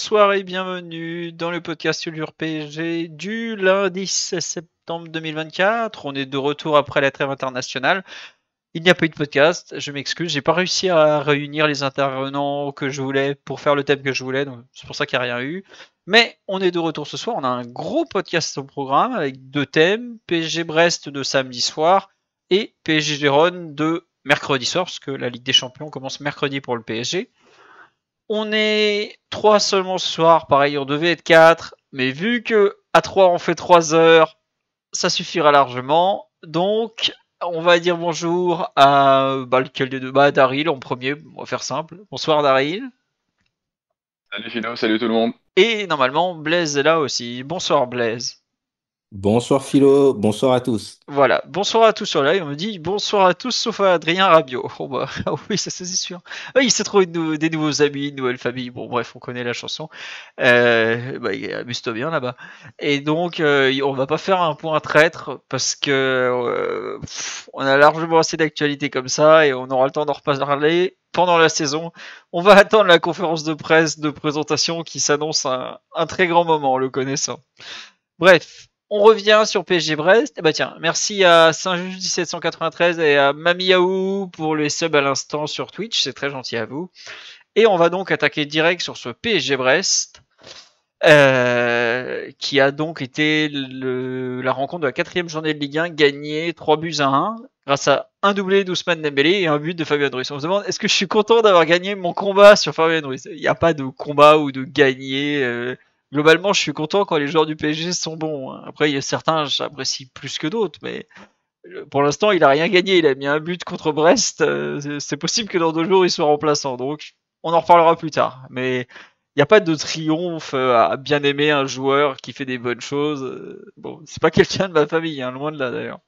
Bonsoir et bienvenue dans le podcast Ulur PSG du lundi 16 septembre 2024. On est de retour après la trêve internationale. Il n'y a pas eu de podcast, je m'excuse, j'ai pas réussi à réunir les intervenants que je voulais pour faire le thème que je voulais, donc c'est pour ça qu'il n'y a rien eu. Mais on est de retour ce soir, on a un gros podcast au programme avec deux thèmes, PSG Brest de samedi soir et PSG Gérone de mercredi soir, parce que la Ligue des Champions commence mercredi pour le PSG. On est trois seulement ce soir, pareil, on devait être quatre, mais vu que à 3 on fait trois heures, ça suffira largement. Donc, on va dire bonjour à bah, lequel des Daryl en premier, on va faire simple. Bonsoir Daryl. Salut Philo, salut tout le monde. Et normalement, Blaise est là aussi. Bonsoir Blaise. Bonsoir Philo, bonsoir à tous. Voilà, bonsoir à tous sur live. On me dit bonsoir à tous sauf à Adrien rabio oh, bah, ah oui, ça c'est sûr. Ah, il s'est trouvé des nouveaux amis, une nouvelle famille. Bon, bref, on connaît la chanson. Euh, bah, il bah, amuse-toi bien là-bas. Et donc, euh, on va pas faire un point traître parce que euh, on a largement assez d'actualités comme ça et on aura le temps d'en reparler pendant la saison. On va attendre la conférence de presse de présentation qui s'annonce un très grand moment, le connaissant. Bref, on revient sur PSG Brest. et eh ben, tiens, merci à Saint-Just1793 et à Mamiaou pour les subs à l'instant sur Twitch. C'est très gentil à vous. Et on va donc attaquer direct sur ce PSG Brest. Euh, qui a donc été la rencontre de la quatrième journée de Ligue 1 gagnée 3 buts à 1 grâce à un doublé d'Ousmane Dembélé et un but de Fabien Ruiz. On se demande est-ce que je suis content d'avoir gagné mon combat sur Fabien Ruiz Il n'y a pas de combat ou de gagner. Euh, globalement, je suis content quand les joueurs du PSG sont bons. Hein. Après, il y a certains, j'apprécie plus que d'autres, mais euh, pour l'instant, il a rien gagné. Il a mis un but contre Brest. Euh, c'est possible que dans deux jours, il soit remplaçant. Donc, on en reparlera plus tard. Mais il n'y a pas de triomphe euh, à bien aimer un joueur qui fait des bonnes choses. Bon, c'est pas quelqu'un de ma famille, hein, loin de là d'ailleurs.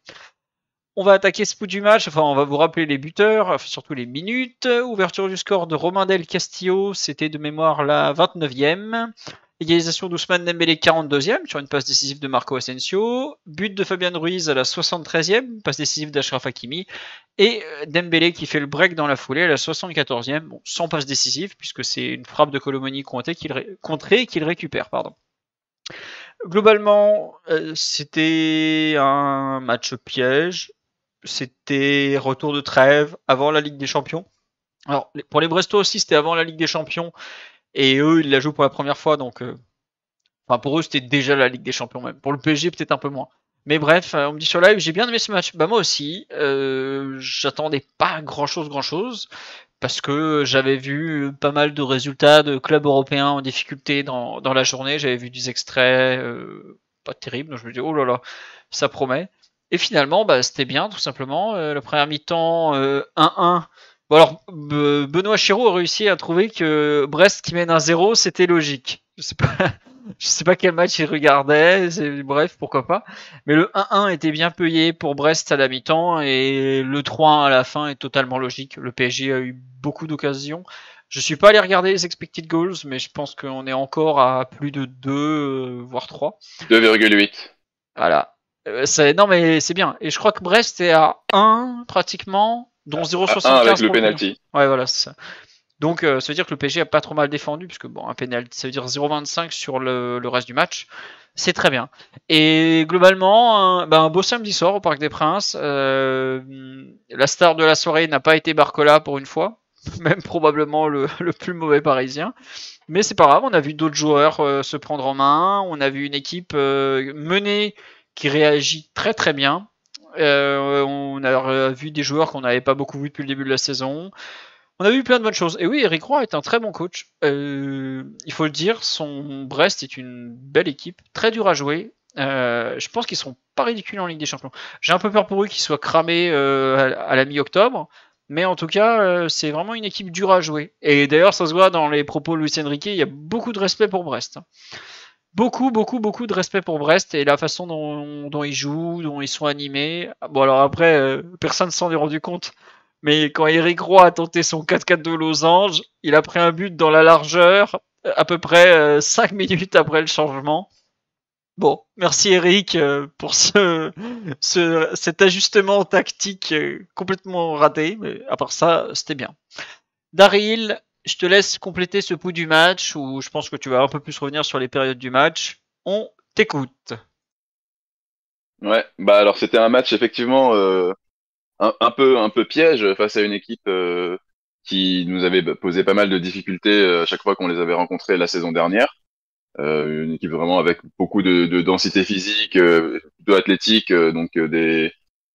On va attaquer ce bout du match, enfin on va vous rappeler les buteurs, surtout les minutes. Ouverture du score de Romain Del Castillo, c'était de mémoire la 29e. Égalisation d'Ousmane Dembélé 42e sur une passe décisive de Marco Asensio, but de Fabian Ruiz à la 73e, passe décisive d'Ashraf Hakimi et euh, Dembélé qui fait le break dans la foulée à la 74e, sans passe décisive puisque c'est une frappe de Colomoni contrée qu'il récupère. Pardon. Globalement, euh, c'était un match piège, c'était retour de trêve avant la Ligue des Champions. Alors, pour les Brestois aussi, c'était avant la Ligue des Champions. Et eux, ils la jouent pour la première fois, donc. Euh, enfin, pour eux, c'était déjà la Ligue des Champions, même. Pour le PSG, peut-être un peu moins. Mais bref, euh, on me dit sur live, j'ai bien aimé ce match. Bah, moi aussi. Euh, j'attendais pas grand chose, grand chose. Parce que j'avais vu pas mal de résultats de clubs européens en difficulté dans, la journée. J'avais vu des extraits pas terribles. Donc je me dis, oh là là, ça promet. Et finalement, bah, c'était bien, tout simplement. la première mi-temps, 1-1 Bon alors, Benoît Chéreau a réussi à trouver que Brest qui mène un 0, c'était logique. Je sais pas, je sais pas quel match il regardait, bref, pourquoi pas. Mais le 1-1 était bien payé pour Brest à la mi-temps et le 3-1 à la fin est totalement logique. Le PSG a eu beaucoup d'occasions. Je suis pas allé regarder les expected goals, mais je pense qu'on est encore à plus de 2, euh, voire 3. 2,8. Voilà. Euh, non mais c'est bien. Et je crois que Brest est à 1 pratiquement dont ah, ah, le penalty. Ouais, voilà, Donc, euh, ça veut dire que le PSG a pas trop mal défendu, puisque bon, un penalty, ça veut dire 0,25 sur le, reste du match. C'est très bien. Et globalement, un, bah, beau samedi soir au Parc des Princes. Euh, la star de la soirée n'a pas été Barcola pour une fois, même probablement le, plus mauvais Parisien. Mais c'est pas grave, on a vu d'autres joueurs euh, se prendre en main, on a vu une équipe menée qui réagit très très bien. Euh, on a vu des joueurs qu'on n'avait pas beaucoup vu depuis le début de la saison. On a vu plein de bonnes choses. Et oui, Eric Roy est un très bon coach. Euh, il faut le dire, son Brest est une belle équipe, très dure à jouer. Euh, je pense qu'ils seront pas ridicules en Ligue des Champions. J'ai un peu peur pour eux qu'ils soient cramés à la mi-octobre, mais en tout cas, c'est vraiment une équipe dure à jouer. Et d'ailleurs, ça se voit dans les propos de Luis Enrique, il y a beaucoup de respect pour Brest beaucoup, beaucoup, beaucoup de respect pour Brest et la façon dont, ils jouent, dont ils sont animés. Bon, alors après, personne euh, personne s'en est rendu compte. Mais quand Eric Roy a tenté son 4-4 de losange, il a pris un but dans la largeur à peu près 5 euh, minutes après le changement. Bon, merci Eric euh, pour ce, cet ajustement tactique complètement raté. Mais à part ça, c'était bien. Daryl, je te laisse compléter ce bout du match où je pense que tu vas un peu plus revenir sur les périodes du match. On t'écoute. Ouais, bah alors c'était un match effectivement euh, un, peu un peu piège face à une équipe euh, qui nous avait posé pas mal de difficultés euh, à chaque fois qu'on les avait rencontrés la saison dernière. une équipe vraiment avec beaucoup de, densité physique, de athlétique, donc des,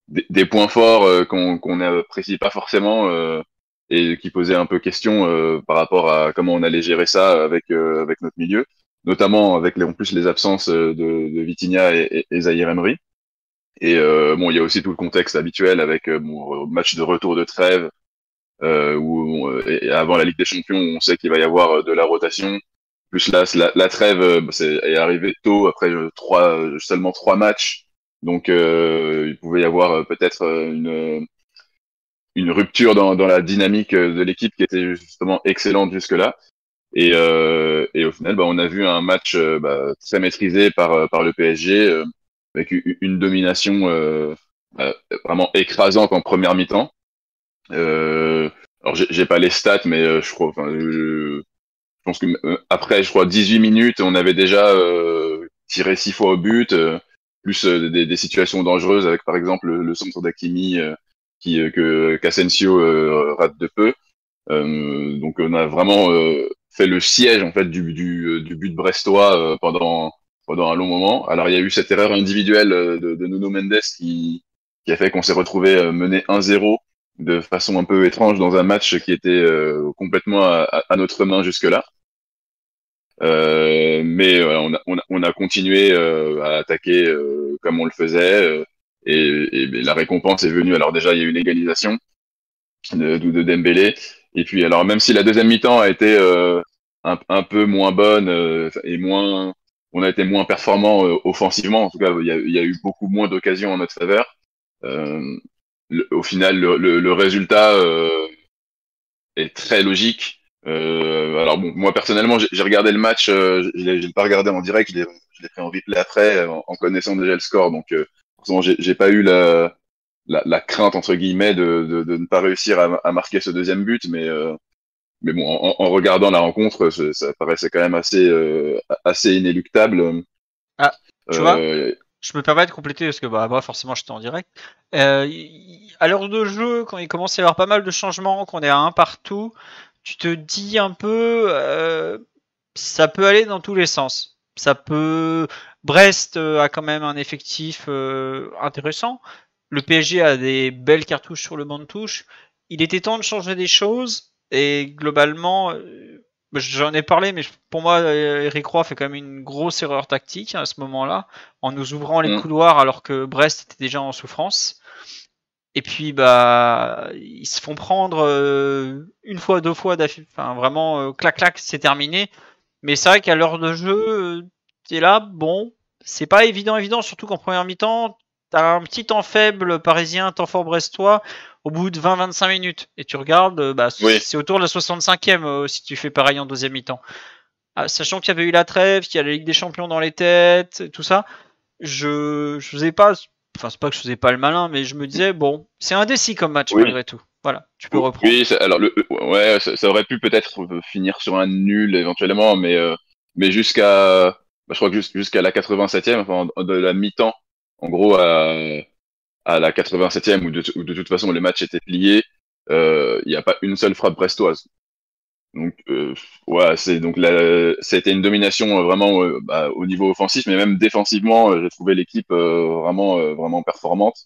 des, points forts qu'on n'apprécie pas forcément et qui posait un peu question euh, par rapport à comment on allait gérer ça avec, euh, avec notre milieu, notamment avec les, en plus les absences euh, de, de Vitinha et, et, et Zahir Emery. Et euh, bon, il y a aussi tout le contexte habituel avec mon euh, match de retour de trêve, où et avant la Ligue des Champions, on sait qu'il va y avoir de la rotation. Plus là, la, trêve bah, c'est, est arrivée tôt, après trois, seulement trois matchs. Donc, il pouvait y avoir peut-être une, une rupture dans, dans la dynamique euh, de l'équipe qui était justement excellente jusque-là. Et, euh, et au final, bah, on a vu un match euh, bah, très maîtrisé par, euh, par le PSG, avec une domination euh, vraiment écrasante en première mi-temps. Euh, alors, j'ai pas les stats, mais je crois, enfin, je, pense que après, je crois, 18 minutes, on avait déjà tiré six fois au but, plus des, des, situations dangereuses avec, par exemple, le, centre d'Akimi qui euh, que Casensio euh, rate de peu. Euh, donc on a vraiment fait le siège en fait du, du, du but brestois pendant pendant un long moment. Alors il y a eu cette erreur individuelle de, de Nuno Mendes qui, qui a fait qu'on s'est retrouvé mené 1-0 de façon un peu étrange dans un match qui était complètement à, notre main jusque-là. Euh, mais on, a, on, a, on, a, continué à attaquer comme on le faisait et, la récompense est venue. Alors déjà, il y a eu une égalisation de, de, Dembélé. Et puis, alors même si la deuxième mi-temps a été euh, un, peu moins bonne euh, et moins, on a été moins performant euh, offensivement. En tout cas, il y a, eu beaucoup moins d'occasions en notre faveur. au final, le, résultat est très logique. alors moi personnellement, j'ai regardé le match. je l'ai pas regardé en direct. Je l'ai pris en replay après, en, en, connaissant déjà le score. Donc j'ai pas eu la, la, crainte entre guillemets de, ne pas réussir à, marquer ce deuxième but, mais euh, mais bon, en, regardant la rencontre, ça, paraissait quand même assez euh, assez inéluctable. Ah, tu vois, euh, je me permets de compléter parce que bah moi forcément j'étais en direct. à l'heure de jeu, quand il commence à y avoir pas mal de changements, qu'on est à un partout, tu te dis un peu ça peut aller dans tous les sens. Ça peut Brest euh, a quand même un effectif euh, intéressant. Le PSG a des belles cartouches sur le banc de touche. Il était temps de changer des choses. Et globalement, euh, bah, j'en ai parlé, mais pour moi, Eric Roy fait quand même une grosse erreur tactique hein, à ce moment-là, en nous ouvrant les mm. couloirs alors que Brest était déjà en souffrance. Et puis, bah, ils se font prendre une fois, deux fois Enfin, vraiment, clac, clac, c'est terminé. Mais c'est vrai qu'à l'heure de jeu, t'es là, bon, c'est pas évident, évident, surtout qu'en première mi-temps, t'as un petit temps faible parisien, temps fort brestois, au bout de 20-25 minutes. Et tu regardes, euh, bah, c'est autour de la 65e euh, si tu fais pareil en deuxième mi-temps. Ah, sachant qu'il y avait eu la trêve, qu'il y a la Ligue des Champions dans les têtes, tout ça, je, je faisais pas, enfin, c'est pas que je faisais pas le malin, mais je me disais, bon, c'est indécis comme match malgré tout. Voilà, tu peux reprendre. Oui, ça, alors, le, ouais, ça, aurait pu peut-être euh, finir sur un nul éventuellement, mais, mais jusqu'à bah, je crois que jusqu'à la 87e, enfin, de la mi-temps, en gros, à, la 87e, où de, de, toute façon les matchs étaient pliés, euh, il n'y a pas une seule frappe brestoise. Donc, euh, ouais, c'est donc c'était une domination euh, vraiment euh, bah, au niveau offensif, mais même défensivement, j'ai trouvé l'équipe vraiment vraiment performante.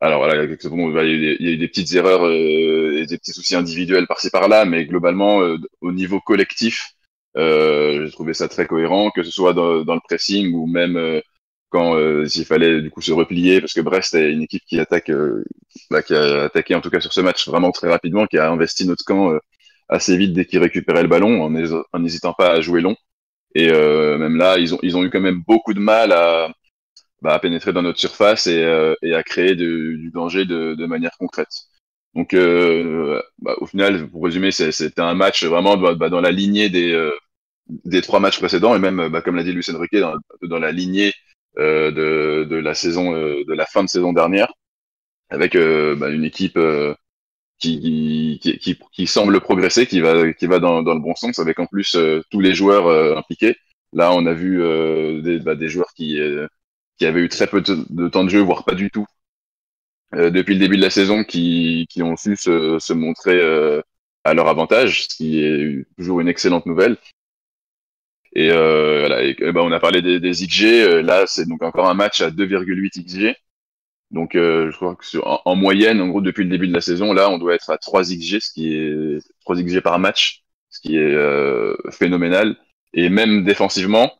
alors voilà, bah, il y, a eu des petites erreurs et des petits soucis individuels par-ci par-là, mais globalement, au niveau collectif, euh, j'ai trouvé ça très cohérent, que ce soit dans, le pressing ou même euh, quand il euh, s'il fallait du coup se replier parce que Brest est une équipe qui attaque bah, qui a attaqué en tout cas sur ce match vraiment très rapidement qui a investi notre camp assez vite dès qu'il récupérait le ballon en n'hésitant pas à jouer long et même là ils ont ils ont eu quand même beaucoup de mal à, bah, pénétrer dans notre surface et, à créer du danger de manière concrète donc, euh, bah, au final, pour résumer, c'était un match vraiment bah, bah, dans la lignée des, euh, des trois matchs précédents et même, bah, comme l'a dit Lucien Riquet, dans, la lignée euh, de, la saison, euh, de la fin de saison dernière, avec euh, bah, une équipe qui, qui, qui, qui, semble progresser, qui va, qui va dans, le bon sens, avec en plus tous les joueurs impliqués. Là, on a vu des, des joueurs qui, qui avaient eu très peu de temps de jeu, voire pas du tout, euh, depuis le début de la saison qui, qui ont su se, se montrer euh, à leur avantage, ce qui est toujours une excellente nouvelle. Et, euh, eh ben, on a parlé des, XG. Euh, là, c'est donc encore un match à 2,8 XG. Donc, je crois que en, moyenne, en gros, depuis le début de la saison, là, on doit être à 3 XG, ce qui est 3 XG par match, ce qui est phénoménal. Et même défensivement,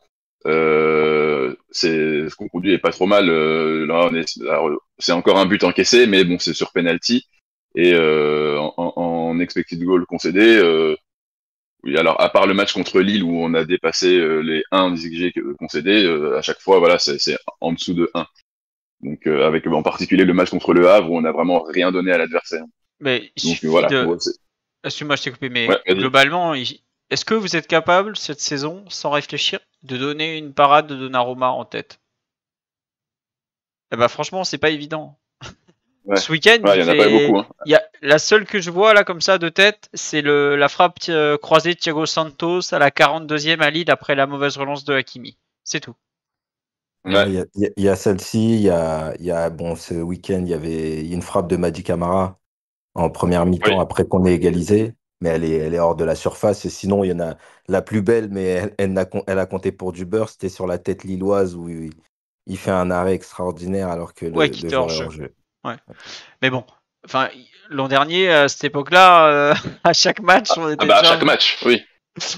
euh, c'est ce qu'on conduit est pas trop mal. Euh, là, c'est encore un but encaissé, mais bon, c'est sur penalty et euh, en, expected goal concédé. Euh, oui, alors à part le match contre Lille où on a dépassé euh, les 1 XG concédés, à chaque fois, voilà, c'est en dessous de 1. Donc avec en particulier le match contre le Havre où on n'a vraiment rien donné à l'adversaire. Mais Excuse-moi, je t'ai coupé, mais globalement, est-ce que vous êtes capable, cette saison, sans réfléchir, de donner une parade de Donnarumma en tête Eh ben franchement, c'est pas évident. Ce week-end, hein. il y a La seule que je vois là comme ça de tête, c'est le... la frappe euh, croisée de Thiago Santos à la 42e à Lille après la mauvaise relance de Hakimi. C'est tout. Il y a, celle-ci, il y a, bon, ce week-end, il y avait une frappe de Madi Camara en première mi-temps après qu'on ait égalisé mais elle est, hors de la surface. Et sinon, il y en a la plus belle, mais elle, a, elle a, compté pour du beurre. C'était sur la tête lilloise où il, fait un arrêt extraordinaire alors que le, ouais, le joueur jeu. jeu. Ouais. Mais bon, enfin, l'an dernier, à cette époque-là, euh, à chaque match, on ah était bah, À chaque match, oui.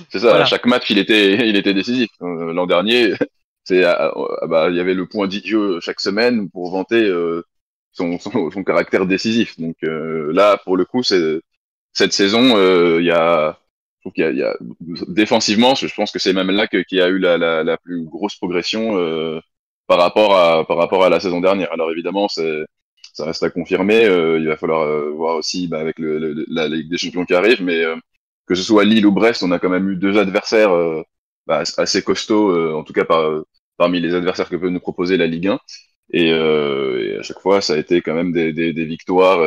C'est ça, à chaque match, il était, il était décisif. Euh, l'an dernier, c'est, ah, ah, bah, il y avait le point d'idiot chaque semaine pour vanter euh, son, caractère décisif. Donc là, pour le coup, c'est cette saison, euh, il y a je trouve qu'il y a, défensivement, je pense que c'est même là qu'il y a eu la, la, la plus grosse progression euh, par rapport à par rapport à la saison dernière. Alors évidemment, c'est ça reste à confirmer. Euh, il va falloir euh, voir aussi bah, avec le, la Ligue des Champions qui arrive, mais que ce soit Lille ou Brest, on a quand même eu deux adversaires bah, assez costauds, en tout cas par, parmi les adversaires que peut nous proposer la Ligue 1. Et, et, à chaque fois, ça a été quand même des, des, des victoires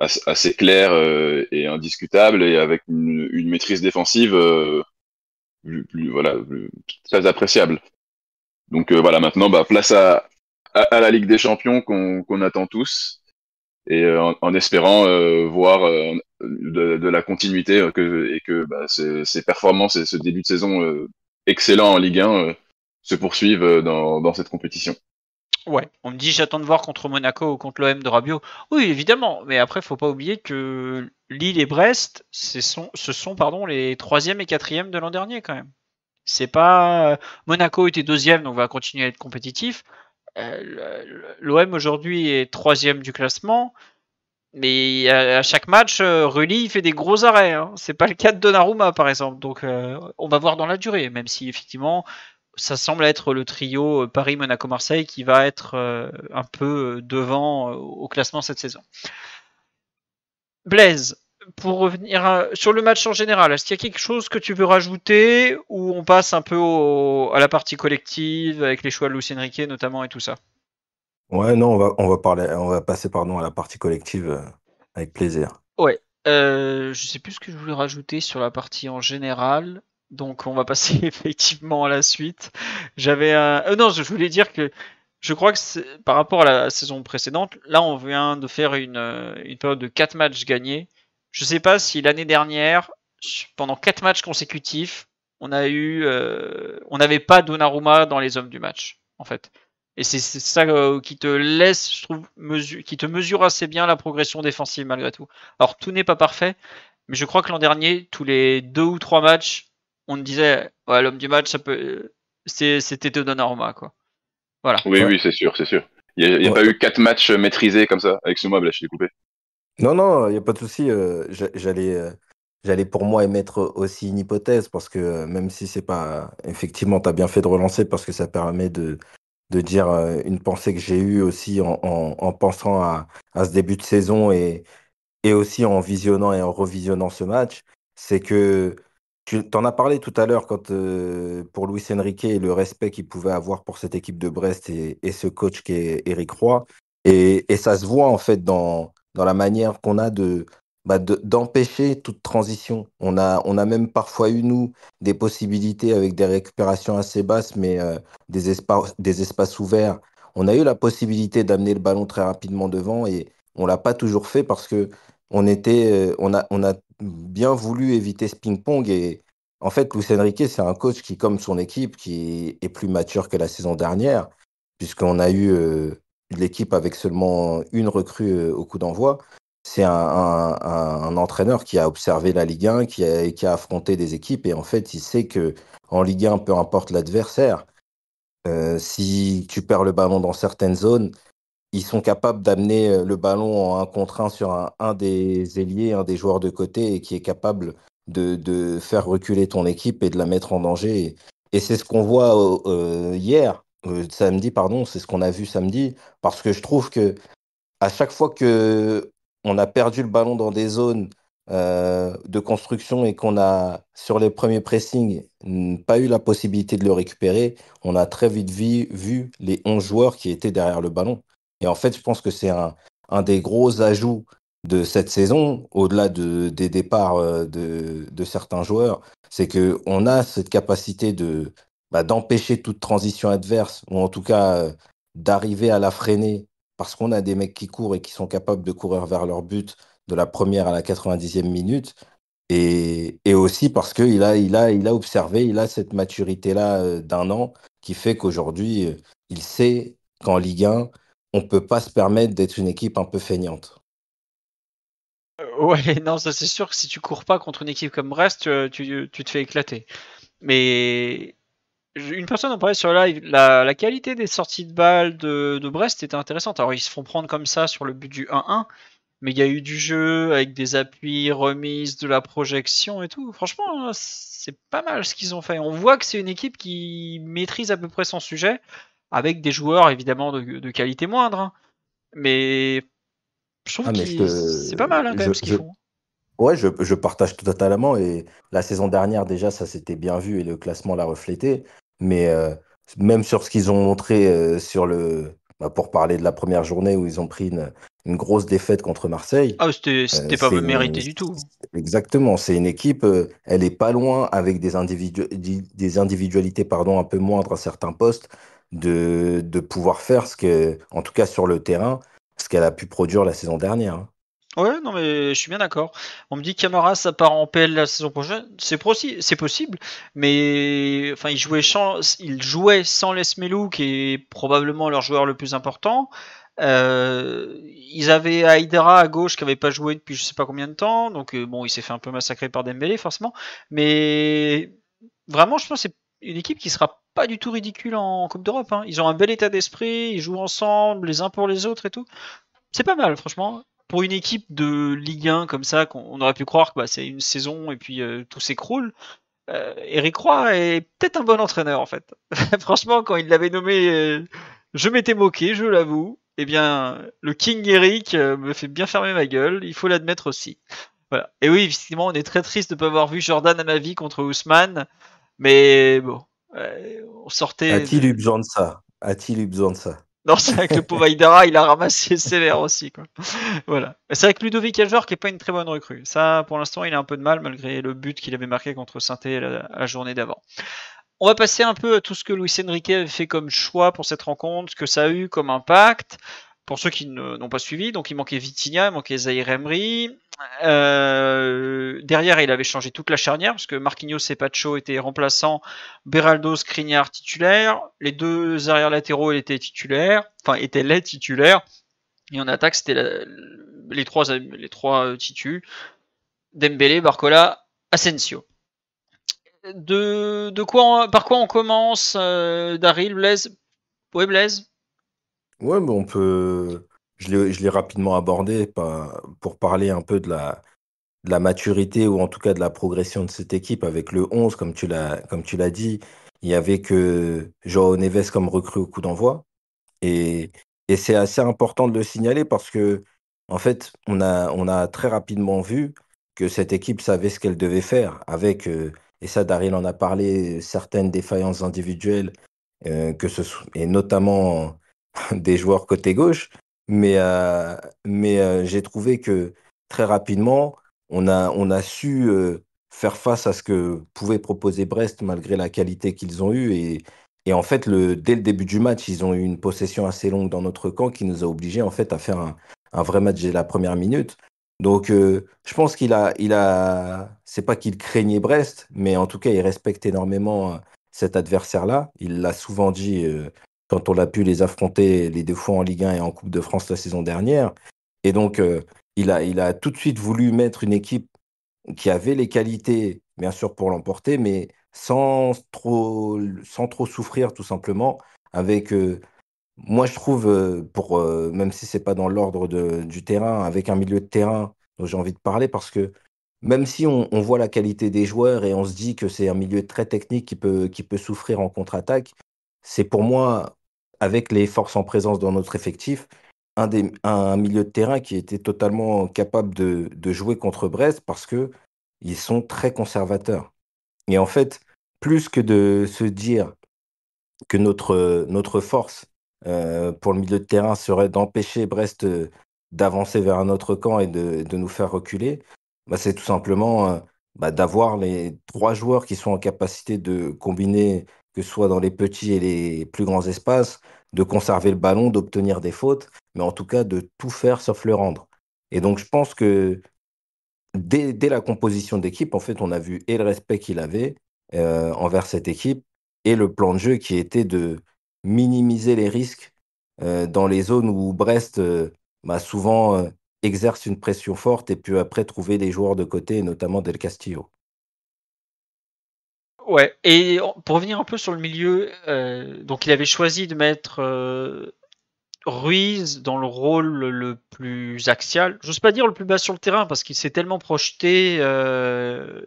assez, clair euh, et indiscutable et avec une, une maîtrise défensive euh, voilà, très appréciable. Donc euh, voilà, maintenant, bah, place à, la Ligue des Champions qu'on attend tous et en, espérant voir de, la continuité que, et que bah, ces, performances et ce début de saison excellent en Ligue 1 se poursuivent dans cette compétition. Ouais, on me dit j'attends de voir contre Monaco ou contre l'OM de Rabiot. Oui, évidemment, mais après, il faut pas oublier que Lille et Brest, ce sont, ce sont pardon, les troisième et quatrième de l'an dernier quand même. C'est pas euh, Monaco était deuxième, donc va continuer à être compétitif. Euh, L'OM aujourd'hui est troisième du classement, mais euh, à chaque match, Rulli fait des gros arrêts. Hein. C'est pas le cas de Donnarumma par exemple. Donc on va voir dans la durée, même si effectivement ça semble être le trio euh, Paris-Monaco-Marseille qui va être euh, un peu euh, devant au classement cette saison. Blaise, pour revenir sur le match en général, est-ce qu'il y a quelque chose que tu veux rajouter ou on passe un peu à la partie collective avec les choix de Lucien Riquet notamment et tout ça Ouais, non, on va, parler, on va passer pardon, à la partie collective avec plaisir. Ouais, euh, je sais plus ce que je voulais rajouter sur la partie en général. Donc on va passer effectivement à la suite. J'avais un... Euh, euh, non, je voulais dire que je crois que par rapport à la saison précédente, là on vient de faire une, euh, une période de 4 matchs gagnés. Je ne sais pas si l'année dernière, pendant 4 matchs consécutifs, on a eu, on n'avait pas Donnarumma dans les hommes du match, en fait. Et c'est ça qui te laisse, je trouve, qui te mesure assez bien la progression défensive malgré tout. Alors tout n'est pas parfait, mais je crois que l'an dernier, tous les deux ou trois matchs, on disait, l'homme du match, ça peut, c'était Donnarumma, quoi. Voilà. Oui, oui, c'est sûr, c'est sûr. Il n'y a, y a pas eu quatre matchs maîtrisés comme ça. avec moi là, je l'ai coupé. Non, non, il n'y a pas de souci. Euh, j'allais, euh, j'allais pour moi émettre aussi une hypothèse parce que euh, même si c'est pas, effectivement, tu as bien fait de relancer parce que ça permet de, de dire une pensée que j'ai eue aussi en, pensant à, à, ce début de saison et, et aussi en visionnant et en revisionnant ce match, c'est que tu t'en as parlé tout à l'heure quand euh, pour Luis Enrique et le respect qu'il pouvait avoir pour cette équipe de Brest et, ce coach qui est Eric Roy. Et, ça se voit en fait dans, dans la manière qu'on a bah, de, d'empêcher toute transition. On a, on a même parfois eu, nous, des possibilités avec des récupérations assez basses, mais euh, des, espaces, des espaces ouverts. On a eu la possibilité d'amener le ballon très rapidement devant et on ne l'a pas toujours fait parce que on était, euh, on a, on a bien voulu éviter ce ping-pong et en fait, Luis Enrique, c'est un coach qui, comme son équipe, qui est plus mature que la saison dernière, puisqu'on a eu euh, l'équipe avec seulement une recrue euh, au coup d'envoi. C'est un, entraîneur qui a observé la Ligue 1, qui a, qui a affronté des équipes, et en fait, il sait que en Ligue 1, peu importe l'adversaire, si tu perds le ballon dans certaines zones, ils sont capables d'amener euh, le ballon en un contre un sur un, des ailiers, un des joueurs de côté, et qui est capable de, faire reculer ton équipe et de la mettre en danger. Et, c'est ce qu'on voit euh, euh, hier, samedi, pardon, c'est ce qu'on a vu samedi, parce que je trouve que à chaque fois que on a perdu le ballon dans des zones de construction et qu'on a, sur les premiers pressings, pas eu la possibilité de le récupérer, on a très vite vu, vu les 11 joueurs qui étaient derrière le ballon. Et en fait, je pense que c'est un, des gros ajouts de cette saison, au-delà des départs euh, de, certains joueurs, c'est qu'on a cette capacité de bah, d'empêcher toute transition adverse, ou en tout cas euh, d'arriver à la freiner, parce qu'on a des mecs qui courent et qui sont capables de courir vers leur but de la première à la 90e minute, et, aussi parce qu'il a, il a, il a observé, il a cette maturité-là euh, d'un an qui fait qu'aujourd'hui, il sait qu'en Ligue 1, on peut pas se permettre d'être une équipe un peu feignante. Ouais, non, ça c'est sûr que si tu cours pas contre une équipe comme Brest, euh, tu, te fais éclater. Mais une personne en parlait sur live, la, qualité des sorties de balles de, de, Brest était intéressante. Alors ils se font prendre comme ça sur le but du 1-1, mais il y a eu du jeu avec des appuis, remises, de la projection et tout. Franchement, c'est pas mal ce qu'ils ont fait. On voit que c'est une équipe qui maîtrise à peu près son sujet avec des joueurs évidemment de, qualité moindre. Hein. Mais je trouve ah, que c'est pas mal hein, quand même ce qu'ils font. Ouais, je, je, partage totalement. Et la saison dernière, déjà, ça s'était bien vu et le classement l'a reflété. Mais euh, même sur ce qu'ils ont montré euh, sur le. Bah, pour parler de la première journée où ils ont pris une, grosse défaite contre Marseille. Ah, c'était euh, pas mérité du tout. Exactement. C'est une équipe, euh, elle est pas loin avec des, individus, des individualités pardon, un peu moindres à certains postes de, pouvoir faire ce que, en tout cas sur le terrain, ce qu'elle a pu produire la saison dernière. Hein. Ouais, non, mais je suis bien d'accord. On me dit Camara, ça part en PL la saison prochaine. C'est possible, mais enfin, il jouait, sans, il sans Les Melou, qui est probablement leur joueur le plus important. Euh, ils avaient Aïdara à gauche qui n'avait pas joué depuis je sais pas combien de temps, donc euh, bon, il s'est fait un peu massacrer par Dembélé forcément. Mais vraiment, je pense que c'est une équipe qui sera pas du tout ridicule en Coupe d'Europe. Hein. Ils ont un bel état d'esprit, ils jouent ensemble, les uns pour les autres et tout. C'est pas mal, franchement. Pour une équipe de Ligue 1 comme ça, qu'on aurait pu croire que bah, c'est une saison et puis euh, tout s'écroule, euh, Eric Roy est peut-être un bon entraîneur en fait. franchement, quand il l'avait nommé, euh, je m'étais moqué, je l'avoue. et eh bien, le King Eric me fait bien fermer ma gueule, il faut l'admettre aussi. Et oui, effectivement, on est très triste de ne pas avoir vu Jordan à ma vie contre Ousmane. Mais bon, euh, on sortait. A-t-il eu besoin de ça A-t-il eu besoin de ça Non, c'est vrai que le pauvre il a ramassé sévère aussi. Voilà. C'est vrai que Ludovic genre qui n'est pas une très bonne recrue. Ça, pour l'instant, il a un peu de mal, malgré le but qu'il avait marqué contre saint la, la journée d'avant. On va passer un peu à tout ce que Luis Enrique avait fait comme choix pour cette rencontre, ce que ça a eu comme impact. Pour ceux qui n'ont pas suivi, donc il manquait Vitinha, il manquait euh, derrière, il avait changé toute la charnière parce que Marquinhos et Pacho étaient remplaçants, Beraldo, Skriniar titulaire, les deux arrières latéraux étaient titulaires, enfin étaient les titulaires. Et en attaque, c'était les trois les trois titus, Dembélé, Barcola, Asensio. De, quoi par quoi on commence, euh, Daryl Blaise, oui Blaise Ouais, mais on peut. Je l'ai rapidement abordé pour parler un peu de la, la maturité ou en tout cas de la progression de cette équipe avec le 11, comme tu l'as, comme tu l'as dit. Il n'y avait que Joao Neves comme recrue au coup d'envoi. Et, c'est assez important de le signaler parce que, en fait, on a, on a très rapidement vu que cette équipe savait ce qu'elle devait faire avec, euh, et ça, Daryl en a parlé, certaines défaillances individuelles, euh, que ce, et notamment des joueurs côté gauche, mais, euh, mais euh, j'ai trouvé que très rapidement, on a, on a su euh, faire face à ce que pouvait proposer Brest malgré la qualité qu'ils ont eue. Et, et en fait, le, dès le début du match, ils ont eu une possession assez longue dans notre camp qui nous a obligés en fait, à faire un, un vrai match dès la première minute. Donc, je pense qu'il a, il a, c'est pas qu'il craignait Brest, mais en tout cas, il respecte énormément cet adversaire-là. Il l'a souvent dit quand on a pu les affronter les deux fois en Ligue 1 et en Coupe de France la saison dernière. Et donc, euh, il, a, il a tout de suite voulu mettre une équipe qui avait les qualités, bien sûr, pour l'emporter, mais sans trop, sans trop souffrir, tout simplement, avec... Euh, moi, je trouve, euh, pour, même si ce n'est pas dans l'ordre du terrain, avec un milieu de terrain dont j'ai envie de parler, parce que même si on, voit la qualité des joueurs et on se dit que c'est un milieu très technique qui peut, qui peut souffrir en contre-attaque, c'est pour moi avec les forces en présence dans notre effectif, un, milieu de terrain qui était totalement capable de, jouer contre Brest parce que ils sont très conservateurs. Et en fait, plus que de se dire que notre, notre force euh, pour le milieu de terrain serait d'empêcher Brest euh, d'avancer vers un autre camp et de, nous faire reculer, bah, c'est tout simplement euh, bah, d'avoir les trois joueurs qui sont en capacité de combiner que ce soit dans les petits et les plus grands espaces, de conserver le ballon, d'obtenir des fautes, mais en tout cas de tout faire sauf le rendre. Et donc je pense que dès, la composition d'équipe, en fait, on a vu et le respect qu'il avait euh, envers cette équipe et le plan de jeu qui était de minimiser les risques euh, dans les zones où Brest euh, bah, souvent exerce une pression forte et puis après trouver les joueurs de côté, notamment Del Castillo. Ouais, et pour revenir un peu sur le milieu, euh, donc il avait choisi de mettre euh, Ruiz dans le rôle le plus axial. J'ose pas dire le plus bas sur le terrain parce qu'il s'est tellement projeté euh,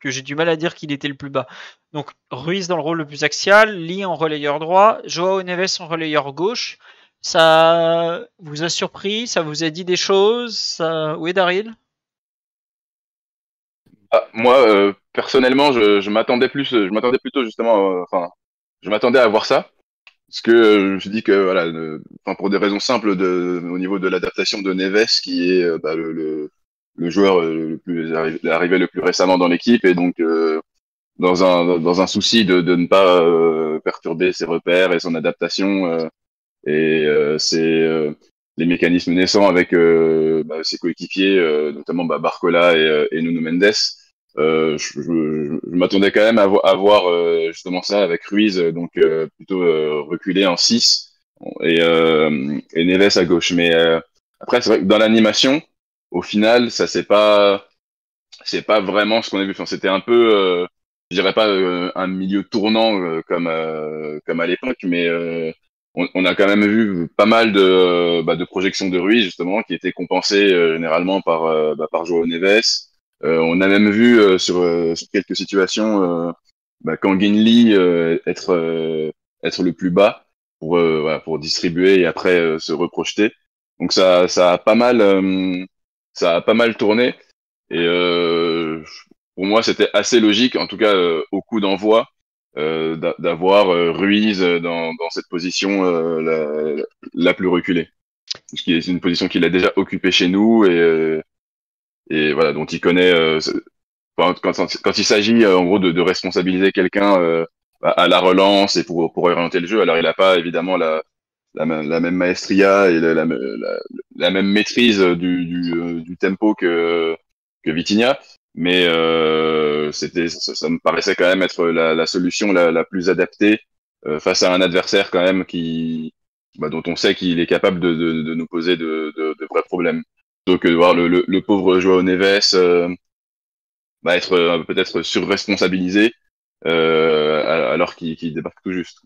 que j'ai du mal à dire qu'il était le plus bas. Donc Ruiz dans le rôle le plus axial, Lee en relayeur droit, Joao Neves en relayeur gauche. Ça vous a surpris Ça vous a dit des choses Où est Daryl ah, moi, euh, personnellement, je, m'attendais plus, je m'attendais plutôt justement, euh, enfin, je m'attendais à voir ça. Parce que euh, je dis que voilà, pour des raisons simples au niveau de l'adaptation de Neves, qui est bah, le, joueur le plus arrivé le plus récemment dans l'équipe, et donc dans un souci de, ne pas perturber ses repères et son adaptation et les mécanismes naissants avec bah, ses coéquipiers notamment bah, Barcola et Nuno Mendes euh, je, je, je m'attendais quand même à, avoir voir euh, justement ça avec Ruiz, euh, donc plutôt reculé en 6 et, et, Neves à gauche. Mais après, c'est vrai que dans l'animation, au final, ça c'est pas c'est pas vraiment ce qu'on a vu. Enfin, c'était un peu, je dirais pas un milieu tournant comme comme à l'époque, mais on, a quand même vu pas mal de bah, de projections de Ruiz justement qui étaient compensées généralement par bah, par Joao Neves, euh, on a même vu euh, sur, euh, quelques situations bah, Kangin Lee être, le plus bas pour, distribuer et après se reprojeter. Donc ça, ça a pas mal, tourné. Et pour moi, c'était assez logique, en tout cas au coup d'envoi, d'avoir Ruiz dans, cette position la, la, plus reculée. Ce qui est une position qu'il a déjà occupée chez nous et et voilà, dont il connaît. Euh, quand, quand, il s'agit euh, en gros de, de responsabiliser quelqu'un euh, à la relance et pour, pour orienter le jeu, alors il n'a pas évidemment la, la, même maestria et la, la, la même maîtrise du, du, du, tempo que, que Vitinha. Mais c'était, ça, me paraissait quand même être la, solution la, plus adaptée face à un adversaire quand même qui, bah, dont on sait qu'il est capable de, de, de nous poser de, de, vrais problèmes plutôt que de voir le, le, le pauvre Neves euh, bah, être euh, peut-être surresponsabilisé euh, alors qu'il débarque tout juste.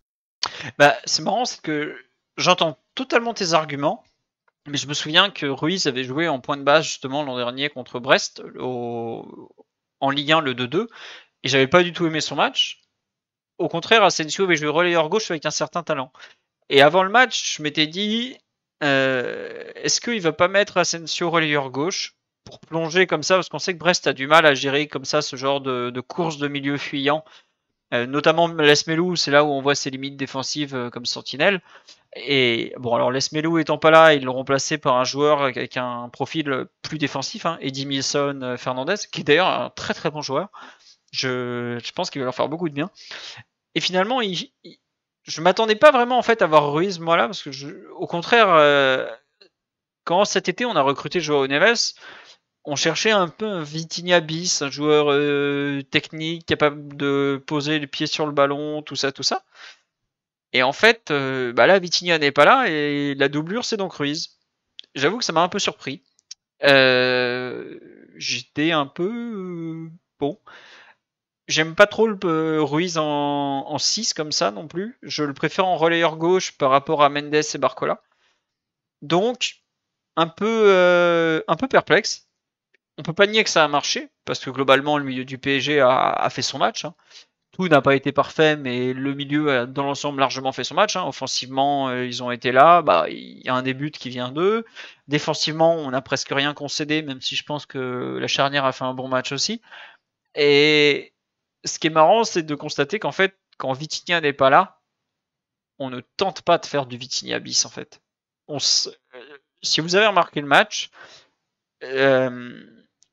Bah, c'est marrant, c'est que j'entends totalement tes arguments, mais je me souviens que Ruiz avait joué en point de base justement l'an dernier contre Brest en Ligue 1 le 2-2, et j'avais pas du tout aimé son match. Au contraire, Asensio avait joué relayeur gauche avec un certain talent. Et avant le match, je m'étais dit, euh, est-ce qu'il va pas mettre Asensio relayeur gauche pour plonger comme ça Parce qu'on sait que Brest a du mal à gérer comme ça ce genre de, course de milieu fuyant. Euh, notamment Lesmelou, c'est là où on voit ses limites défensives euh, comme sentinelle. Et bon, alors Lesmelou étant pas là, il le remplacé par un joueur avec un profil plus défensif, hein, Eddie Milson Fernandez, qui est d'ailleurs un très très bon joueur. Je, pense qu'il va leur faire beaucoup de bien. Et finalement, il, je m'attendais pas vraiment en fait à voir Ruiz moi là parce que je, au contraire euh, quand cet été on a recruté Joao Neves on cherchait un peu un Vitinha bis, un joueur euh, technique capable de poser les pieds sur le ballon, tout ça, tout ça. Et en fait, euh, bah là, Vitinha n'est pas là et la doublure c'est donc Ruiz. J'avoue que ça m'a un peu surpris. J'étais un peu bon. J'aime pas trop le euh, Ruiz en, 6 comme ça non plus. Je le préfère en relayeur gauche par rapport à Mendes et Barcola. Donc, un peu, euh, un peu perplexe. On peut pas nier que ça a marché, parce que globalement, le milieu du PSG a, fait son match. Hein. Tout n'a pas été parfait, mais le milieu a, euh, dans l'ensemble largement fait son match. Hein. Offensivement, ils ont été là. Bah, il y a un début qui vient d'eux. Défensivement, on n'a presque rien concédé, même si je pense que la charnière a fait un bon match aussi. Et ce qui est marrant, c'est de constater qu'en fait, quand Vitinha n'est pas là, on ne tente pas de faire du Vitinia bis en fait. Euh, si vous avez remarqué le match, euh,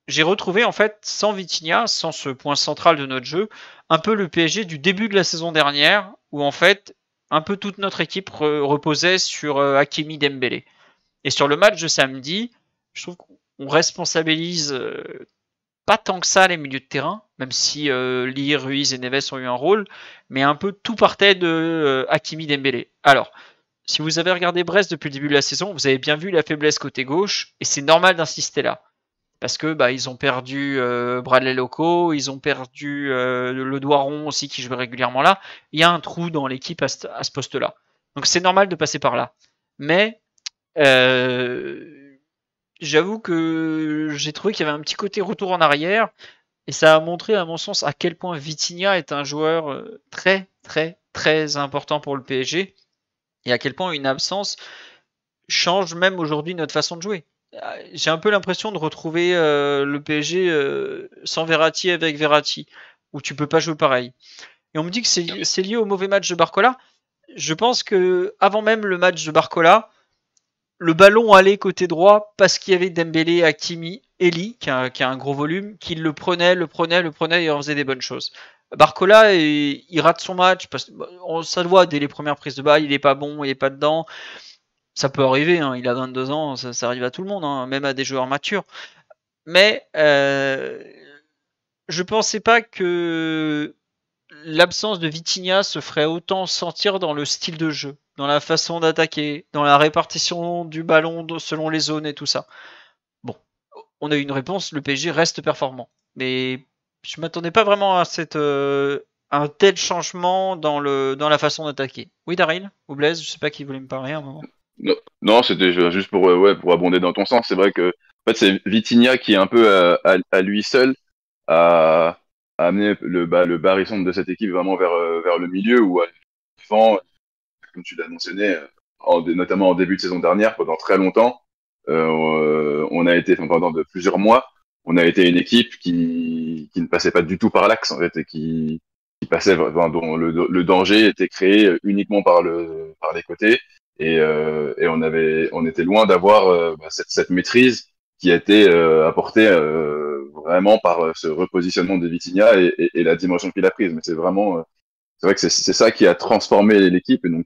j'ai retrouvé en fait sans Vitinha, sans ce point central de notre jeu, un peu le PSG du début de la saison dernière où en fait un peu toute notre équipe reposait sur euh, Hakimi Dembélé. Et sur le match de samedi, je trouve qu'on responsabilise pas tant que ça les milieux de terrain, même si euh, Lee, Ruiz et Neves ont eu un rôle, mais un peu tout partait de Akimi euh, Hakimi Dembélé. Alors, si vous avez regardé Brest depuis le début de la saison, vous avez bien vu la faiblesse côté gauche, et c'est normal d'insister là. Parce que bah, ils ont perdu euh, Bradley Loco, ils ont perdu le Doiron aussi qui jouait régulièrement là. Il y a un trou dans l'équipe à, à, ce poste-là. Donc c'est normal de passer par là. Mais j'avoue que j'ai trouvé qu'il y avait un petit côté retour en arrière. Et ça a montré, à mon sens, à quel point Vitinha est un joueur euh, très, très, très important pour le PSG. Et à quel point une absence change même aujourd'hui notre façon de jouer. Euh, j'ai un peu l'impression de retrouver euh, le PSG sans Verratti avec Verratti, où tu peux pas jouer pareil. Et on me dit que c'est lié au mauvais match de Barcola. Je pense que avant même le match de Barcola, le ballon allait côté droit parce qu'il y avait Dembélé, Hakimi, Eli, qui a, qui a, un gros volume, qui le prenait, le prenait, le prenait et en faisait des bonnes choses. Barcola, il, rate son match parce on ça le voit dès les premières prises de balle, il est pas bon, il est pas dedans. Ça peut arriver, hein, il a 22 ans, ça, arrive à tout le monde, hein, même à des joueurs matures. Mais euh, je pensais pas que l'absence de Vitinha se ferait autant sentir dans le style de jeu, dans la façon d'attaquer, dans la répartition du ballon selon les zones et tout ça. Bon, on a eu une réponse, le PSG reste performant. Mais je m'attendais pas vraiment à cette, euh, un tel changement dans, le, dans la façon d'attaquer. Oui, Daryl Ou Blaise Je sais pas qui voulait me parler à un moment. Non, c'était juste pour, euh, ouais, pour abonder dans ton sens. C'est vrai que fait, c'est Vitinha qui est un peu à, à lui seul. À amener le, bah, le barisson de cette équipe vraiment vers, euh, vers le milieu où à comme tu l'as mentionné, euh, en, notamment en début de saison dernière, pendant très longtemps, euh, on a été, pendant de plusieurs mois, on a été une équipe qui, qui ne passait pas du tout par l'axe, en fait, et qui, qui passait, dont le, le, danger était créé uniquement par, le, par les côtés. Et, euh, et on, avait, on était loin d'avoir euh, bah, cette, cette maîtrise qui a été apportée vraiment par euh, ce repositionnement de Vitinha et, la dimension qu'il a prise. Mais c'est vraiment, euh, c'est vrai que c'est ça qui a transformé l'équipe. donc,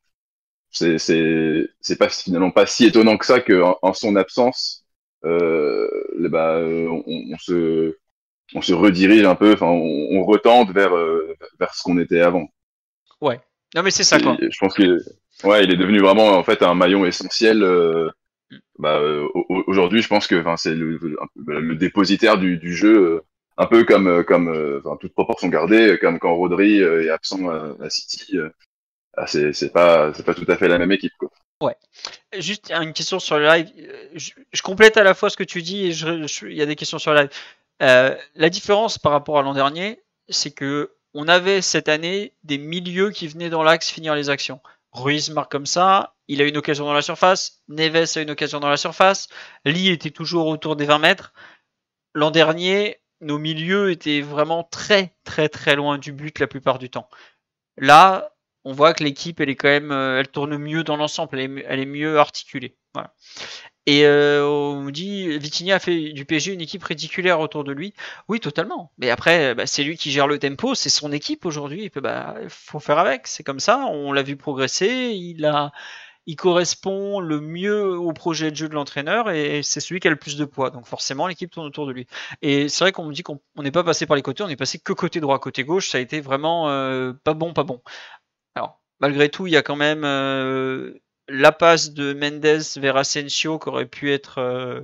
c'est c'est pas finalement pas si étonnant que ça que en, son absence, euh, bah, on, se on se redirige un peu, enfin, on, retente vers vers ce qu'on était avant. Ouais. Non mais c'est ça quoi. je pense qu'il ouais, il est devenu vraiment en fait un maillon essentiel bah, euh, aujourd'hui, je pense que c'est bah, le, dépositaire du, jeu, euh, un peu comme, euh, comme proportions gardées, comme quand Rodri est absent à, City. Ah, c'est pas, pas tout à fait la même équipe. Quoi. Ouais. Juste une question sur le live. Je, complète à la fois ce que tu dis et il y a des questions sur le live. la différence par rapport à l'an dernier, c'est que on avait cette année des milieux qui venaient dans l'axe finir les actions. Ruiz marque comme ça, il a une occasion dans la surface, Neves a une occasion dans la surface, Lee était toujours autour des 20 mètres. L'an dernier, nos milieux étaient vraiment très très très loin du but la plupart du temps. Là, on voit que l'équipe, elle est quand même, euh, elle tourne mieux dans l'ensemble, elle, est mieux articulée. Et euh, on me dit, Vitinha a fait du PSG une équipe ridiculaire autour de lui. Oui, totalement. Mais après, euh, bah, c'est lui qui gère le tempo, c'est son équipe aujourd'hui. Il bah, faut faire avec, c'est comme ça. On l'a vu progresser, il, a, il correspond le mieux au projet de jeu de l'entraîneur et c'est celui qui a le plus de poids. Donc forcément, l'équipe tourne autour de lui. Et c'est vrai qu'on me dit qu'on n'est pas passé par les côtés, on est passé que côté droit, côté gauche. Ça a été vraiment euh, pas bon, pas bon. Alors, malgré tout, il y a quand même la passe de Mendes vers Asensio qui aurait pu être euh,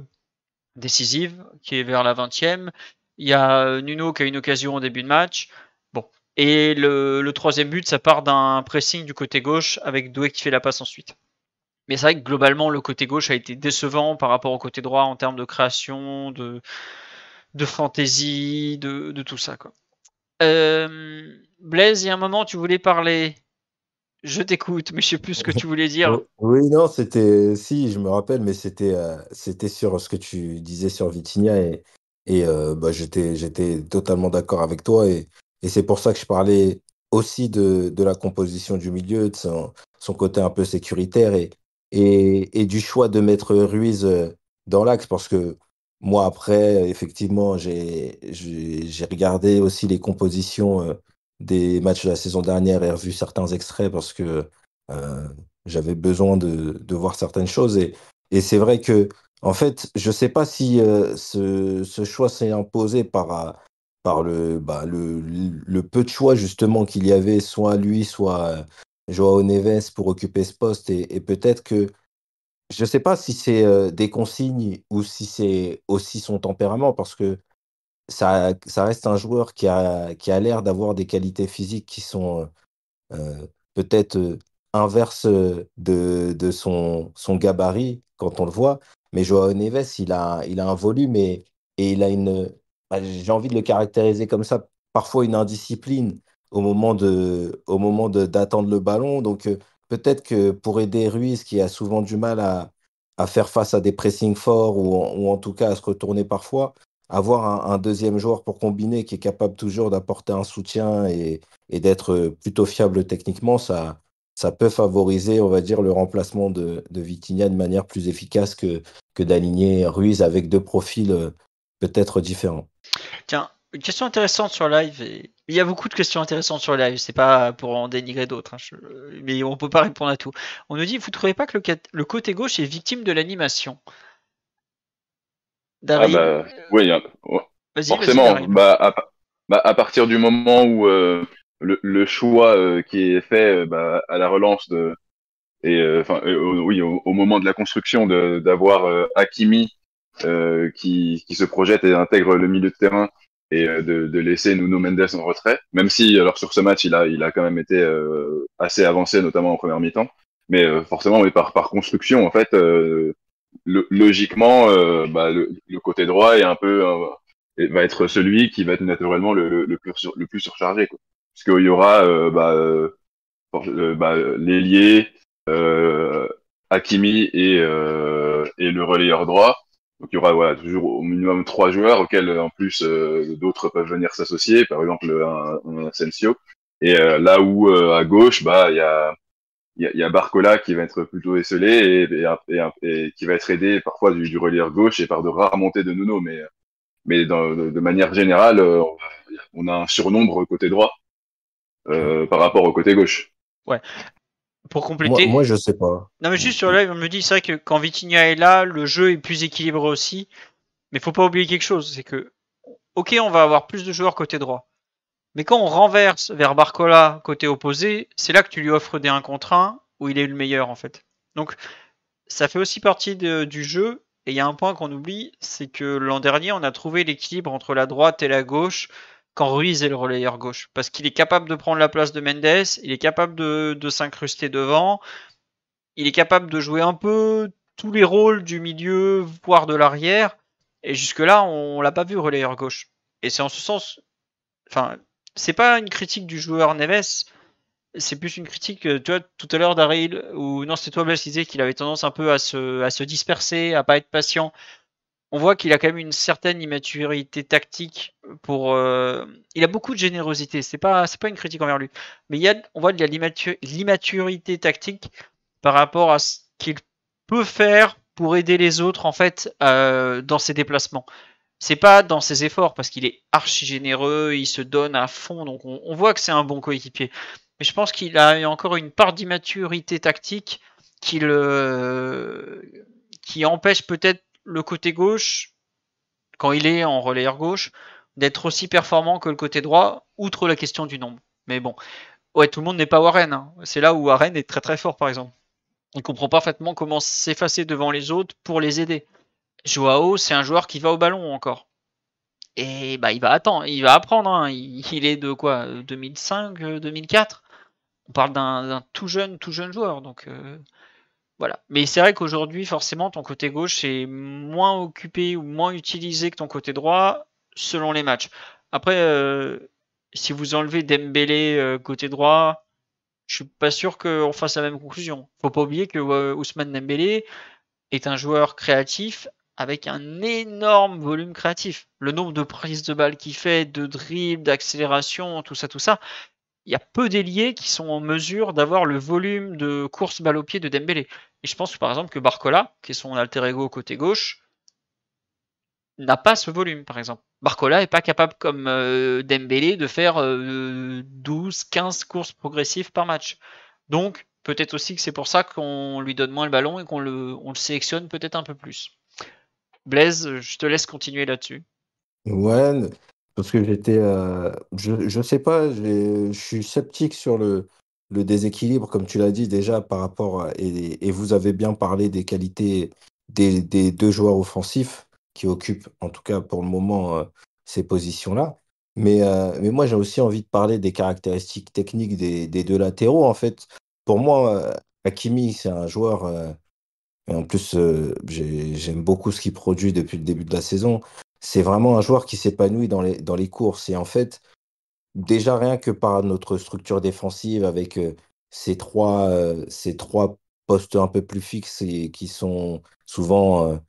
décisive, qui est vers la 20e. Il y a euh, Nuno qui a une occasion au début de match. Bon. Et le, troisième but, ça part d'un pressing du côté gauche avec Doué qui fait la passe ensuite. Mais c'est vrai que globalement, le côté gauche a été décevant par rapport au côté droit en termes de création, de, de fantaisie, de, tout ça. Euh, Blaise, il y a un moment, tu voulais parler je t'écoute, mais je sais plus ce que tu voulais dire. Oui, non, c'était. Si, je me rappelle, mais c'était euh, c'était sur ce que tu disais sur Vitinia et, et euh, bah, j'étais totalement d'accord avec toi. Et, et c'est pour ça que je parlais aussi de, la composition du milieu, de son, côté un peu sécuritaire et, et, et, du choix de mettre Ruiz euh, dans l'axe. Parce que moi, après, effectivement, j'ai regardé aussi les compositions des matchs de la saison dernière et revu certains extraits parce que euh, j'avais besoin de, voir certaines choses. Et, c'est vrai que, en fait, je ne sais pas si euh, ce, choix s'est imposé par, euh, bah, le, peu de choix justement qu'il y avait, soit lui, soit Joao Neves pour occuper ce poste. Et, peut-être que, je ne sais pas si c'est des consignes ou si c'est aussi son tempérament parce que ça, reste un joueur qui a, l'air d'avoir des qualités physiques qui sont euh, euh, peut-être euh, inverses de, son, gabarit quand on le voit. Mais Joao Neves, il a, un volume et, il a une. Bah, j'ai envie de le caractériser comme ça, parfois une indiscipline au moment d'attendre le ballon. Donc peut-être que pour aider Ruiz, qui a souvent du mal à, faire face à des pressings forts ou en, tout cas à se retourner parfois, avoir un, deuxième joueur pour combiner qui est capable toujours d'apporter un soutien et, d'être euh, plutôt fiable techniquement, ça, peut favoriser, on va dire, le remplacement de, de Vitinha de manière plus efficace que, d'aligner Ruiz avec deux profils euh, peut-être différents. Tiens, une question intéressante sur live. Il y a beaucoup de questions intéressantes sur live, c'est pas pour en dénigrer d'autres, hein, mais on peut pas répondre à tout. On nous dit, vous trouvez pas que le côté gauche est victime de l'animation ah bah, oui, hein, forcément. Bah, bah, à, partir du moment où euh, le, choix euh, qui est fait euh, à la relance de et enfin oui au, moment de la construction d'avoir Akimi qui, se projette et intègre le milieu de terrain et de, de, laisser Nuno Mendes en retrait, même si alors sur ce match il a il a quand même été assez avancé notamment en première mi-temps, mais forcément mais par par construction en fait logiquement, euh, bah, le, côté droit est un peu euh, va être celui qui va être naturellement le, plus, surchargé, quoi. parce qu'il y aura euh, bah, bah, l'ailier, Akimi et, le relayeur droit. Donc il y aura toujours au minimum trois joueurs auxquels en plus d'autres peuvent venir s'associer, par exemple un, un Asensio. Et là où à gauche, bah il y a il y, a Barcola qui va être plutôt esselé et, qui va être aidé parfois du, relire gauche et par de rares montées de Nuno, mais, de, manière générale, euh, on a un surnombre côté droit euh, par rapport au côté gauche. Ouais. Pour compléter. Moi, je sais pas. Non, mais juste sur live, on me dit, c'est vrai que quand Vitinha est là, le jeu est plus équilibré aussi. Mais faut pas oublier quelque chose, c'est que, ok, on va avoir plus de joueurs côté droit. Mais quand on renverse vers Barcola côté opposé, c'est là que tu lui offres des 1 contre 1 où il est le meilleur en fait. Donc ça fait aussi partie du jeu. Et il y a un point qu'on oublie, c'est que l'an dernier, on a trouvé l'équilibre entre la droite et la gauche quand Ruiz est le relayeur gauche. Parce qu'il est capable de prendre la place de Mendes, il est capable de, s'incruster devant, il est capable de jouer un peu tous les rôles du milieu, voire de l'arrière. Et jusque-là, on l'a pas vu relayeur gauche. Et c'est en ce sens, enfin, c'est pas une critique du joueur Neves, c'est plus une critique. Euh, tu vois, tout à l'heure, Daryl, ou non, c'était toi, Bess, qui disait qu'il avait tendance un peu à se, à se disperser, à pas être patient. On voit qu'il a quand même une certaine immaturité tactique. Pour, euh, il a beaucoup de générosité. C'est pas, c'est pas une critique envers lui, mais il a, on voit qu'il y a l'immaturité tactique par rapport à ce qu'il peut faire pour aider les autres en fait euh, dans ses déplacements c'est pas dans ses efforts parce qu'il est archi généreux, il se donne à fond, donc on, voit que c'est un bon coéquipier. Mais je pense qu'il a encore une part d'immaturité tactique qui, le, qui empêche peut-être le côté gauche, quand il est en relayeur gauche, d'être aussi performant que le côté droit, outre la question du nombre. Mais bon, ouais, tout le monde n'est pas Warren. Hein. C'est là où Warren est très très fort, par exemple. Il comprend parfaitement comment s'effacer devant les autres pour les aider. Joao, c'est un joueur qui va au ballon encore. Et bah, il va attendre, il va apprendre. Hein. Il, est de quoi 2005, euh, 2004 euh, On parle d'un tout jeune, tout jeune joueur. Donc euh, voilà. Mais c'est vrai qu'aujourd'hui, forcément, ton côté gauche est moins occupé ou moins utilisé que ton côté droit selon les matchs. Après, si vous enlevez Dembélé côté droit, je suis pas sûr qu'on fasse la même conclusion. Faut pas oublier que Ousmane Dembélé est un joueur créatif avec un énorme volume créatif. Le nombre de prises de balles qu'il fait, de dribbles, d'accélération, tout ça, tout ça. Il y a peu d'ailiers qui sont en mesure d'avoir le volume de course balle au pied de Dembélé. Et je pense par exemple que Barcola, qui est son alter ego côté gauche, n'a pas ce volume, par exemple. Barcola n'est pas capable, comme euh, Dembélé, de faire 12-15 euh, courses progressives par match. Donc, peut-être aussi que c'est pour ça qu'on lui donne moins le ballon et qu'on le sélectionne peut-être un peu plus. Blaise, euh, je te laisse continuer là-dessus. Ouais, parce que j'étais. Euh, je, ne sais pas, je suis sceptique sur le, le déséquilibre, comme tu l'as dit déjà, par rapport. À, et, et, vous avez bien parlé des qualités des, des, deux joueurs offensifs qui occupent, en tout cas pour le moment, euh, ces positions-là. Mais, mais moi, j'ai aussi envie de parler des caractéristiques techniques des, des deux latéraux. En fait, pour moi, Hakimi, c'est un joueur et en plus, euh, j'aime beaucoup ce qu'il produit depuis le début de la saison. C'est vraiment un joueur qui s'épanouit dans les, dans les courses. Et en fait, déjà rien que par notre structure défensive avec euh, ces, trois, euh, ces trois postes un peu plus fixes et qui sont souvent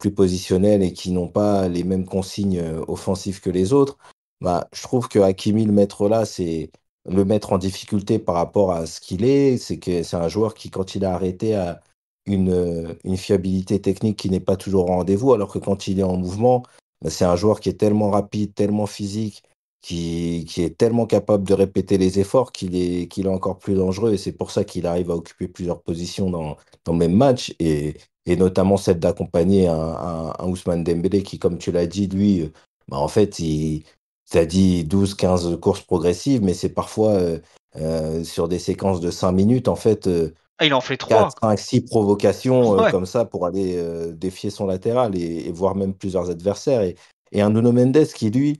plus positionnels et qui n'ont pas les mêmes consignes offensives que les autres, bah, je trouve que le mettre là, c'est le mettre en difficulté par rapport à ce qu'il est. C'est que c'est un joueur qui, quand il a arrêté, à une, une fiabilité technique qui n'est pas toujours au rendez-vous, alors que quand il est en mouvement, bah, c'est un joueur qui est tellement rapide, tellement physique, qui, qui, est tellement capable de répéter les efforts qu'il est, est encore plus dangereux. Et c'est pour ça qu'il arrive à occuper plusieurs positions dans, dans le même match, et, notamment celle d'accompagner un, Ousmane Dembélé qui, comme tu l'as dit, lui, euh, bah, en fait, il, as dit 12-15 courses progressives, mais c'est parfois euh, euh, sur des séquences de 5 minutes, en fait, ah, il en fait trois, 4, 5, 6 provocations euh, comme ça pour aller euh, défier son latéral et, voir même plusieurs adversaires. Et, et un Nuno Mendes qui, lui,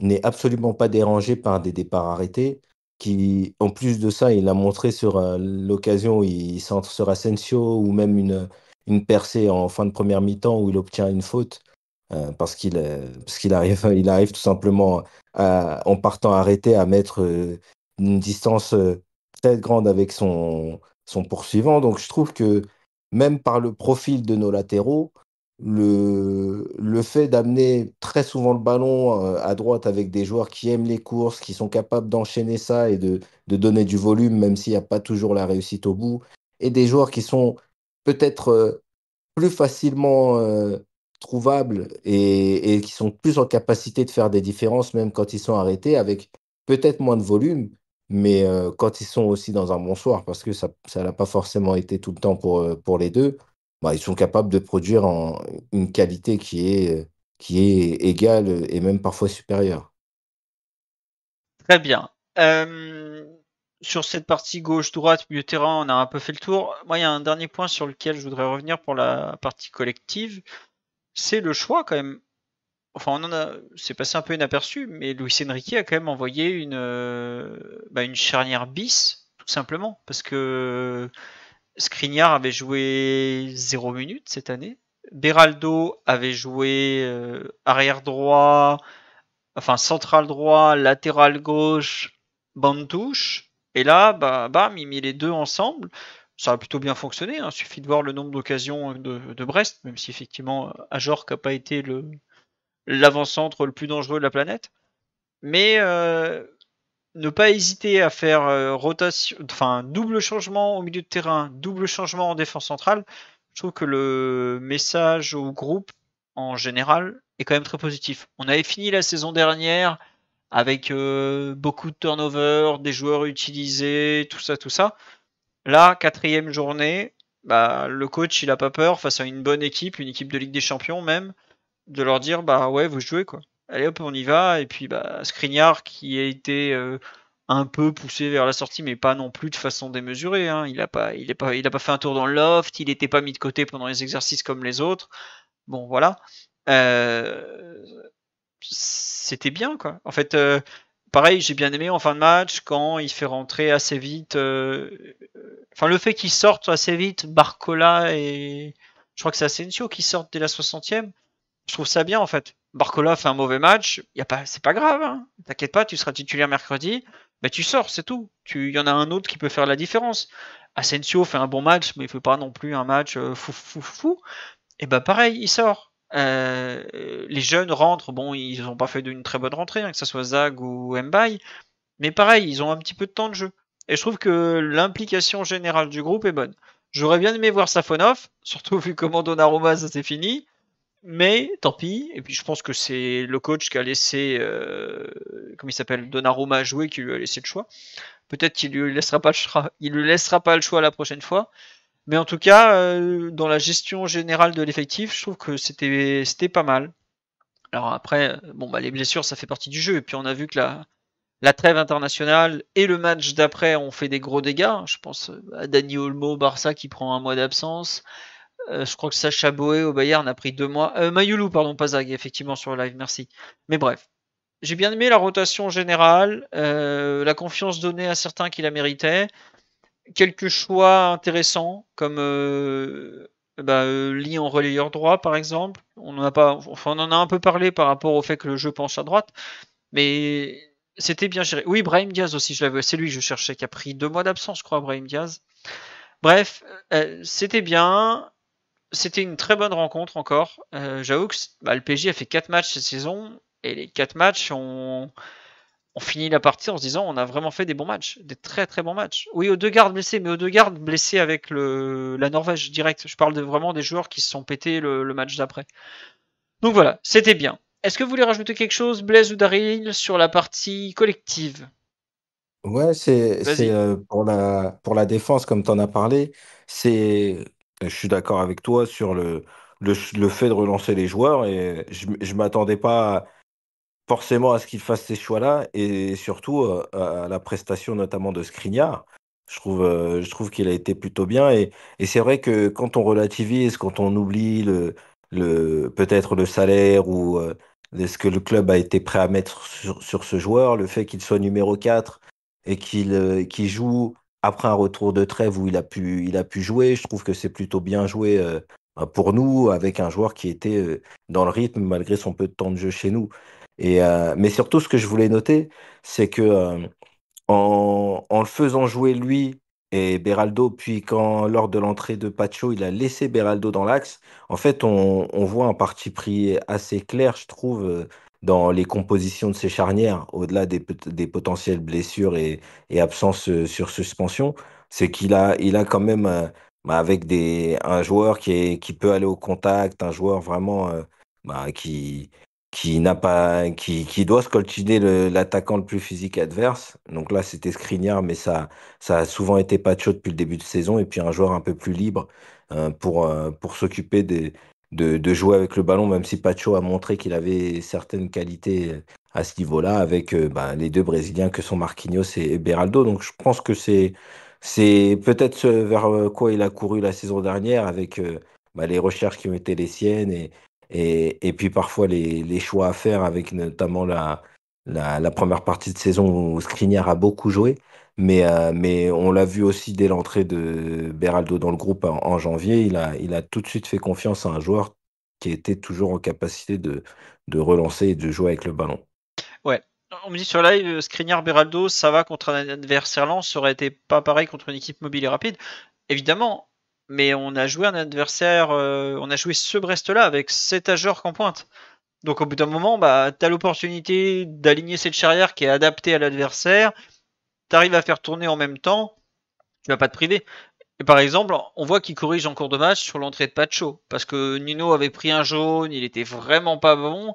n'est absolument pas dérangé par des départs arrêtés. Qui, en plus de ça, il a montré sur euh, l'occasion où il centre sur Asensio ou même une, une percée en fin de première mi-temps où il obtient une faute parce qu'il arrive, il arrive tout simplement en partant arrêté à mettre une distance très grande avec son, son poursuivant. Donc je trouve que même par le profil de nos latéraux, le, fait d'amener très souvent le ballon euh, à droite avec des joueurs qui aiment les courses, qui sont capables d'enchaîner ça et de, donner du volume, même s'il n'y a pas toujours la réussite au bout, et des joueurs qui sont peut-être euh, plus facilement euh, trouvables et, qui sont plus en capacité de faire des différences, même quand ils sont arrêtés, avec peut-être moins de volume, mais euh, quand ils sont aussi dans un bon soir, parce que ça n'a pas forcément été tout le temps pour, euh, pour les deux, bah, ils sont capables de produire en, une qualité qui est, euh, qui est égale et même parfois supérieure. Très bien. sur cette partie gauche-droite, milieu terrain, on a un peu fait le tour. Moi, il y a un dernier point sur lequel je voudrais revenir pour la partie collective. C'est le choix quand même enfin c'est passé un peu inaperçu, mais Luis Enrique a quand même envoyé une, euh, bah, une charnière bis, tout simplement, parce que Skriniar avait joué 0 minute cette année, Beraldo avait joué euh, arrière droit, enfin central droit, latéral gauche, bande touche, et là, bah, bam, il met les deux ensemble ça a plutôt bien fonctionné. Il hein. suffit de voir le nombre d'occasions de, Brest, même si effectivement Ajorc n'a pas été le, l'avant-centre le plus dangereux de la planète. Mais euh, ne pas hésiter à faire euh, rotation, enfin double changement au milieu de terrain, double changement en défense centrale. Je trouve que le message au groupe en général est quand même très positif. On avait fini la saison dernière avec euh, beaucoup de turnover, des joueurs utilisés, tout ça, tout ça. Là, quatrième journée, bah, le coach il a pas peur face à une bonne équipe, une équipe de Ligue des Champions même de leur dire bah ouais, vous jouez quoi. Allez hop, on y va. Et puis bah Skriniar qui a été euh, un peu poussé vers la sortie, mais pas non plus de façon démesurée. Hein. Il n'a pas, il est pas, il a pas fait un tour dans le loft. Il n'était pas mis de côté pendant les exercices comme les autres. Bon voilà. Euh, c'était bien quoi. En fait, euh, pareil, j'ai bien aimé en fin de match quand il fait rentrer assez vite. enfin, le fait qu'il sorte assez vite Barcola et je crois que c'est Asensio qui sortent dès la 60e je trouve ça bien en fait. Barcola fait un mauvais match, y a pas, c'est pas grave. Hein. T'inquiète pas, tu seras titulaire mercredi. mais tu sors, c'est tout. Il y en a un autre qui peut faire la différence. Asensio fait un bon match, mais il fait pas non plus un match euh, fou, fou, fou. Et bah pareil, il sort. Euh, les jeunes rentrent, bon, ils n'ont pas fait une très bonne rentrée, hein, que ce soit Zag ou Mbaye, mais pareil, ils ont un petit peu de temps de jeu. Et je trouve que l'implication générale du groupe est bonne. J'aurais bien aimé voir Safonov, surtout vu comment Donnarumma ça s'est fini mais tant pis. Et puis je pense que c'est le coach qui a laissé, euh, comme il s'appelle, Donnarumma jouer, qui lui a laissé le choix. Peut-être qu'il lui laissera pas le choix, il lui laissera pas le choix la prochaine fois. Mais en tout cas, euh, dans la gestion générale de l'effectif, je trouve que c'était c'était pas mal. Alors après, bon bah les blessures, ça fait partie du jeu. Et puis on a vu que la la trêve internationale et le match d'après ont fait des gros dégâts. Je pense à Dani Olmo, Barça qui prend un mois d'absence. Euh, je crois que Sacha Boé au Bayern a pris deux mois. Euh, Mayoulou, pardon, pas Zag, effectivement, sur le live, merci. Mais bref. J'ai bien aimé la rotation générale, euh, la confiance donnée à certains qui la méritaient, quelques choix intéressants, comme bah, Li en relayeur droit, par exemple. On en, a pas, on en a un peu parlé par rapport au fait que le jeu penche à droite, mais c'était bien géré. Oui, Brahim Diaz aussi, je l'avais. C'est lui que je cherchais, qui a pris deux mois d'absence, je crois, Brahim Diaz. Bref, c'était bien c'était une très bonne rencontre encore. Euh, j'avoue que bah, le PSG a fait 4 matchs cette saison et les 4 matchs ont on la partie en se disant on a vraiment fait des bons matchs, des très très bons matchs. Oui, aux deux gardes blessés, mais aux deux gardes blessés avec la Norvège direct. Je parle de, vraiment des joueurs qui se sont pétés le, match d'après. Donc voilà, c'était bien. Est-ce que vous voulez rajouter quelque chose, Blaise ou Daryl, sur la partie collective Ouais, c'est euh, pour, la, pour la défense, comme tu en as parlé, c'est je suis d'accord avec toi sur le, le, le, fait de relancer les joueurs et je ne m'attendais pas forcément à ce qu'ils fassent ces choix-là et surtout euh, à, la prestation notamment de Skriniar. Je trouve, euh, je trouve qu'il a été plutôt bien et, et c'est vrai que quand on relativise, quand on oublie le, le peut-être le salaire ou euh, ce que le club a été prêt à mettre sur, sur ce joueur, le fait qu'il soit numéro 4 et qu'il qu'il joue après un retour de trêve où il a pu, il a pu jouer, je trouve que c'est plutôt bien joué euh, ben, pour nous, avec un joueur qui était euh, dans le rythme malgré son peu de temps de jeu chez nous. Et, euh, mais surtout, ce que je voulais noter, c'est que en, le faisant jouer lui et Beraldo, puis quand lors de l'entrée de Pacho, il a laissé Beraldo dans l'axe, en fait, on, on, voit un parti pris assez clair, je trouve dans les compositions de ces charnières, au-delà des, des, potentielles blessures et, et absences euh, sur suspension, c'est qu'il a, il a quand même, euh, bah, avec des, un joueur qui, est, qui peut aller au contact, un joueur vraiment euh, bah, qui, qui, n'a pas, qui, qui doit scoltiner l'attaquant le, plus physique adverse. Donc là, c'était Skriniar, mais ça, ça a souvent été Pacho depuis le début de saison, et puis un joueur un peu plus libre pour, pour s'occuper des, de, jouer avec le ballon, même si Pacho a montré qu'il avait certaines qualités euh, à ce niveau-là, avec euh, bah, les deux Brésiliens que sont Marquinhos et Beraldo. Donc je pense que c'est, peut-être vers euh, quoi il a couru la saison dernière, avec bah, les recherches qui ont été les siennes et, puis parfois les, choix à faire, avec notamment la, la, première partie de saison où Skriniar a beaucoup joué. Mais, euh, mais on l'a vu aussi dès l'entrée de Beraldo dans le groupe en, janvier. Il a, il a tout de suite fait confiance à un joueur qui était toujours en capacité de, relancer et de jouer avec le ballon. Ouais. On me dit sur live, euh, Skriniar Beraldo, ça va contre un adversaire lent, ça aurait été pas pareil contre une équipe mobile et rapide. Évidemment, mais on a joué un adversaire, euh, on a joué ce Brest-là avec cet âgeur qu'en pointe. Donc au bout d'un moment, bah, tu as l'opportunité d'aligner cette charrière qui est adaptée à l'adversaire, t'arrives à faire tourner en même temps, tu vas pas te priver. Et par exemple, on voit qu'il corrige en cours de match sur l'entrée de Pacho, parce que Nuno avait pris un jaune, il était vraiment pas bon.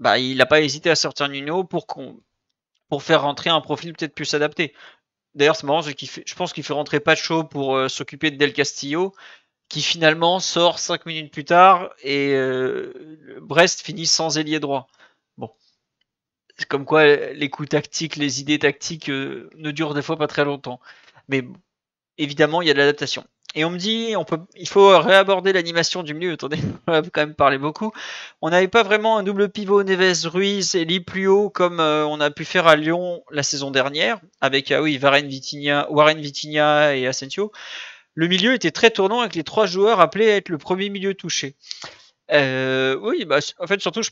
Bah, il n'a pas hésité à sortir Nuno pour, pour faire rentrer un profil peut-être plus adapté. D'ailleurs, c'est marrant, je, pense qu'il fait rentrer Pacho pour euh, s'occuper de Del Castillo, qui finalement sort 5 minutes plus tard et euh, Brest finit sans ailier droit comme quoi les coups tactiques, les idées tactiques euh, ne durent des fois pas très longtemps. Mais évidemment, il y a de l'adaptation. Et on me dit, on peut, il faut réaborder l'animation du milieu. Attendez, on a quand même parlé beaucoup. On n'avait pas vraiment un double pivot Neves, Ruiz et Lee plus haut comme euh, on a pu faire à Lyon la saison dernière avec ah oui, Warren Vitinha et Asensio. Le milieu était très tournant avec les trois joueurs appelés à être le premier milieu touché. Euh, oui, bah, en fait, surtout,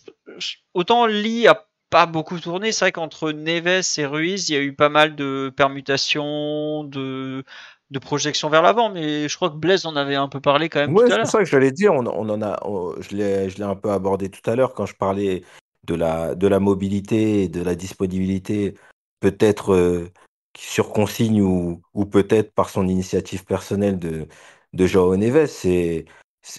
autant Lee a pas beaucoup tourné. C'est vrai qu'entre Neves et Ruiz, il y a eu pas mal de permutations, de, de projections vers l'avant. Mais je crois que Blaise en avait un peu parlé quand même. Oui, c'est ça que j'allais dire. On, on, en a, je l'ai un peu abordé tout à l'heure quand je parlais de la, de la mobilité et de la disponibilité, peut-être euh, sur consigne ou, ou peut-être par son initiative personnelle de, de Joao Neves. et,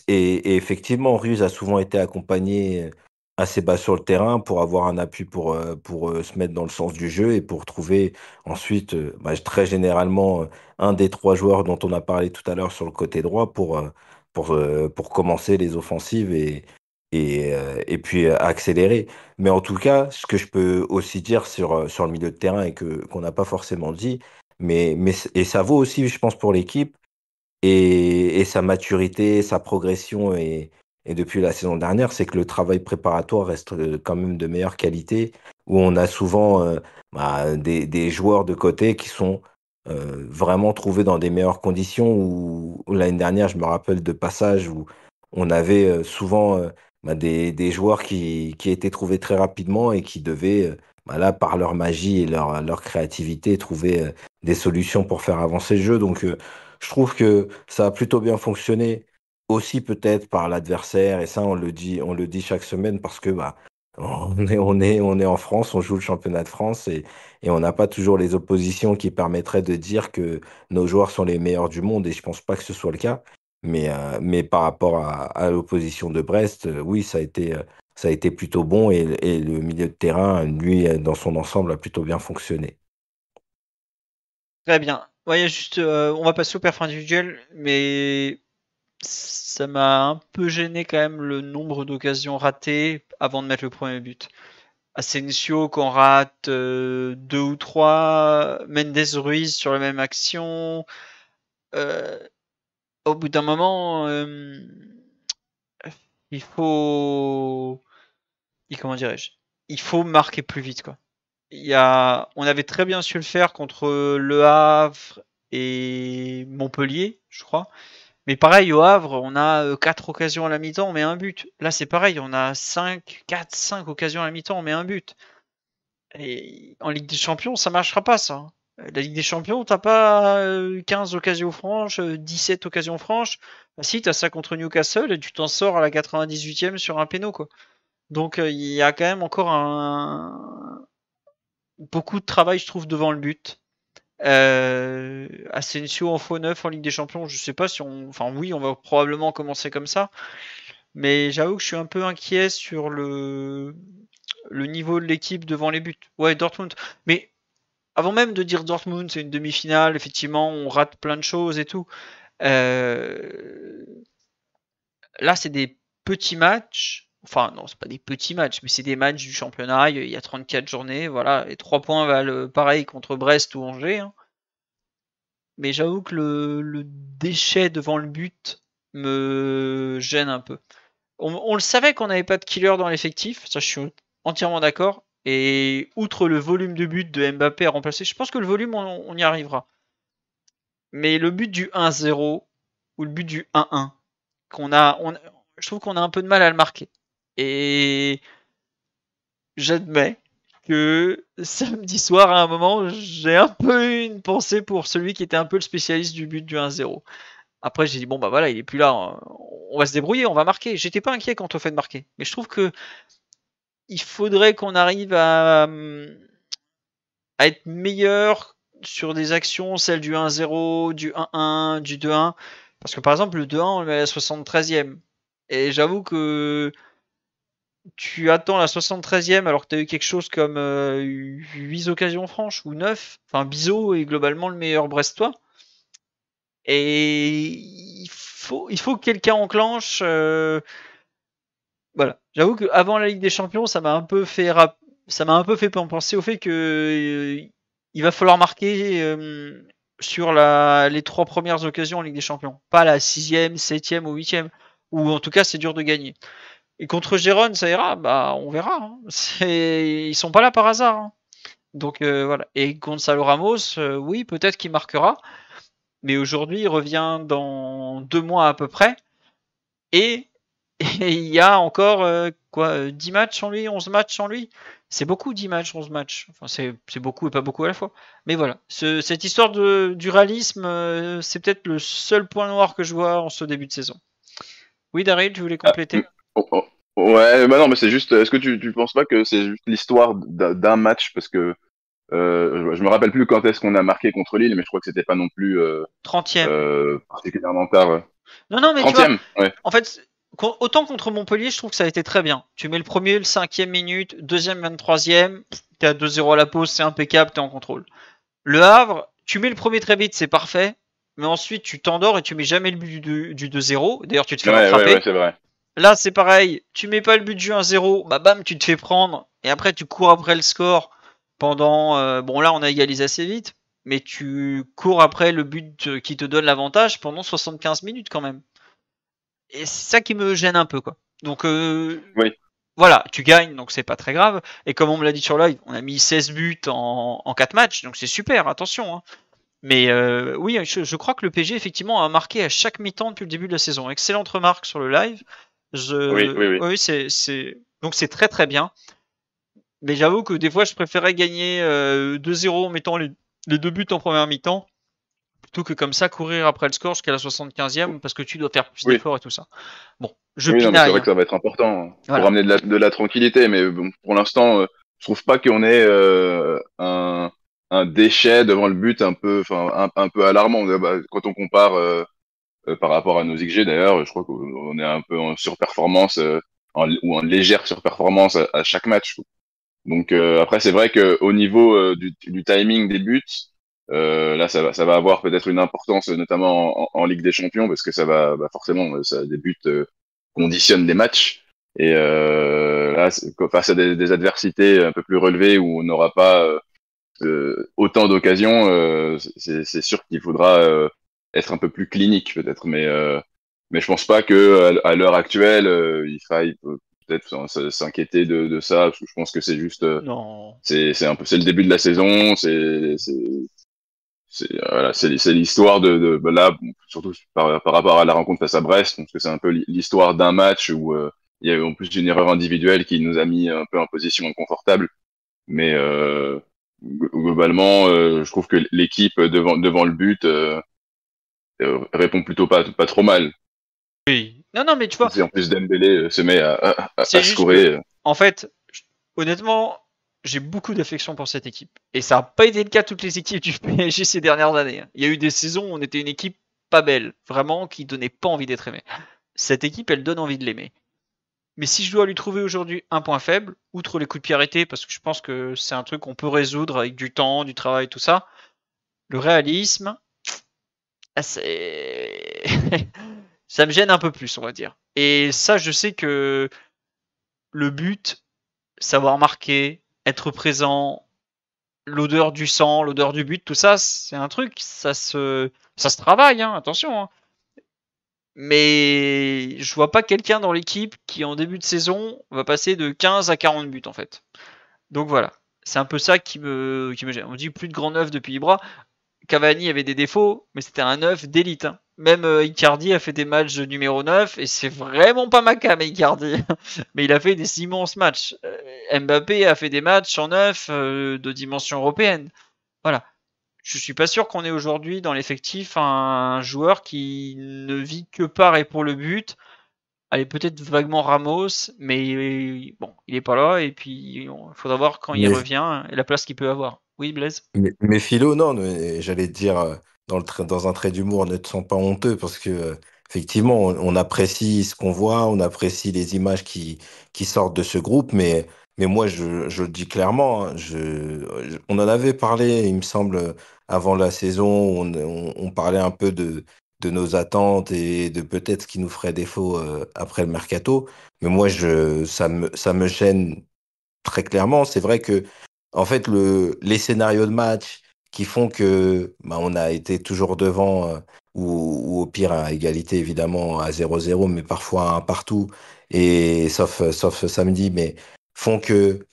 et effectivement, Ruiz a souvent été accompagné assez bas sur le terrain pour avoir un appui pour, euh, pour euh, se mettre dans le sens du jeu et pour trouver ensuite, euh, bah, très généralement, un des trois joueurs dont on a parlé tout à l'heure sur le côté droit pour, pour, pour commencer les offensives et, et, et, puis accélérer. Mais en tout cas, ce que je peux aussi dire sur, sur le milieu de terrain et que, qu'on n'a pas forcément dit, mais, mais, et ça vaut aussi, je pense, pour l'équipe, et, et, sa maturité, sa progression et, et depuis la saison dernière, c'est que le travail préparatoire reste euh, quand même de meilleure qualité, où on a souvent euh, bah, des, des, joueurs de côté qui sont euh, vraiment trouvés dans des meilleures conditions. Où, l'année dernière, je me rappelle de passages où on avait souvent bah, des, des, joueurs qui, qui, étaient trouvés très rapidement et qui devaient, bah, là, par leur magie et leur, leur créativité, trouver des solutions pour faire avancer le jeu. Donc, je trouve que ça a plutôt bien fonctionné aussi peut-être par l'adversaire, et ça on le dit, on le dit chaque semaine parce que bah, on est, on, est, on est en France, on joue le championnat de France et, et on n'a pas toujours les oppositions qui permettraient de dire que nos joueurs sont les meilleurs du monde et je pense pas que ce soit le cas. Mais, euh, mais par rapport à, l'opposition de Brest, euh, oui, ça a, été, euh, ça a été plutôt bon et, et le milieu de terrain, lui, dans son ensemble, a plutôt bien fonctionné. Très bien. voyez juste, on va passer au perf individuel, mais ça m'a un peu gêné quand même le nombre d'occasions ratées avant de mettre le premier but. Asensio qu'on rate euh, deux ou trois, Mendes Ruiz sur la même action. Euh, au bout d'un moment, euh, il faut, il, comment dirais-je, il faut marquer plus vite quoi. on avait très bien su le faire contre Le Havre et Montpellier, je crois. Mais pareil, au Havre, on a 4 euh, occasions à la mi-temps, on met un but. Là, c'est pareil, on a 5, 4, 5 occasions à la mi-temps, on met un but. Et en Ligue des Champions, ça marchera pas, ça. Hein. La Ligue des Champions, t'as pas 15 euh, occasions franches, 17 euh, occasions franches. Bah, si, t'as ça contre Newcastle et tu t'en sors à la 98e sur un péno, quoi. Donc, il y a quand même encore un... beaucoup de travail, je trouve, devant le but. Euh, Asensio en faux neuf en Ligue des Champions, je sais pas si on. Enfin, oui, on va probablement commencer comme ça. Mais j'avoue que je suis un peu inquiet sur le, le niveau de l'équipe devant les buts. Ouais, Dortmund. Mais avant même de dire Dortmund, c'est une demi-finale, effectivement, on rate plein de choses et tout. Euh, là, c'est des petits matchs Enfin, non, c'est pas des petits matchs, mais c'est des matchs du championnat. Il y a 34 journées, voilà. Et 3 points valent euh, pareil contre Brest ou Angers. Hein. Mais j'avoue que le, déchet devant le but me gêne un peu. On, le savait qu'on n'avait pas de killer dans l'effectif, ça je suis entièrement d'accord. Et outre le volume de but de Mbappé à remplacer, je pense que le volume, on, y arrivera. Mais le but du 1-0 ou le but du 1-1, qu'on a, je trouve qu'on a un peu de mal à le marquer. Et j'admets que samedi soir, à un moment, j'ai un peu eu une pensée pour celui qui était un peu le spécialiste du but du 1-0. Après, j'ai dit, bon, bah voilà, il est plus là, hein. on va se débrouiller, on va marquer. J'étais pas inquiet quant au fait de marquer. Mais je trouve que il faudrait qu'on arrive à, hum, être meilleur sur des actions, celles du 1-0, du 1-1, du 2-1. Parce que par exemple, le 2-1, on le met à la 73e. Et j'avoue que tu attends la 73e alors que tu as eu quelque chose comme 8 euh, occasions franches ou 9. Enfin, Bizot est globalement le meilleur brestois. Et il faut, il faut que quelqu'un enclenche. Euh, voilà. J'avoue qu'avant la Ligue des Champions, ça m'a un peu fait ça m'a un peu fait penser au fait que euh, il va falloir marquer sur les trois premières occasions en Ligue des Champions, pas la sixième, septième ou huitième, ou en tout cas c'est dur de gagner. Et contre Gérone, ça ira, bah on verra. Hein. C'est... Ils sont pas là par hasard. Hein. Donc euh, voilà. Et Gonzalo Ramos, euh, oui, peut-être qu'il marquera. Mais aujourd'hui, il revient dans deux mois à peu près. Et, il y a encore euh, quoi 10 matchs en lui, 11 matchs en lui. C'est beaucoup 10 matchs, 11 matchs. Enfin, c'est, beaucoup et pas beaucoup à la fois. Mais voilà. cette histoire de, du réalisme, c'est peut-être le seul point noir que je vois en ce début de saison. Oui, Daryl, tu voulais compléter ah, oh, oh. Ouais, bah non, mais c'est juste. Est-ce que tu, tu penses pas que c'est juste l'histoire d'un match Parce que euh, je me rappelle plus quand est-ce qu'on a marqué contre Lille, mais je crois que c'était pas non plus. Euh, euh particulièrement tard. Non, non, mais En fait, autant contre Montpellier, je trouve que ça a été très bien. Tu mets le premier, le cinquième minute, deuxième, vingt-troisième, t'es à 2-0 à la pause, c'est impeccable, t'es en contrôle. Le Havre, tu mets le premier très vite, c'est parfait, mais ensuite tu t'endors et tu mets jamais le but du, du 2-0. D'ailleurs, tu te fais un rattraper. Ouais, ouais, c'est vrai. Là, c'est pareil. Tu mets pas le but du jeu 1-0, bah bam, tu te fais prendre. Et après, tu cours après le score pendant. Euh, bon, là, on a égalisé assez vite. Mais tu cours après le but qui te donne l'avantage pendant 75 minutes quand même. Et c'est ça qui me gêne un peu, quoi. Donc, euh, voilà, tu gagnes, donc c'est pas très grave. Et comme on me l'a dit sur live, on a mis 16 buts en, 4 matchs, donc c'est super, attention. Hein. Mais euh, oui, je, je, crois que le PG, effectivement, a marqué à chaque mi-temps depuis le début de la saison. Excellente remarque sur le live. Oui, oui, oui. c'est, Donc c'est très très bien. Mais j'avoue que des fois, je préférais gagner 2-0 euh, en mettant les, deux buts en première mi-temps, plutôt que comme ça courir après le score jusqu'à la 75e, parce que tu dois faire plus d'efforts et tout ça. Bon, je C'est vrai que hein. ça va être important pour ramener de la, tranquillité, mais pour l'instant, euh, je trouve pas qu'on ait euh, un, déchet devant le but un peu, un peu alarmant. Bah, quand on compare euh, par rapport à nos XG d'ailleurs. Je crois qu'on est un peu en surperformance euh, ou en légère surperformance à, chaque match. Donc euh, après, c'est vrai qu'au niveau du, timing des buts, là, ça va, ça va avoir peut-être une importance, notamment en, Ligue des Champions, parce que ça va bah, forcément, ça, des buts conditionnent des matchs. Et là, face à des, des, adversités un peu plus relevées où on n'aura pas autant d'occasions, c'est sûr qu'il faudra être un peu plus clinique peut-être, mais euh, mais je pense pas que à l'heure actuelle euh, il faille euh, peut-être s'inquiéter de, de, ça parce que je pense que c'est juste euh, c'est un peu c'est le début de la saison, c'est c'est voilà, l'histoire de, de, bah, là surtout par, par, rapport à la rencontre face à Brest, parce que c'est un peu l'histoire d'un match où il y avait en plus une erreur individuelle qui nous a mis un peu en position inconfortable, mais globalement je trouve que l'équipe devant devant le but euh, répond plutôt pas, pas trop mal. Oui. Non, non, mais tu vois. en plus, Dembélé euh, se met à, à, euh. en fait, honnêtement, j'ai beaucoup d'affection pour cette équipe. Et ça n'a pas été le cas toutes les équipes du PSG ces dernières années. Hein. Il y a eu des saisons où on était une équipe pas belle, vraiment, qui donnait pas envie d'être aimée. Cette équipe, elle donne envie de l'aimer. Mais si je dois lui trouver aujourd'hui un point faible, outre les coups de pied arrêtés, parce que je pense que c'est un truc qu'on peut résoudre avec du temps, du travail, tout ça, le réalisme ah, ça me gêne un peu plus, on va dire. Et ça, je sais que le but, savoir marquer, être présent, l'odeur du sang, l'odeur du but, tout ça, c'est un truc, ça se, ça se travaille, hein, attention. Hein. Mais je vois pas quelqu'un dans l'équipe qui, en début de saison, va passer de 15 à 40 buts, en fait. Donc voilà. C'est un peu ça qui me, me gêne. On dit plus de grand neuf depuis Ibra. Cavani avait des défauts, mais c'était un œuf d'élite. Hein. Même euh, Icardi a fait des matchs de numéro 9, et c'est vraiment pas ma cam, Icardi. mais il a fait des immenses matchs. Euh, Mbappé a fait des matchs en neuf euh, de dimension européenne. Voilà. Je suis pas sûr qu'on ait aujourd'hui dans l'effectif un, joueur qui ne vit que par et pour le but. Allez, peut-être vaguement Ramos, mais bon, il est pas là, et puis il faudra voir quand il revient et la place qu'il peut avoir. Oui, Blaise. Mais, Philo, non, j'allais dire euh, dans, le dans un trait d'humour, ne te sens pas honteux parce que euh, effectivement, on, apprécie ce qu'on voit, on apprécie les images qui, qui sortent de ce groupe, mais, mais moi, je, le dis clairement, hein, je, on en avait parlé, il me semble, avant la saison, on, parlait un peu de, de nos attentes et de peut-être ce qui nous ferait défaut euh, après le mercato. Mais moi, je, ça, me, ça me gêne très clairement. C'est vrai que en fait, le, les scénarios de match qui font que bah, on a été toujours devant euh, ou, au pire à égalité évidemment à 0-0, mais parfois un partout et sauf sauf samedi, mais font que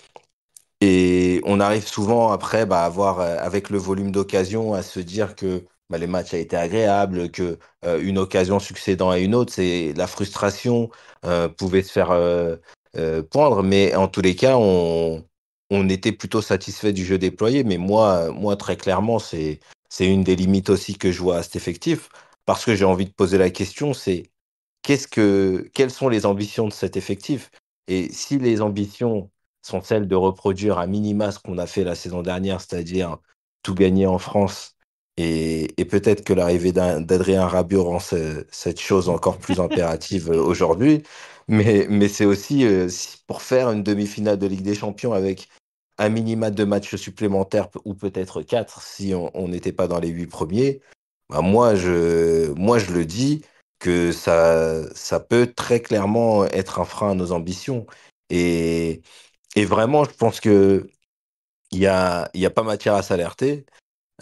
et on arrive souvent après bah, à avoir euh, avec le volume d'occasion à se dire que bah, les matchs a été agréable, que euh, une occasion succédant à une autre, c'est la frustration pouvait se faire poindre, mais en tous les cas, on, on était plutôt satisfait du jeu déployé, mais moi, moi très clairement, c'est une des limites aussi que je vois à cet effectif, parce que j'ai envie de poser la question, c'est qu'est-ce que, quelles sont les ambitions de cet effectif Et si les ambitions sont celles de reproduire à minima ce qu'on a fait la saison dernière, c'est-à-dire tout gagner en France, et, peut-être que l'arrivée d'Adrien Rabiot rend cette chose encore plus impérative euh, aujourd'hui, mais, mais c'est aussi euh, pour faire une demi-finale de Ligue des Champions avec un minima de matchs supplémentaires ou peut-être quatre si on n'était pas dans les huit premiers, bah moi, je, moi je le dis que ça, ça peut très clairement être un frein à nos ambitions. Et, vraiment, je pense que il n'y a, y a pas matière à s'alerter,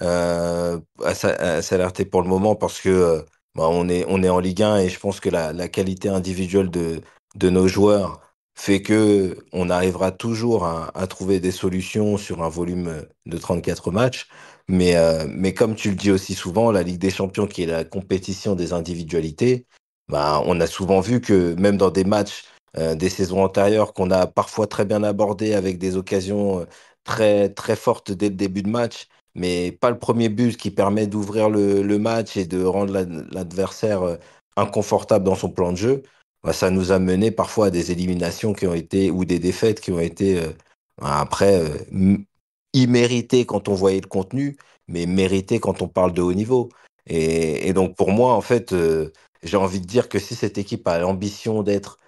euh, à s'alerter pour le moment parce que ben on, est, on est en Ligue 1 et je pense que la, la qualité individuelle de, de nos joueurs fait que on arrivera toujours à, trouver des solutions sur un volume euh, de 34 matchs. Mais, euh, mais comme tu le dis aussi souvent, la Ligue des Champions, qui est la compétition des individualités, bah, on a souvent vu que même dans des matchs euh, des saisons antérieures qu'on a parfois très bien abordé avec des occasions très, très fortes dès le début de match, mais pas le premier but qui permet d'ouvrir le match et de rendre l'adversaire inconfortable dans son plan de jeu, bah, ça nous a mené parfois à des éliminations qui ont été, ou des défaites qui ont été, euh, bah, après, euh, imméritées quand on voyait le contenu, mais méritées quand on parle de haut niveau. Et, donc, pour moi, en fait, euh, j'ai envie de dire que si cette équipe a l'ambition d'être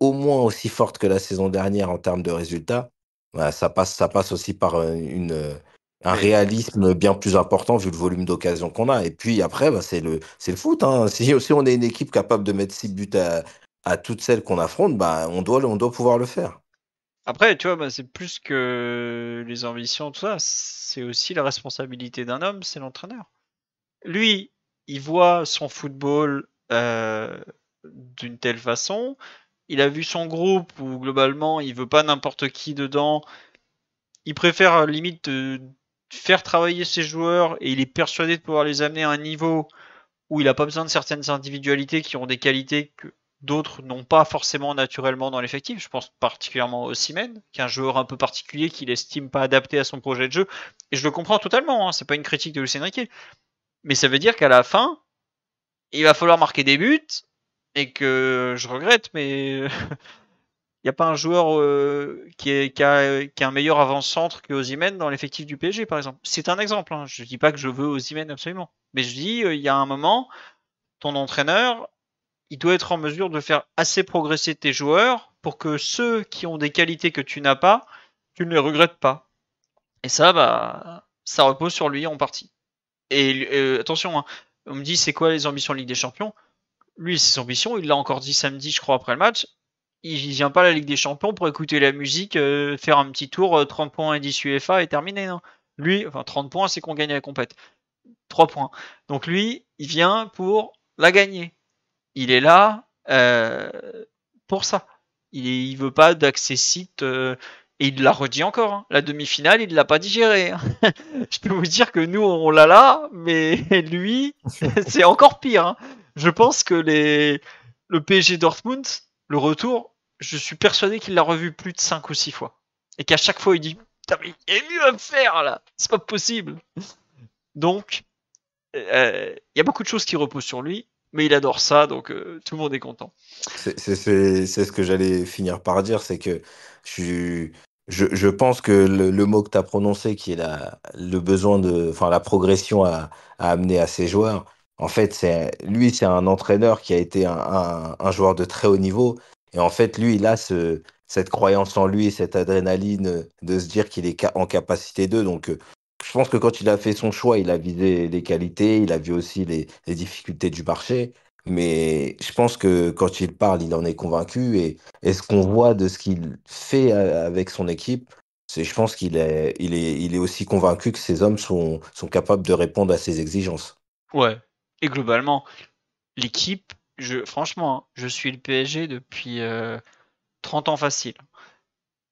au moins aussi forte que la saison dernière en termes de résultats, bah, ça, passe, ça passe aussi par une un réalisme bien plus important vu le volume d'occasion qu'on a. Et puis après, bah, c'est le, le foot. Hein. Si, on est une équipe capable de mettre six buts à, toutes celles qu'on affronte, bah, on, doit, on doit pouvoir le faire. Après, tu vois, bah, c'est plus que les ambitions, tout ça. C'est aussi la responsabilité d'un homme, c'est l'entraîneur. Lui, il voit son football euh, d'une telle façon. Il a vu son groupe où globalement, il veut pas n'importe qui dedans. Il préfère limite... Euh, faire travailler ses joueurs et il est persuadé de pouvoir les amener à un niveau où il n'a pas besoin de certaines individualités qui ont des qualités que d'autres n'ont pas forcément naturellement dans l'effectif. Je pense particulièrement au Simen, qui est un joueur un peu particulier qu'il estime pas adapté à son projet de jeu. Et je le comprends totalement, hein, c'est pas une critique de Lucien Riquet. Mais ça veut dire qu'à la fin, il va falloir marquer des buts et que je regrette, mais Il n'y a pas un joueur euh, qui, est, a, euh, un meilleur avant-centre que Ozymen dans l'effectif du PSG, par exemple. C'est un exemple. Hein. Je ne dis pas que je veux Ozymen absolument. Mais je dis, euh, il y a un moment, ton entraîneur, il doit être en mesure de faire assez progresser tes joueurs pour que ceux qui ont des qualités que tu n'as pas, tu ne les regrettes pas. Et ça, bah, ça repose sur lui en partie. Et attention, hein. on me dit, c'est quoi les ambitions de Ligue des Champions Lui, ses ambitions, il l'a encore dit samedi, je crois, après le match il vient pas à la Ligue des Champions pour écouter la musique, euh, faire un petit tour, 30 euh, points 10 UEFA et terminé. lui, enfin 30 points, c'est qu'on gagne la compète. 3 points. Donc lui, il vient pour la gagner. Il est là euh, pour ça. Il, veut pas d'accès et il l'a redit encore. Hein. La demi-finale, il l'a pas digéré. Hein. Je peux vous dire que nous, on l'a là, mais lui, c'est encore pire. Hein. Je pense que les, le PSG Dortmund, le retour, je suis persuadé qu'il l'a revu plus de 5 ou 6 fois. Et qu'à chaque fois, il dit il y a mieux à me faire là C'est pas possible Donc, euh, il y a beaucoup de choses qui reposent sur lui, mais il adore ça, donc euh, tout le monde est content. C'est ce que j'allais finir par dire c'est que je, je, pense que le, mot que tu as prononcé, qui est la, le besoin de. Enfin, la progression à, à amener à ses joueurs. En fait, lui, c'est un entraîneur qui a été un, un, un joueur de très haut niveau, et en fait, lui, il a ce, cette croyance en lui cette adrénaline euh, de se dire qu'il est en capacité de. Donc, euh, je pense que quand il a fait son choix, il a vu les qualités, il a vu aussi les, difficultés du marché. Mais je pense que quand il parle, il en est convaincu. Et, ce qu'on voit de ce qu'il fait euh, avec son équipe, c'est je pense qu'il est, il est, il est aussi convaincu que ses hommes sont, sont capables de répondre à ses exigences. Ouais. Et globalement, l'équipe, je, franchement, hein, je suis le PSG depuis 30 euh, ans facile.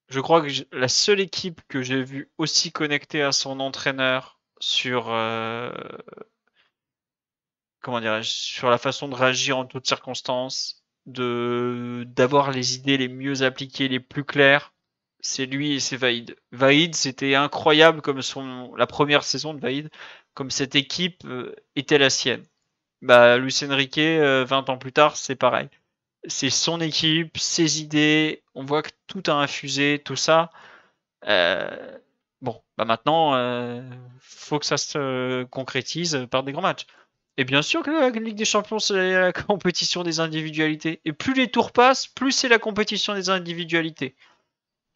Je crois que la seule équipe que j'ai vue aussi connectée à son entraîneur sur euh, comment dirais sur la façon de réagir en toutes circonstances, de d'avoir les idées les mieux appliquées, les plus claires, c'est lui et c'est Vaïd. Vaïd, c'était incroyable comme son la première saison de Vaïd, comme cette équipe euh, était la sienne. Bah, Lucien Riquet, euh, 20 ans plus tard, c'est pareil. C'est son équipe, ses idées, on voit que tout a infusé, tout ça. Euh, bon, bah maintenant, euh, faut que ça se concrétise par des grands matchs. Et bien sûr que la Ligue des Champions, c'est la compétition des individualités. Et plus les tours passent, plus c'est la compétition des individualités.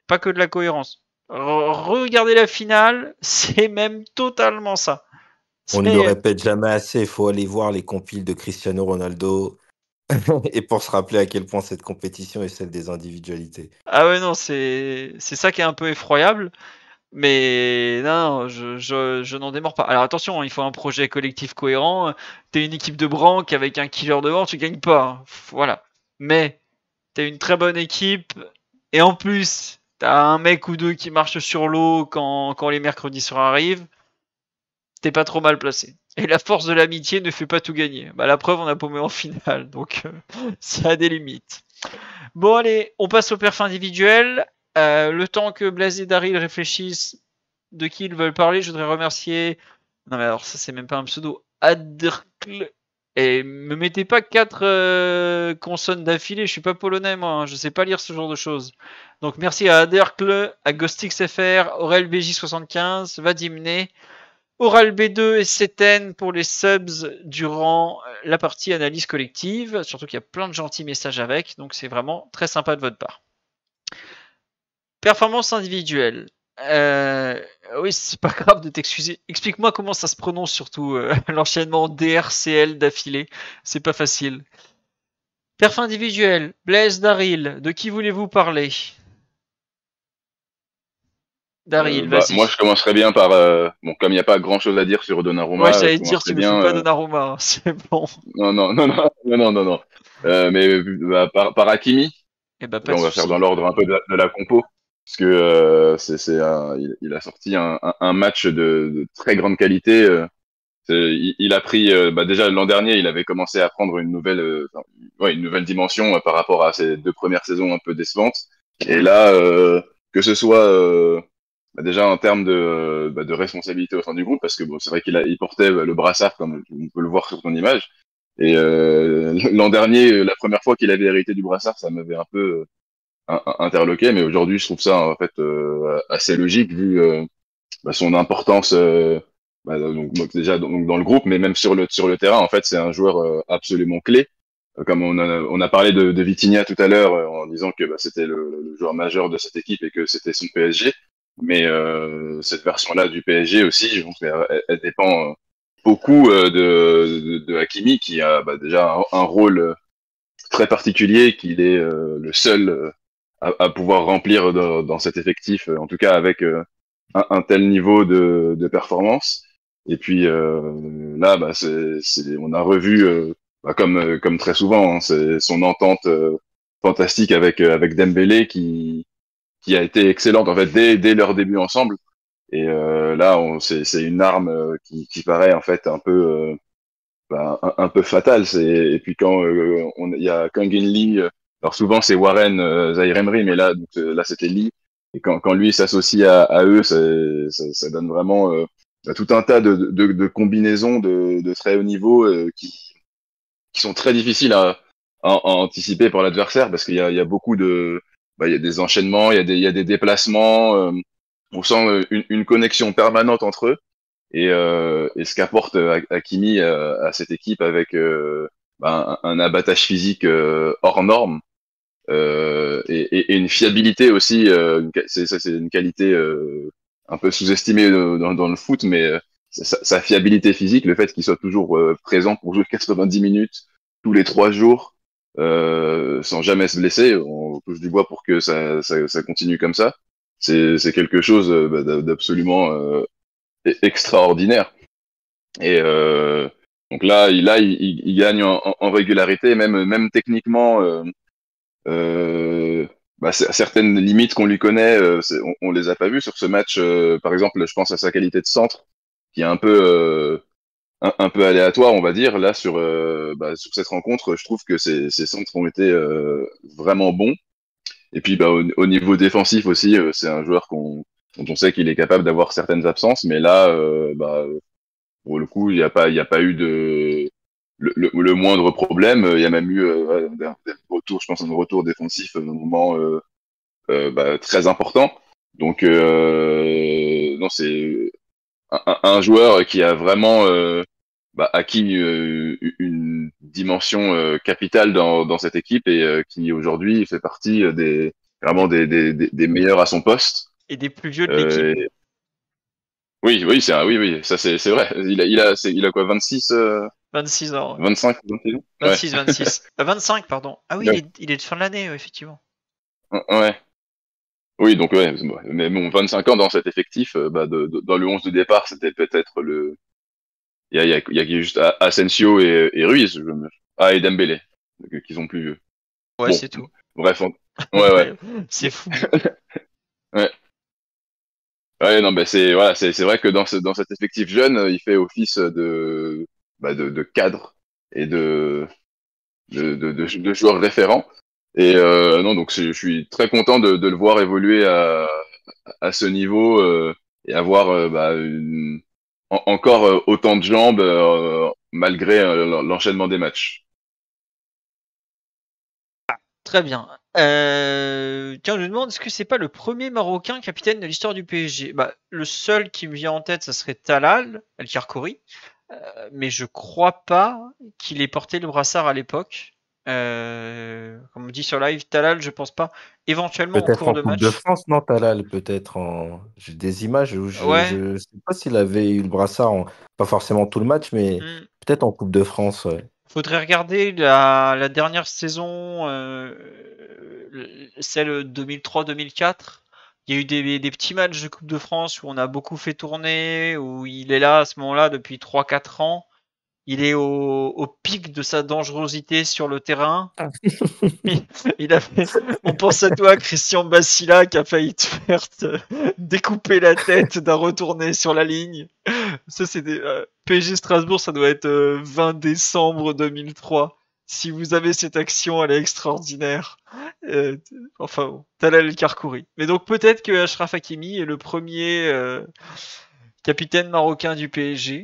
Pas que de la cohérence. Regardez la finale, c'est même totalement ça. On ne le euh, répète jamais assez, il faut aller voir les compiles de Cristiano Ronaldo, et pour se rappeler à quel point cette compétition est celle des individualités. Ah ouais, non, c'est ça qui est un peu effroyable. Mais non, je, n'en démords pas. Alors attention, hein, il faut un projet collectif cohérent. T'es une équipe de branques avec un killer devant, tu gagnes pas. Hein. Voilà. Mais t'es une très bonne équipe. Et en plus, t'as un mec ou deux qui marchent sur l'eau quand, quand les mercredis soirs arrivent t'es pas trop mal placé. Et la force de l'amitié ne fait pas tout gagner. Bah, la preuve, on a paumé en finale, donc euh, ça a des limites. Bon, allez, on passe au perf individuel. Euh, le temps que Blaise et Daryl réfléchissent de qui ils veulent parler, je voudrais remercier. Non, mais alors, ça, c'est même pas un pseudo. Adrkl. Et me mettez pas quatre euh, consonnes d'affilée, je suis pas polonais moi, hein, je sais pas lire ce genre de choses. Donc merci à Aderkle, à GostiXFR, Aurel 75 Vadimné, Oral B2 et CTN pour les subs durant euh, la partie analyse collective. Surtout qu'il y a plein de gentils messages avec, donc c'est vraiment très sympa de votre part. Performance individuelle. Euh, oui, c'est pas grave de t'excuser. Explique-moi comment ça se prononce surtout euh, l'enchaînement DRCL d'affilée. C'est pas facile. Perf individuelle. Blaise Daril, de qui voulez-vous parler euh, bah, moi, je commencerai bien par. Euh, bon, comme il n'y a pas grand chose à dire sur Donnarumma. Moi, j'allais dire, si bien, pas euh. Donnarumma, hein, c'est bon. Non, non, non, non, non, non. non. Euh, mais bah, par, par Hakimi. Eh bah, pas on va faire dans l'ordre un peu de la, compo. Parce que euh, c'est, il, il, a sorti un, un, match de, de, très grande qualité. Il, il, a pris. bah, déjà, l'an dernier, il avait commencé à prendre une nouvelle, ouais, une nouvelle dimension par rapport à ses deux premières saisons un peu décevantes. Et là, que ce soit bah, déjà en termes de, bah, de responsabilité au sein du groupe, parce que bon, c'est vrai qu'il il portait bah, le brassard, comme on peut le voir sur ton image. Et euh, l'an dernier, la première fois qu'il avait hérité du brassard, ça m'avait un peu euh, interloqué, mais aujourd'hui, je trouve ça en fait euh, assez logique vu bah, son importance. Bah, donc, déjà donc, dans le groupe, mais même sur le sur le terrain, en fait, c'est un joueur absolument clé. Comme on a, on a parlé de, de Vitinha tout à l'heure en disant que c'était le, joueur majeur de cette équipe et que c'était son PSG mais euh, cette version-là du PSG aussi, elle dépend euh, beaucoup euh, de, de, Hakimi, qui a bah, déjà un, rôle très particulier, qu'il est le seul à, à pouvoir remplir dans, cet effectif, en tout cas avec un, tel niveau de, de performance. Et puis là, bah, on a revu, bah, comme, comme très souvent, hein, son entente fantastique avec, avec Dembélé qui qui a été excellente en fait dès, dès leur début ensemble. Et euh, là, c'est une arme euh, qui, qui, paraît en fait un peu euh, ben, un, peu fatale. Et puis quand il y a Kangin Lee, alors souvent c'est Warren euh, mais là là c'était Lee. Et quand, quand lui s'associe à, à, eux, ça, donne vraiment tout un tas de, de, combinaisons de, de, très haut niveau qui, qui sont très difficiles à, anticiper pour l'adversaire parce qu'il y, y a, beaucoup de bah, y a des enchaînements, il y, a des déplacements. Euh, on sent euh, une, connexion permanente entre eux. Et, euh, ce qu'apporte Akimi à, cette équipe avec bah, un, abattage physique hors norme, et, une fiabilité aussi. c'est, une qualité un peu sous-estimée dans, le foot, mais sa, sa, fiabilité physique, le fait qu'il soit toujours présent pour jouer 90 minutes tous les trois jours, euh, sans jamais se blesser. On touche du bois pour que ça, ça, ça continue comme ça. C'est quelque chose euh, bah, d'absolument euh, extraordinaire. Et euh, donc là, il, là, il, il, gagne en, régularité, même, même techniquement. Bah, certaines limites qu'on lui connaît, on, on, les a pas vues sur ce match. par exemple, je pense à sa qualité de centre, qui est un peu un, peu aléatoire, on va dire. Là, sur, euh, bah, sur cette rencontre, je trouve que ces, centres ont été euh, vraiment bons. Et puis, bah, au, niveau défensif aussi, euh, c'est un joueur qu'on, dont on sait qu'il est capable d'avoir certaines absences. Mais là, bah, pour le coup, il n'y a, pas, n'y a pas eu de. Le, le, moindre problème, il y a même eu un, retour, je pense, un retour défensif un moment bah, très important. Donc, non, c'est un, joueur qui a vraiment euh, bah, acquis euh, une dimension euh, capitale dans, cette équipe et qui aujourd'hui fait partie des vraiment des, meilleurs à son poste. Et des plus vieux de l'équipe. Oui, oui, c'est oui, oui, ça c'est vrai. Il a, il a, il a quoi, 26 26 ans. 25, 26 ans. 26, 26. 25, pardon. Ah oui, il, est, il, est, de fin de l'année, effectivement. Ouais. Oui, donc ouais, mais mon 25 ans dans cet effectif, euh, bah, de, dans le 11 de départ, c'était peut-être le. Il y a, juste Asensio et, Ruiz, je ah, et Dembélé, qu'ils ont plus vieux. Ouais, c'est tout. Bref, ouais, ouais. c'est fou. ouais. non, bah, c'est voilà, c'est vrai que dans, ce, dans cet effectif jeune, il fait office de, bah, de, cadre et de, de, de, de, de et euh, non, donc je suis très content de, le voir évoluer à, ce niveau euh, et avoir euh, bah, encore autant de jambes malgré l'enchaînement des matchs. très bien. tiens, je me demande, est-ce que c'est pas le premier Marocain capitaine de l'histoire du PSG bah, Le seul qui me vient en tête, ce serait Talal, El Karkouri, mais je crois pas qu'il ait porté le brassard à l'époque. Euh, comme on dit sur live, Talal, je pense pas. Éventuellement au cours en de match. De France, non, Talal, peut-être en. J'ai des images où je, sais pas s'il avait eu le brassard, pas forcément tout le match, mais hmm. peut-être en Coupe de France. Faudrait regarder la, dernière saison, euh, celle 2003-2004. Il y a eu des, des, petits matchs de Coupe de France où on a beaucoup fait tourner, où il est là à ce moment-là depuis 3-4 ans il est au, pic de sa dangerosité sur le terrain. Ah. Il, on pense à toi, Christian Bassila, qui a failli te faire découper la tête d'un retourné sur la ligne. Ça, c'est euh, Strasbourg, ça doit être 20 euh, décembre 2003. Si vous avez cette action, elle est extraordinaire. Euh, enfin, bon, Talal Karkouri. Mais donc, peut-être que Ashraf Hakimi est le premier euh, capitaine marocain du PSG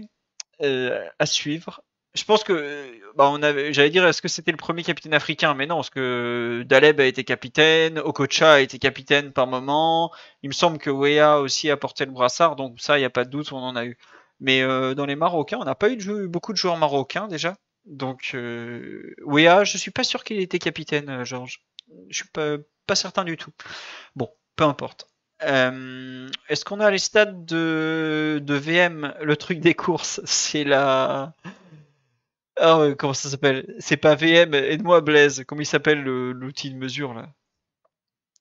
euh, à suivre. Je pense que, euh, bah, j'allais dire, est-ce que c'était le premier capitaine africain Mais non, parce que Daleb a été capitaine, Okocha a été capitaine par moment. Il me semble que Wea aussi a porté le brassard, donc ça, il n'y a pas de doute, on en a eu. Mais euh, dans les Marocains, on n'a pas eu beaucoup de joueurs marocains déjà. Donc, Wea, je suis pas sûr qu'il était capitaine, Georges. Je suis pas certain du tout. Bon, peu importe. Euh, est-ce qu'on a les stats de, VM Le truc des courses, c'est la. Ah comment ça s'appelle C'est pas VM, aide-moi Blaise. Comment il s'appelle l'outil de mesure là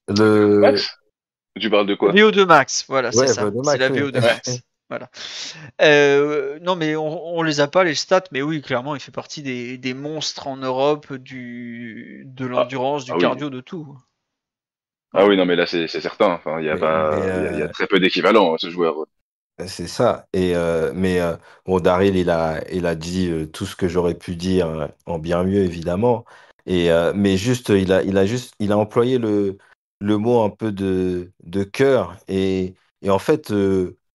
Le. tu parles de quoi VO2 Max, voilà, c'est ça. C'est la VO2 Max. voilà. Euh, non, mais on, les a pas les stats, mais oui, clairement, il fait partie des, monstres en Europe du, de ah, l'endurance, du ah cardio, de tout. Ah oui, non, mais là, c'est certain. Enfin, il y, a pas a, y, a euh, très peu d'équivalents à hein, ce joueur. Bah, c'est ça. Et, euh, mais euh, bon, Daryl, il a, il a dit tout ce que j'aurais pu dire en bien mieux, évidemment. Et, mais juste, il a, il a juste, il a employé le, le mot un peu de, de cœur. Et, en fait,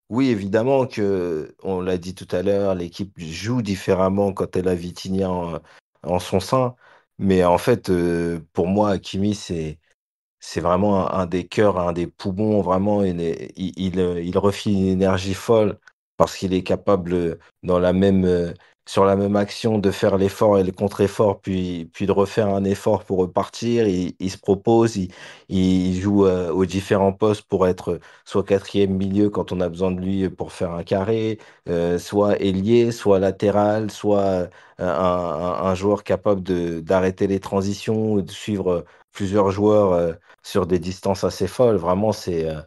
oui, évidemment que, on l'a dit tout à l'heure, l'équipe joue différemment quand elle a Vitinia en, en son sein. Mais en fait, pour moi, Kimi, c'est c'est vraiment un, des cœurs, un des poumons. Vraiment, il, refie il, il, euh, une énergie folle parce qu'il est capable, euh, dans la même, euh, sur la même action, de faire l'effort et le contre-effort, puis, puis de refaire un effort pour repartir. Il, se propose, il, il joue aux différents postes pour être soit quatrième milieu quand on a besoin de lui pour faire un carré, soit ailier, soit latéral, soit un, un joueur capable d'arrêter les transitions, de suivre plusieurs joueurs euh, sur des distances assez folles. Vraiment, euh,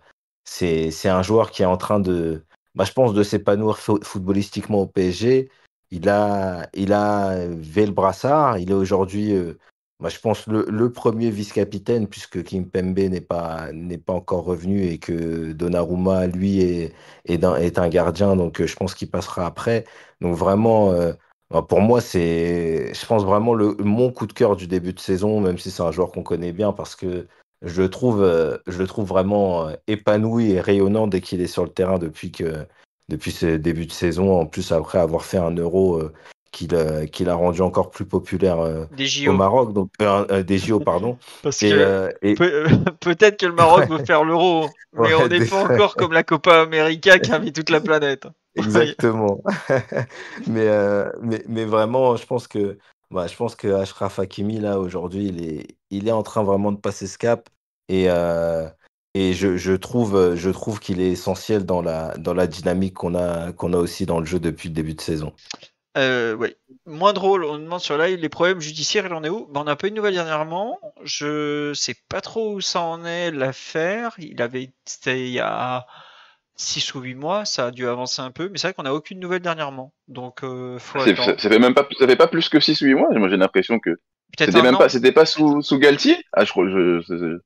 c'est c'est un joueur qui est en train de, bah, je pense, de s'épanouir footballistiquement au PSG. Il a, il a le brassard. Il est aujourd'hui, euh, bah, je pense, le, premier vice-capitaine, puisque Kim Pembe n'est pas, pas encore revenu et que Donnarumma, lui, est, est, un, gardien. Donc, je pense qu'il passera après. Donc, vraiment, bah, pour moi, c'est, je pense vraiment le mon coup de cœur du début de saison, même si c'est un joueur qu'on connaît bien, parce que je le trouve, euh, je le trouve vraiment euh, épanoui et rayonnant dès qu'il est sur le terrain depuis que depuis ce début de saison. En plus, après avoir fait un euro euh, qu'il a rendu encore plus populaire euh, au Maroc, donc euh, euh, des JO, pardon. peut-être que le Maroc veut faire l'euro, hein. mais on n'est pas encore comme la Copa América qui a mis toute la planète. Hein. Exactement. mais, mais, vraiment, je pense que bah, je pense que Ashraf Hakimi là aujourd'hui, il est il est en train vraiment de passer ce cap et et je, je, trouve, je trouve qu'il est essentiel dans la, dans la dynamique qu'on a, qu'on a aussi dans le jeu depuis le début de saison. Euh, Moins drôle, on demande sur live les problèmes judiciaires, il en est où ben, On a pas eu de nouvelles dernièrement. Je sais pas trop où ça en est l'affaire. Il avait c'était il y a 6 ou 8 mois, ça a dû avancer un peu, mais c'est vrai qu'on n'a aucune nouvelle dernièrement. Donc euh, ça, fait même pas, ça pas plus que 6 ou 8 mois, moi j'ai l'impression que. C'était même pas, c'était pas sous, sous Galtier Ah, je crois. Je, je,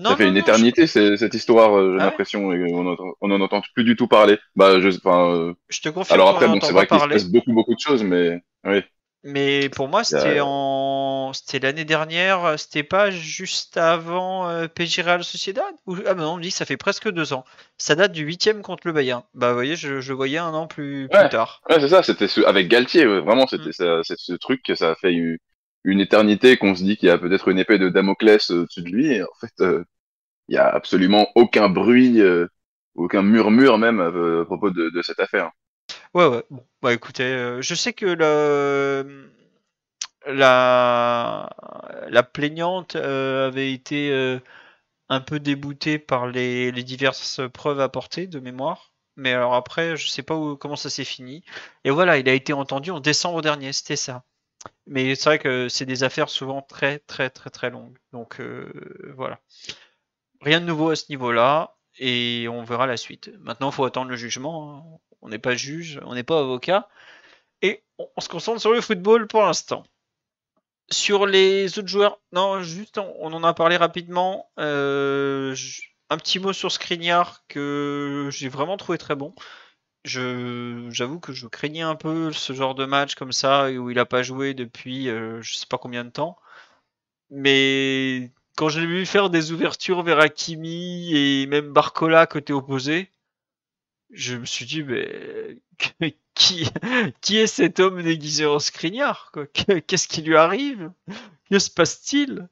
ça fait une éternité cette histoire, euh, j'ai ah l'impression, et on n'en entend plus du tout parler. Bah, je, euh... je te confirme. Alors après, bon, c'est vrai qu'il se passe beaucoup, beaucoup de choses, mais oui. Mais pour moi, c'était en, c'était l'année dernière, euh, c'était pas juste avant euh, PG Real Sociedad. Ah non, on me dit que ça fait presque deux ans. Ça date du huitième contre le Bayern. Bah, vous voyez, je, je voyais un an plus, plus tard. Ouais, c'est ça. C'était avec Galtier. vraiment, c'était mmh. ce truc que ça a fait une éternité qu'on se dit qu'il y a peut-être une épée de Damoclès euh, au-dessus de lui. Et en fait, euh, il y n'y a absolument aucun bruit, euh, aucun murmure même à, propos de, cette affaire. Ouais, ouais. bah écoutez, je sais que le, la, la plaignante avait été un peu déboutée par les, les, diverses preuves apportées de mémoire. Mais alors après, je sais pas où, comment ça s'est fini. Et voilà, il a été entendu en décembre dernier, c'était ça. Mais c'est vrai que c'est des affaires souvent très très très très longues. Donc euh, voilà. Rien de nouveau à ce niveau-là et on verra la suite. Maintenant, il faut attendre le jugement. Hein. On n'est pas juge, on n'est pas avocat. Et on, se concentre sur le football pour l'instant. Sur les autres joueurs, non, juste on, en a parlé rapidement. Euh, un petit mot sur Skriniar que j'ai vraiment trouvé très bon j'avoue que je craignais un peu ce genre de match comme ça où il n'a pas joué depuis euh, je sais pas combien de temps. Mais quand je l'ai vu faire des ouvertures vers Akimi et même Barcola côté opposé, je me suis dit mais qui qui est cet homme déguisé en scrignard Qu'est-ce qui lui arrive Que se passe-t-il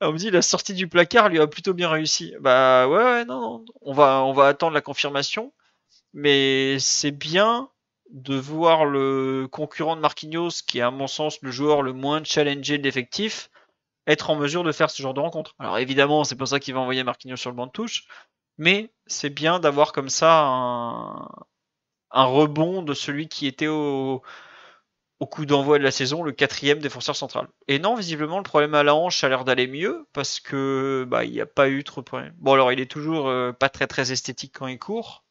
On me dit la sortie du placard lui a plutôt bien réussi. Bah ouais, non, non, on va on va attendre la confirmation mais c'est bien de voir le concurrent de Marquinhos, qui est à mon sens le joueur le moins challengé de l'effectif, être en mesure de faire ce genre de rencontre. Alors évidemment, c'est pour ça qu'il va envoyer Marquinhos sur le banc de touche, mais c'est bien d'avoir comme ça un, rebond de celui qui était au, coup d'envoi de la saison, le quatrième défenseur central. Et non, visiblement, le problème à la hanche a l'air d'aller mieux, parce que bah, il n'y a pas eu trop de problème. Bon, alors il est toujours euh, pas très très esthétique quand il court,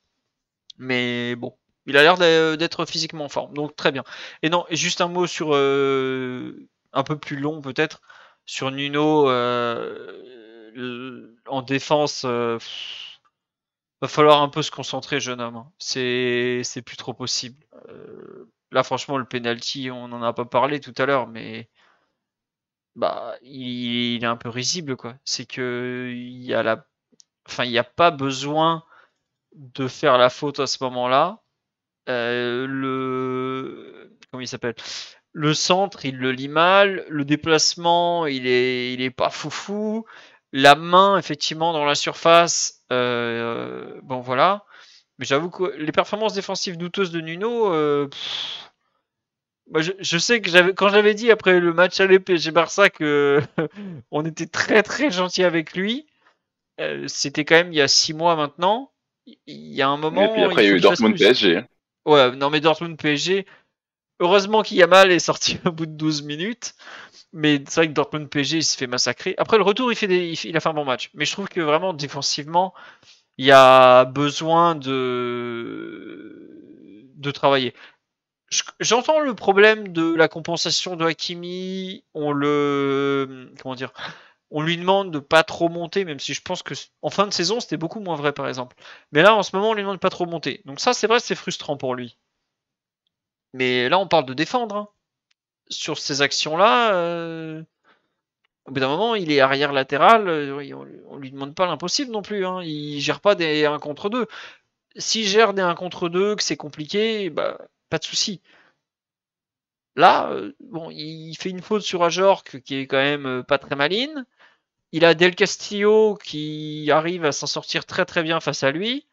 mais bon, il a l'air d'être physiquement en forme, donc très bien. Et non, juste un mot sur euh, un peu plus long peut-être sur Nuno euh, en défense. Euh, va falloir un peu se concentrer, jeune homme. Hein. C'est plus trop possible. là, franchement, le penalty, on n'en a pas parlé tout à l'heure, mais bah il, est un peu risible quoi. C'est que il y a la, enfin il n'y a pas besoin de faire la faute à ce moment-là. Euh, le comment il s'appelle Le centre, il le lit mal. Le déplacement, il est, il est pas foufou. La main, effectivement, dans la surface. Euh, bon, voilà. Mais j'avoue que les performances défensives douteuses de Nuno. Euh, je, sais que quand j'avais dit après le match à l'EPG Barça que on était très très gentil avec lui, euh, c'était quand même il y a six mois maintenant il y a un moment. Et puis après, il y a eu Dortmund PSG. Ouais, non, mais Dortmund PSG. Heureusement qu'Yamal est sorti au bout de 12 minutes. Mais c'est vrai que Dortmund PSG, il se fait massacrer. Après, le retour, il, fait il a fait un bon match. Mais je trouve que vraiment, défensivement, il y a besoin de, de travailler. J'entends le problème de la compensation de Hakimi. On le. Comment dire on lui demande de pas trop monter, même si je pense que en fin de saison c'était beaucoup moins vrai par exemple. Mais là en ce moment on lui demande de pas trop monter. Donc ça c'est vrai c'est frustrant pour lui. Mais là on parle de défendre. Hein. Sur ces actions là, euh, au bout d'un moment il est arrière latéral, euh, on, lui demande pas l'impossible non plus. Hein. Il gère pas des 1 contre 2. S'il gère des 1 contre 2, que c'est compliqué, bah pas de souci. Là, euh, bon, il fait une faute sur Ajorc qui est quand même pas très maline. Il a Del Castillo qui arrive à s'en sortir très très bien face à lui.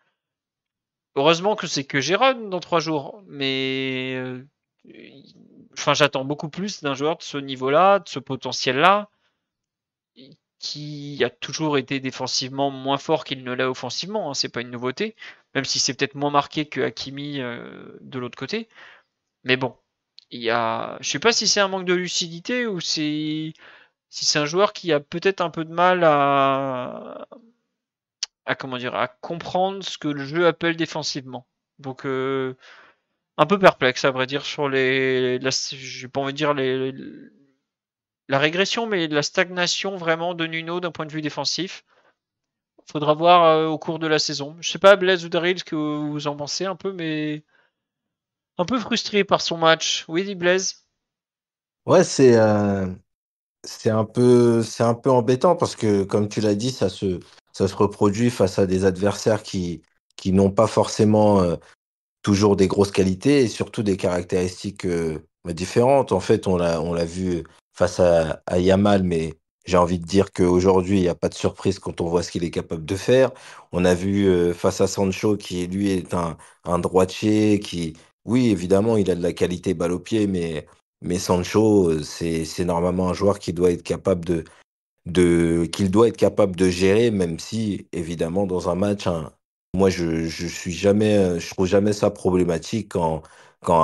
Heureusement que c'est que Jérôme dans trois jours, mais euh, enfin j'attends beaucoup plus d'un joueur de ce niveau-là, de ce potentiel-là, qui a toujours été défensivement moins fort qu'il ne l'est offensivement. Ce hein, c'est pas une nouveauté, même si c'est peut-être moins marqué que Hakimi euh, de l'autre côté. Mais bon, il y a, je sais pas si c'est un manque de lucidité ou c'est si si c'est un joueur qui a peut-être un peu de mal à, à comment dire, à comprendre ce que le jeu appelle défensivement. Donc euh, un peu perplexe à vrai dire sur les, la, j'ai pas envie dire la régression, mais la stagnation vraiment de Nuno d'un point de vue défensif. Faudra voir euh, au cours de la saison. Je sais pas Blaise ou Daryl ce que vous en pensez un peu, mais un peu frustré par son match. Oui, dit Blaise. Ouais, c'est euh, c'est un peu c'est un peu embêtant parce que comme tu l'as dit ça se ça se reproduit face à des adversaires qui qui n'ont pas forcément euh, toujours des grosses qualités et surtout des caractéristiques euh, bah, différentes en fait on l'a on l'a vu face à, Yamal mais j'ai envie de dire qu'aujourd'hui, il n'y a pas de surprise quand on voit ce qu'il est capable de faire. On a vu euh, face à Sancho, qui lui est un, un droitier, qui, oui, évidemment, il a de la qualité balle au pied, mais mais Sancho, c'est c'est normalement un joueur qui doit être capable de, de qu'il doit être capable de gérer, même si évidemment dans un match, hein, moi je je suis jamais, je trouve jamais ça problématique quand quand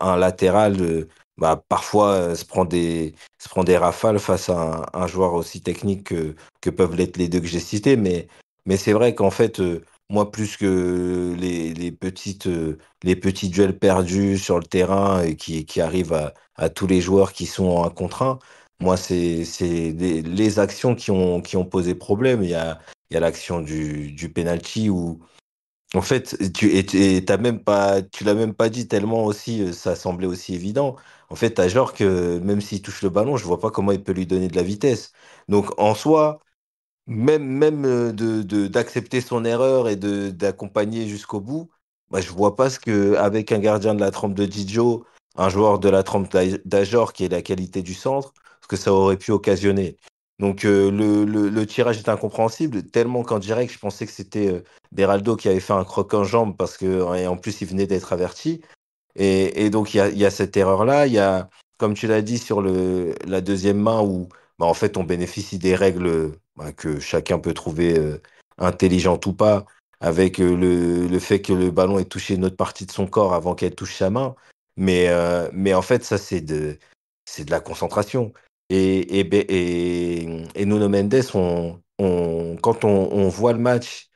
un, latéral euh, bah, parfois euh, se prend des se prend des rafales face à un, joueur aussi technique que, que peuvent l'être les deux que j'ai cités, mais mais c'est vrai qu'en fait euh, moi plus que les, petites, euh, les petits duels perdus sur le terrain et qui, qui arrivent à, tous les joueurs qui sont en un contre Moi, c'est les, les, actions qui ont, qui ont posé problème. Il y a, y a l'action du, du penalty où, en fait, tu et, même pas, tu l'as même pas dit tellement aussi, euh, ça semblait aussi évident. En fait, à genre euh, que même s'il touche le ballon, je vois pas comment il peut lui donner de la vitesse. Donc en soi, même, même euh, de, d'accepter son erreur et de, d'accompagner jusqu'au bout, bah, je vois pas ce que, avec un gardien de la trempe de didjo un joueur de la trempe d'Ajor qui est la qualité du centre, ce que ça aurait pu occasionner. Donc euh, le, le, tirage est incompréhensible, tellement qu'en direct, je pensais que c'était euh, Beraldo qui avait fait un croc en jambe parce que en plus il venait d'être averti. Et, et donc il y a, y a, cette erreur-là, il y a, comme tu l'as dit, sur le, la deuxième main où bah, en fait on bénéficie des règles Hein, que chacun peut trouver intelligent euh, intelligente ou pas, avec euh, le, fait que le ballon ait touché une autre partie de son corps avant qu'elle touche sa main. Mais, euh, mais en fait, ça, c'est de, c'est de la concentration. Et, et, et, et Nuno Mendes, on, quand on, voit le match,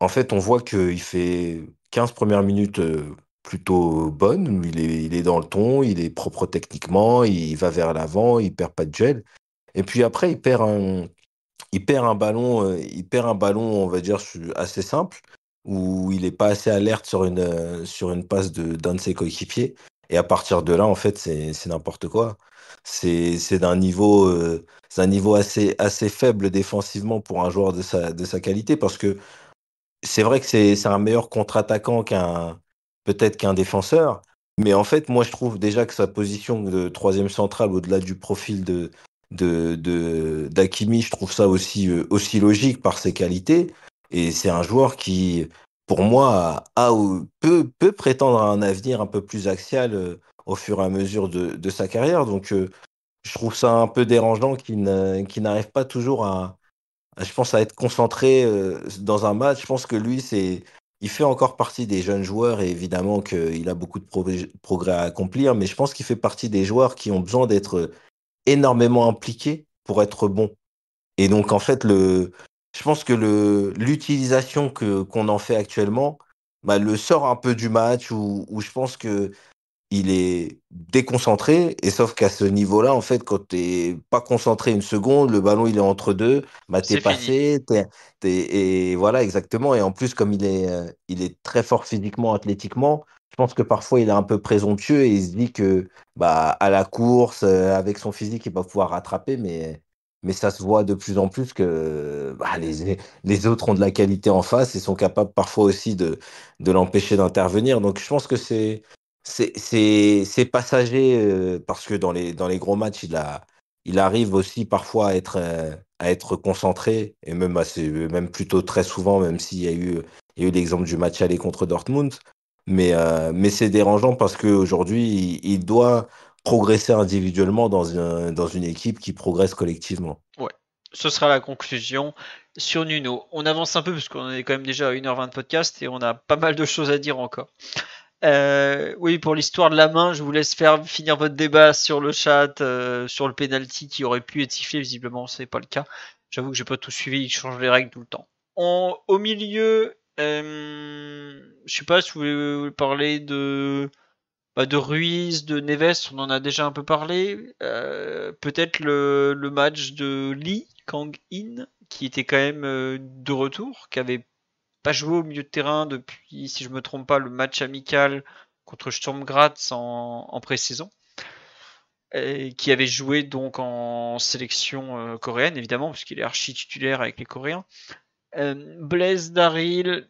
en fait, on voit qu'il fait 15 premières minutes plutôt bonnes. Il est, il est dans le ton, il est propre techniquement, il va vers l'avant, il perd pas de gel. Et puis après, il perd un, il perd un ballon, euh, il perd un ballon, on va dire, assez simple, où il n'est pas assez alerte sur une, euh, sur une passe d'un de, ses coéquipiers. Et à partir de là, en fait, c'est n'importe quoi. C'est d'un niveau, euh, un niveau assez, assez faible défensivement pour un joueur de sa, de sa qualité, parce que c'est vrai que c'est un meilleur contre-attaquant qu'un peut-être qu'un défenseur. Mais en fait, moi, je trouve déjà que sa position de troisième centrale, au-delà du profil de, de d'Akimi, je trouve ça aussi, euh, aussi logique par ses qualités. Et c'est un joueur qui, pour moi, a, peut, prétendre à un avenir un peu plus axial euh, au fur et à mesure de, de sa carrière. Donc, euh, je trouve ça un peu dérangeant qu'il n'arrive pas toujours à, je pense, à être concentré dans un match. Je pense que lui, c'est, il fait encore partie des jeunes joueurs et évidemment qu'il a beaucoup de progrès à accomplir, mais je pense qu'il fait partie des joueurs qui ont besoin d'être énormément impliqué pour être bon. Et donc, en fait, le, je pense que le, l'utilisation que, qu'on en fait actuellement bah, le sort un peu du match où, je pense que il est déconcentré. Et sauf qu'à ce niveau-là, en fait, quand tu n'es pas concentré une seconde, le ballon il est entre deux, bah, t'es passé, et voilà, exactement. Et en plus, comme il est, euh, il est très fort physiquement, athlétiquement, je pense que parfois il est un peu présomptueux et il se dit que bah à la course, euh, avec son physique, il va pouvoir rattraper, mais, mais ça se voit de plus en plus que bah, les, autres ont de la qualité en face et sont capables parfois aussi de, de l'empêcher d'intervenir. Donc je pense que c'est c'est passager euh, parce que dans les, dans les gros matchs, il, a, il arrive aussi parfois à être, euh, à être concentré et même, même plutôt très souvent, même s'il y a eu, y a eu l'exemple du match aller contre Dortmund euh, mais, c'est dérangeant parce qu'aujourd'hui, il, doit progresser individuellement dans, une équipe qui progresse collectivement. Ce sera la conclusion sur Nuno. On avance un peu parce qu'on est quand même déjà à 1h20 de podcast et on a pas mal de choses à dire encore. Euh, oui, pour l'histoire de la main, je vous laisse faire finir votre débat sur le chat, euh, sur le penalty qui aurait pu être sifflé. Visiblement, c'est pas le cas. J'avoue que j'ai pas tout suivi. il change les règles tout le temps. au milieu, je euh, je sais pas si vous voulez parler de, bah, de Ruiz, de Neves, on en a déjà un peu parlé. Euh, peut-être le, match de Lee Kang-in, qui était quand même euh, de retour, qui n'avait pas joué au milieu de terrain depuis, si je me trompe pas, le match amical contre Sturmgratz en, en pré-saison. Et qui avait joué donc en sélection coréenne, évidemment, puisqu'il est archi titulaire avec les Coréens. Euh, Blaise Daril,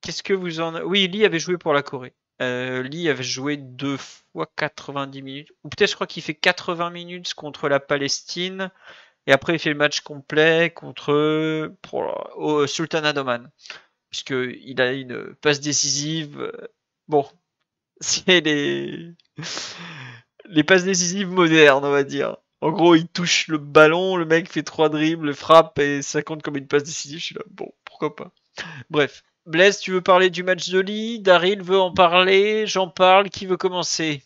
qu'est-ce que vous en. Oui, Lee avait joué pour la Corée. Euh, Lee avait joué deux fois 90 minutes. Ou peut-être je crois qu'il fait 80 minutes contre la Palestine. Et après, il fait le match complet contre pour, au euh, Sultanat d'Oman. Puisqu'il a une passe décisive. Bon, c'est les... les passes décisives modernes, on va dire. En gros, il touche le ballon, le mec fait trois dribbles, frappe et ça compte comme une passe décisive. Je suis là, bon, pourquoi pas. Bref. Blaise, tu veux parler du match de Lille Daryl veut en parler J'en parle. Qui veut commencer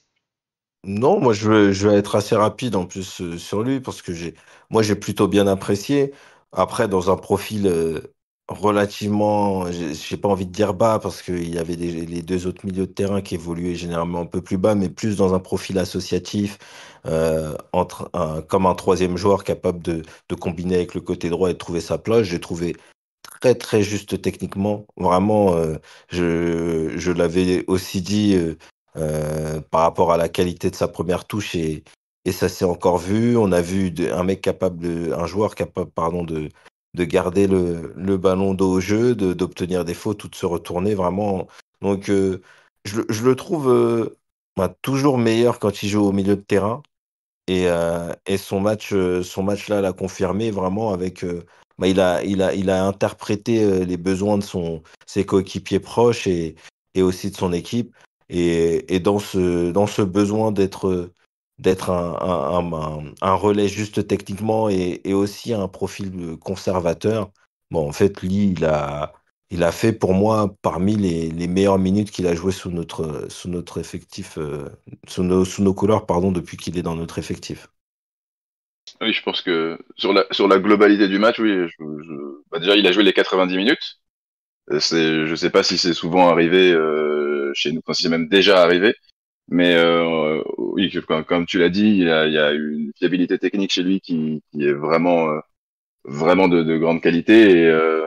Non, moi je vais, être assez rapide en plus euh, sur lui parce que j'ai, moi j'ai plutôt bien apprécié. Après, dans un profil euh, relativement, j'ai pas envie de dire bas parce qu'il y avait les deux autres milieux de terrain qui évoluaient généralement un peu plus bas, mais plus dans un profil associatif, euh, entre un, comme un troisième joueur capable de, combiner avec le côté droit et de trouver sa place. J'ai trouvé très très juste techniquement. Vraiment, euh, je, l'avais aussi dit euh, par rapport à la qualité de sa première touche et, et ça s'est encore vu. On a vu un mec capable, un joueur capable, pardon, de de garder le, le ballon d'eau au jeu, d'obtenir des fautes ou de se retourner vraiment. Donc, euh, je, je, le trouve euh, ben, toujours meilleur quand il joue au milieu de terrain. Et, euh, et son match, son match là l'a confirmé vraiment avec. Bah, il, a, il, a, il a interprété les besoins de son, ses coéquipiers proches et, et aussi de son équipe. Et, et dans, ce, dans ce besoin d'être d'être un, relais juste techniquement et, aussi un profil conservateur. Bon, en fait, lui, il a, il a fait pour moi parmi les, meilleures minutes qu'il a jouées sous notre, sous notre effectif, euh, sous, nos, sous nos couleurs, pardon, depuis qu'il est dans notre effectif. Oui, je pense que sur la, sur la globalité du match, oui, bah, déjà, il a joué les 90 minutes. Euh, je ne sais pas si c'est souvent arrivé euh, chez nous, quand c'est même déjà arrivé. Mais euh, oui, comme, tu l'as dit, il y, a, il y, a, une fiabilité technique chez lui qui, qui est vraiment, euh, vraiment de, de, grande qualité. Et, euh,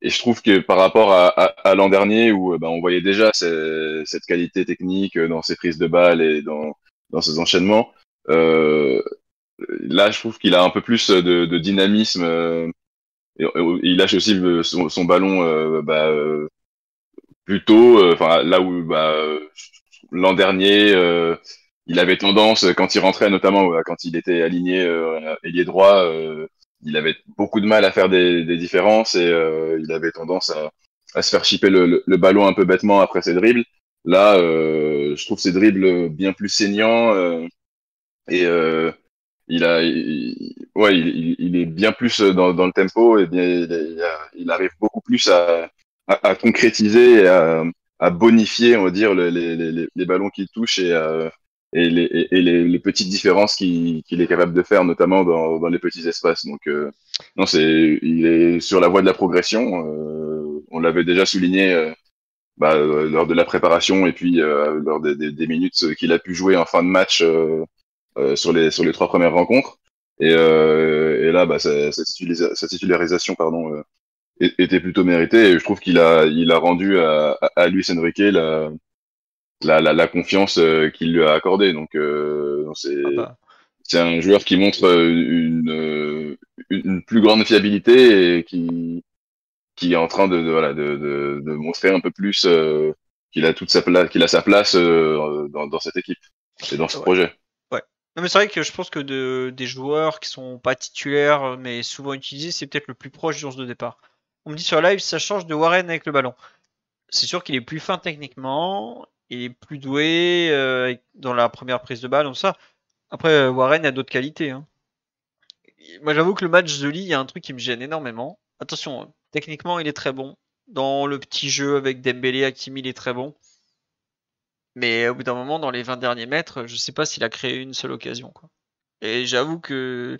et, je trouve que par rapport à, à, l'an dernier, où euh, ben, on voyait déjà cette qualité technique euh, dans ses prises de balles et dans, dans ses enchaînements, là, je trouve qu'il a un peu plus de, de dynamisme. Et, il lâche aussi son, ballon bah, plutôt, enfin là où bah, l'an dernier, euh, il avait tendance, quand il rentrait, notamment quand il était aligné euh, ailier droit, euh, il avait beaucoup de mal à faire des, différences et il avait tendance à, se faire chipper le, ballon un peu bêtement après ses dribbles. Là, je trouve ses dribbles bien plus saignants et il a, ouais, il, est bien plus dans, le tempo et il, arrive beaucoup plus à, concrétiser et à, à bonifier, on va dire, les, les, les, les ballons qu'il touche et, euh, et, les, et les, petites différences qu'il est capable de faire, notamment dans, dans les petits espaces. Donc, euh, non, c'est, il est sur la voie de la progression. Euh, on l'avait déjà souligné bah, lors de la préparation et puis lors des, des, minutes qu'il a pu jouer en fin de match sur, les, sur les trois premières rencontres. Et, et là, bah, sa, sa, titularisation pardon, était plutôt mérité. Et je trouve qu'il a, il a rendu à, à Luis Enrique la, la, la, confiance euh, qu'il lui a accordée. Donc, euh, c'est, ah bah. c'est un joueur qui montre euh, une, une plus grande fiabilité et qui, qui est en train de, voilà, de, de, de, montrer un peu plus qu'il a toute sa place, qu'il a sa place dans, dans, cette équipe et dans ce projet. Ouais. mais c'est vrai que je pense que des joueurs qui sont pas titulaires mais souvent utilisés, c'est peut-être le plus proche du 11 de départ. On me dit sur live, ça change de Warren avec le ballon. C'est sûr qu'il est plus fin techniquement, il est plus doué euh, dans la première prise de balle, ça. Après, euh, Warren a d'autres qualités. Hein. Moi, j'avoue que le match de Lee, il y a un truc qui me gêne énormément. Attention, techniquement, il est très bon. Dans le petit jeu avec Dembélé, Hakimi, il est très bon. Mais au bout d'un moment, dans les 20 derniers mètres, je sais pas s'il a créé une seule occasion. Et j'avoue que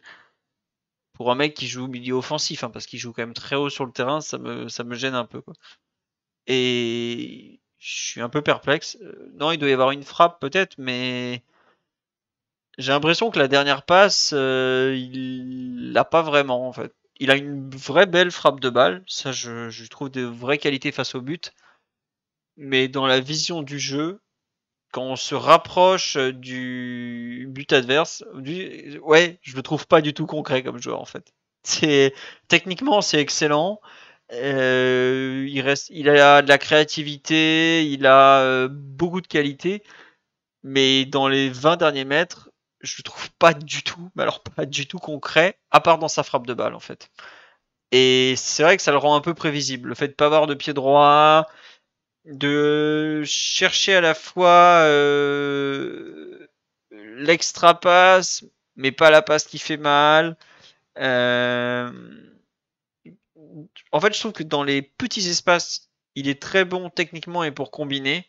pour un mec qui joue au milieu offensif, hein, parce qu'il joue quand même très haut sur le terrain, ça me, gêne un peu. Et je suis un peu perplexe. Euh, non, il doit y avoir une frappe peut-être, mais j'ai l'impression que la dernière passe, euh, il l'a pas vraiment en fait. Il a une vraie belle frappe de balle, ça je, je trouve de vraies qualités face au but, mais dans la vision du jeu, quand on se rapproche euh, du but adverse, du... ouais, je le trouve pas du tout concret comme joueur en fait. C'est techniquement c'est excellent. Euh, il reste, il a de la créativité, il a euh, beaucoup de qualités, mais dans les 20 derniers mètres, je le trouve pas du tout, mais alors pas du tout concret, à part dans sa frappe de balle en fait. Et c'est vrai que ça le rend un peu prévisible. Le fait de pas avoir de pied droit, de chercher à la fois euh, l'extra passe, mais pas la passe qui fait mal. Euh, en fait, je trouve que dans les petits espaces, il est très bon techniquement et pour combiner,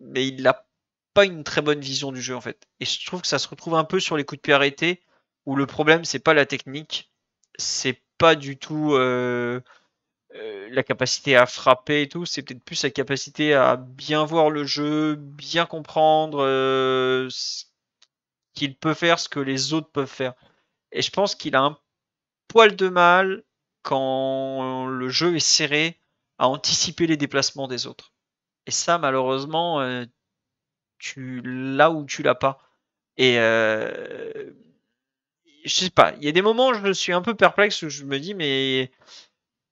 mais il n'a pas une très bonne vision du jeu en fait. Et je trouve que ça se retrouve un peu sur les coups de pied arrêtés, où le problème c'est pas la technique, c'est pas du tout euh, euh, la capacité à frapper et tout, c'est peut-être plus sa capacité à bien voir le jeu, bien comprendre euh, ce qu'il peut faire, ce que les autres peuvent faire. Et je pense qu'il a un poil de mal quand le jeu est serré à anticiper les déplacements des autres. Et ça, malheureusement, euh, tu l'as ou tu l'as pas. Et je sais pas, il y a des moments où je suis un peu perplexe où je me dis mais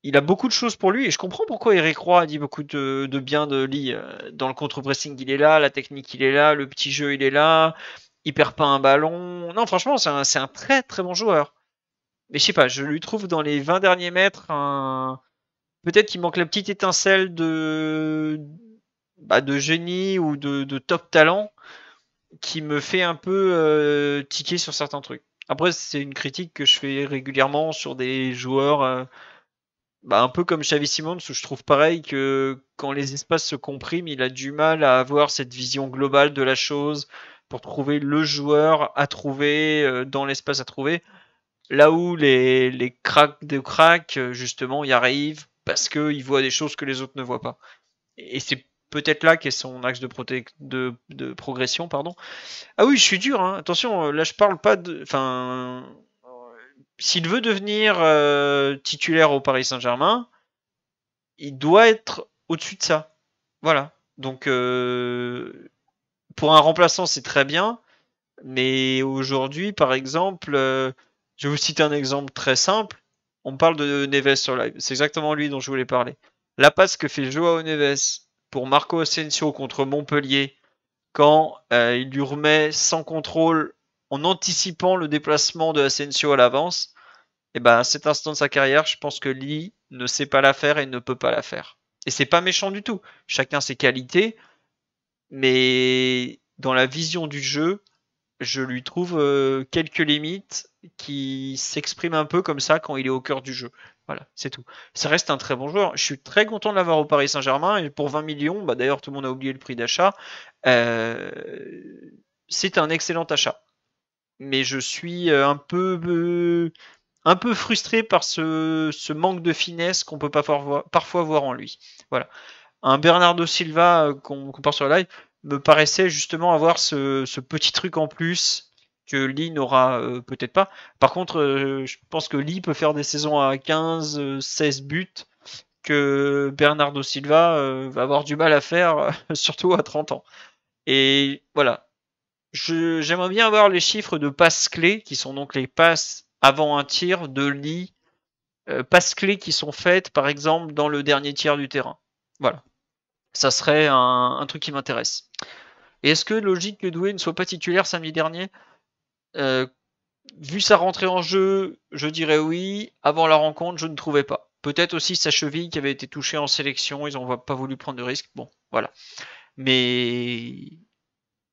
il a beaucoup de choses pour lui et je comprends pourquoi Eric Roy a dit beaucoup de, bien de Lee. Euh, dans le contre-pressing, il est là, la technique, il est là, le petit jeu, il est là, il perd pas un ballon. Non, franchement, c'est un, très très bon joueur. Mais je sais pas, je lui trouve dans les 20 derniers mètres Peut-être qu'il manque la petite étincelle de, bah, de génie ou de, top talent qui me fait un peu euh, tiquer sur certains trucs. Après, c'est une critique que je fais régulièrement sur des joueurs. Euh, bah, un peu comme Xavi Simons, où je trouve pareil que quand les espaces se compriment, il a du mal à avoir cette vision globale de la chose pour trouver le joueur à trouver euh, dans l'espace à trouver. Là où les, les cracks de craques, euh, justement, y arrivent parce qu'ils voient des choses que les autres ne voient pas. Et c'est peut-être là qu'est son axe de, de, progression. pardon. Ah oui, je suis dur, hein. attention, euh, là je parle pas de. Enfin s'il veut devenir euh, titulaire au Paris Saint-Germain, il doit être au-dessus de ça. Voilà. Donc, euh, pour un remplaçant, c'est très bien. Mais aujourd'hui, par exemple, euh, je vous cite un exemple très simple. On parle de Neves sur live. C'est exactement lui dont je voulais parler. La passe que fait Joao Neves pour Marco Asensio contre Montpellier, quand il lui remet sans contrôle en anticipant le déplacement de Asensio à l'avance, et eh ben à cet instant de sa carrière, je pense que Lee ne sait pas la faire et ne peut pas la faire. Et c'est pas méchant du tout. Chacun ses qualités, mais dans la vision du jeu, je lui trouve euh, quelques limites qui s'expriment un peu comme ça quand il est au cœur du jeu. Voilà, c'est tout. Ça reste un très bon joueur. Je suis très content de l'avoir au Paris Saint-Germain. Et pour 20 millions, bah d'ailleurs tout le monde a oublié le prix d'achat. Euh, c'est un excellent achat mais je suis euh, un peu, euh, un peu frustré par ce, manque de finesse qu'on peut pas parfois, voir en lui. Voilà. Un Bernardo Silva euh, qu'on qu part sur live me paraissait justement avoir ce, petit truc en plus que Lee n'aura peut-être pas. Par contre, je pense que Lee peut faire des saisons à 15, 16 buts que Bernardo Silva va avoir du mal à faire, surtout à 30 ans. Et voilà, j'aimerais bien avoir les chiffres de passes clés, qui sont donc les passes avant un tir de lit, euh, passes clés qui sont faites, par exemple, dans le dernier tiers du terrain. Voilà. Ça serait un, truc qui m'intéresse. Et est-ce que logique que Doué ne soit pas titulaire samedi dernier euh, Vu sa rentrée en jeu, je dirais oui. Avant la rencontre, je ne trouvais pas. Peut-être aussi sa cheville qui avait été touchée en sélection, ils n'ont pas voulu prendre de risque. Bon, voilà. Mais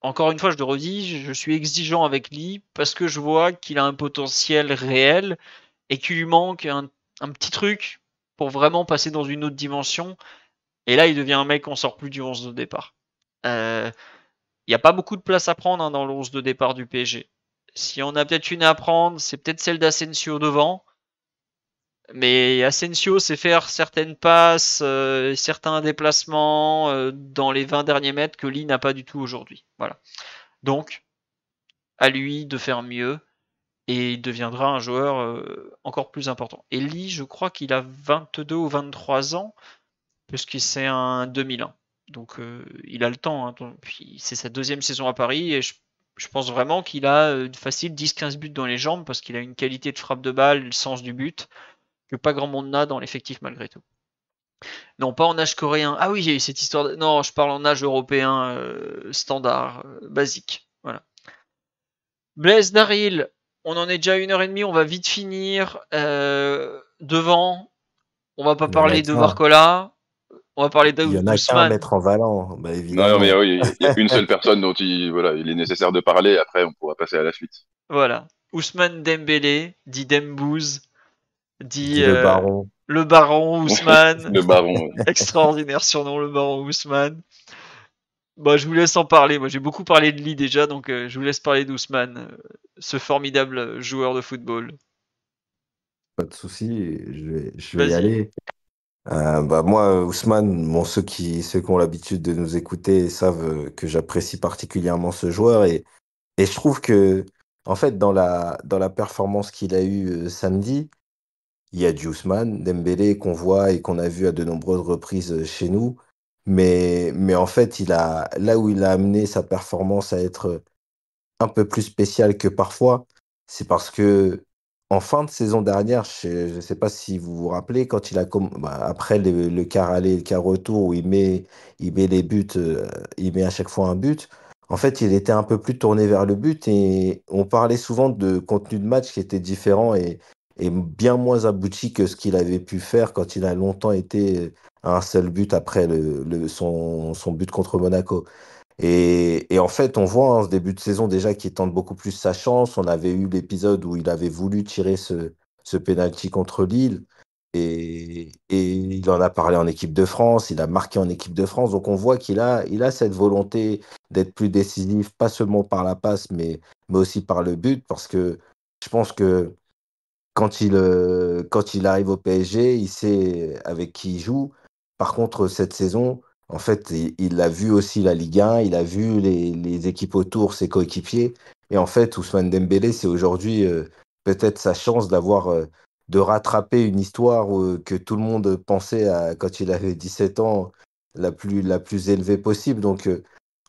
encore une fois, je le redis, je suis exigeant avec lui parce que je vois qu'il a un potentiel réel et qu'il lui manque un, petit truc pour vraiment passer dans une autre dimension. Et là, il devient un mec qu'on sort plus du 11 de départ. Il euh, n'y a pas beaucoup de place à prendre hein, dans le 11 de départ du PSG. Si on a peut-être une à prendre, c'est peut-être celle d'Asensio devant. Mais Asensio sait faire certaines passes, euh, certains déplacements euh, dans les 20 derniers mètres que Lee n'a pas du tout aujourd'hui. Voilà. Donc, à lui de faire mieux et il deviendra un joueur euh, encore plus important. Et Lee, je crois qu'il a 22 ou 23 ans, puisque c'est un 2001. Donc, il a le temps. Hein. C'est sa deuxième saison à Paris et je pense vraiment qu'il a facile 10-15 buts dans les jambes parce qu'il a une qualité de frappe de balle, le sens du but que pas grand monde n'a dans l'effectif malgré tout. Non, pas en âge coréen. Ah oui, il eu cette histoire. Non, je parle en âge européen euh, standard, euh, basique. Voilà. Blaise Daril, on en est déjà à une heure et demie, on va vite finir. Euh, devant, on va pas parler de Marcola. On va parler d'Aoud Il y en a qu'un mettre en valant, bah, Non, mais il y a une seule personne dont il, voilà, il est nécessaire de parler. Après, on pourra passer à la suite. Voilà. Ousmane Dembélé, dit Dembouze dit le euh, baron. Le Ousmane. Extraordinaire surnom, le baron Ousmane. Bon, bah, je vous laisse en parler. Moi, j'ai beaucoup parlé de Lee déjà, donc euh, je vous laisse parler d'Ousmane, euh, ce formidable joueur de football. Pas de souci, je vais, y aller. bah, moi, Ousmane, bon, ceux qui, ceux ont l'habitude de nous écouter savent que j'apprécie particulièrement ce joueur et, et je trouve que, en fait, dans la, dans la performance qu'il a eue samedi, il y a Jusman, Dembélé qu'on voit et qu'on a vu à de nombreuses reprises euh, chez nous. Mais, mais en fait, il a, là où il a amené sa performance à être euh, un peu plus spéciale que parfois, c'est parce que en fin de saison dernière, je ne sais pas si vous vous rappelez, quand il a bah, après le, car aller le quart retour où il met, il met les buts, euh, il met à chaque fois un but. En fait, il était un peu plus tourné vers le but et on parlait souvent de contenu de match qui était différent et, et bien moins abouti que ce qu'il avait pu faire quand il a longtemps été à un seul but après le, son, son, but contre Monaco. Et, et en fait, on voit en hein, ce début de saison déjà qu'il tente beaucoup plus sa chance. On avait eu l'épisode où il avait voulu tirer ce, ce penalty contre Lille. Et, et, il en a parlé en équipe de France, il a marqué en équipe de France. Donc on voit qu'il a, il a cette volonté d'être plus décisif, pas seulement par la passe, mais, mais aussi par le but, parce que je pense que quand il, euh, quand il arrive au PSG, il sait avec qui il joue. Par contre, cette saison, en fait, il, a vu aussi la Ligue 1, il a vu les, les équipes autour, ses coéquipiers. Et en fait, Ousmane Dembélé, c'est aujourd'hui euh, peut-être sa chance d'avoir euh, de rattraper une histoire que tout le monde pensait à, quand il avait 17 ans la plus, la plus élevée possible. Donc,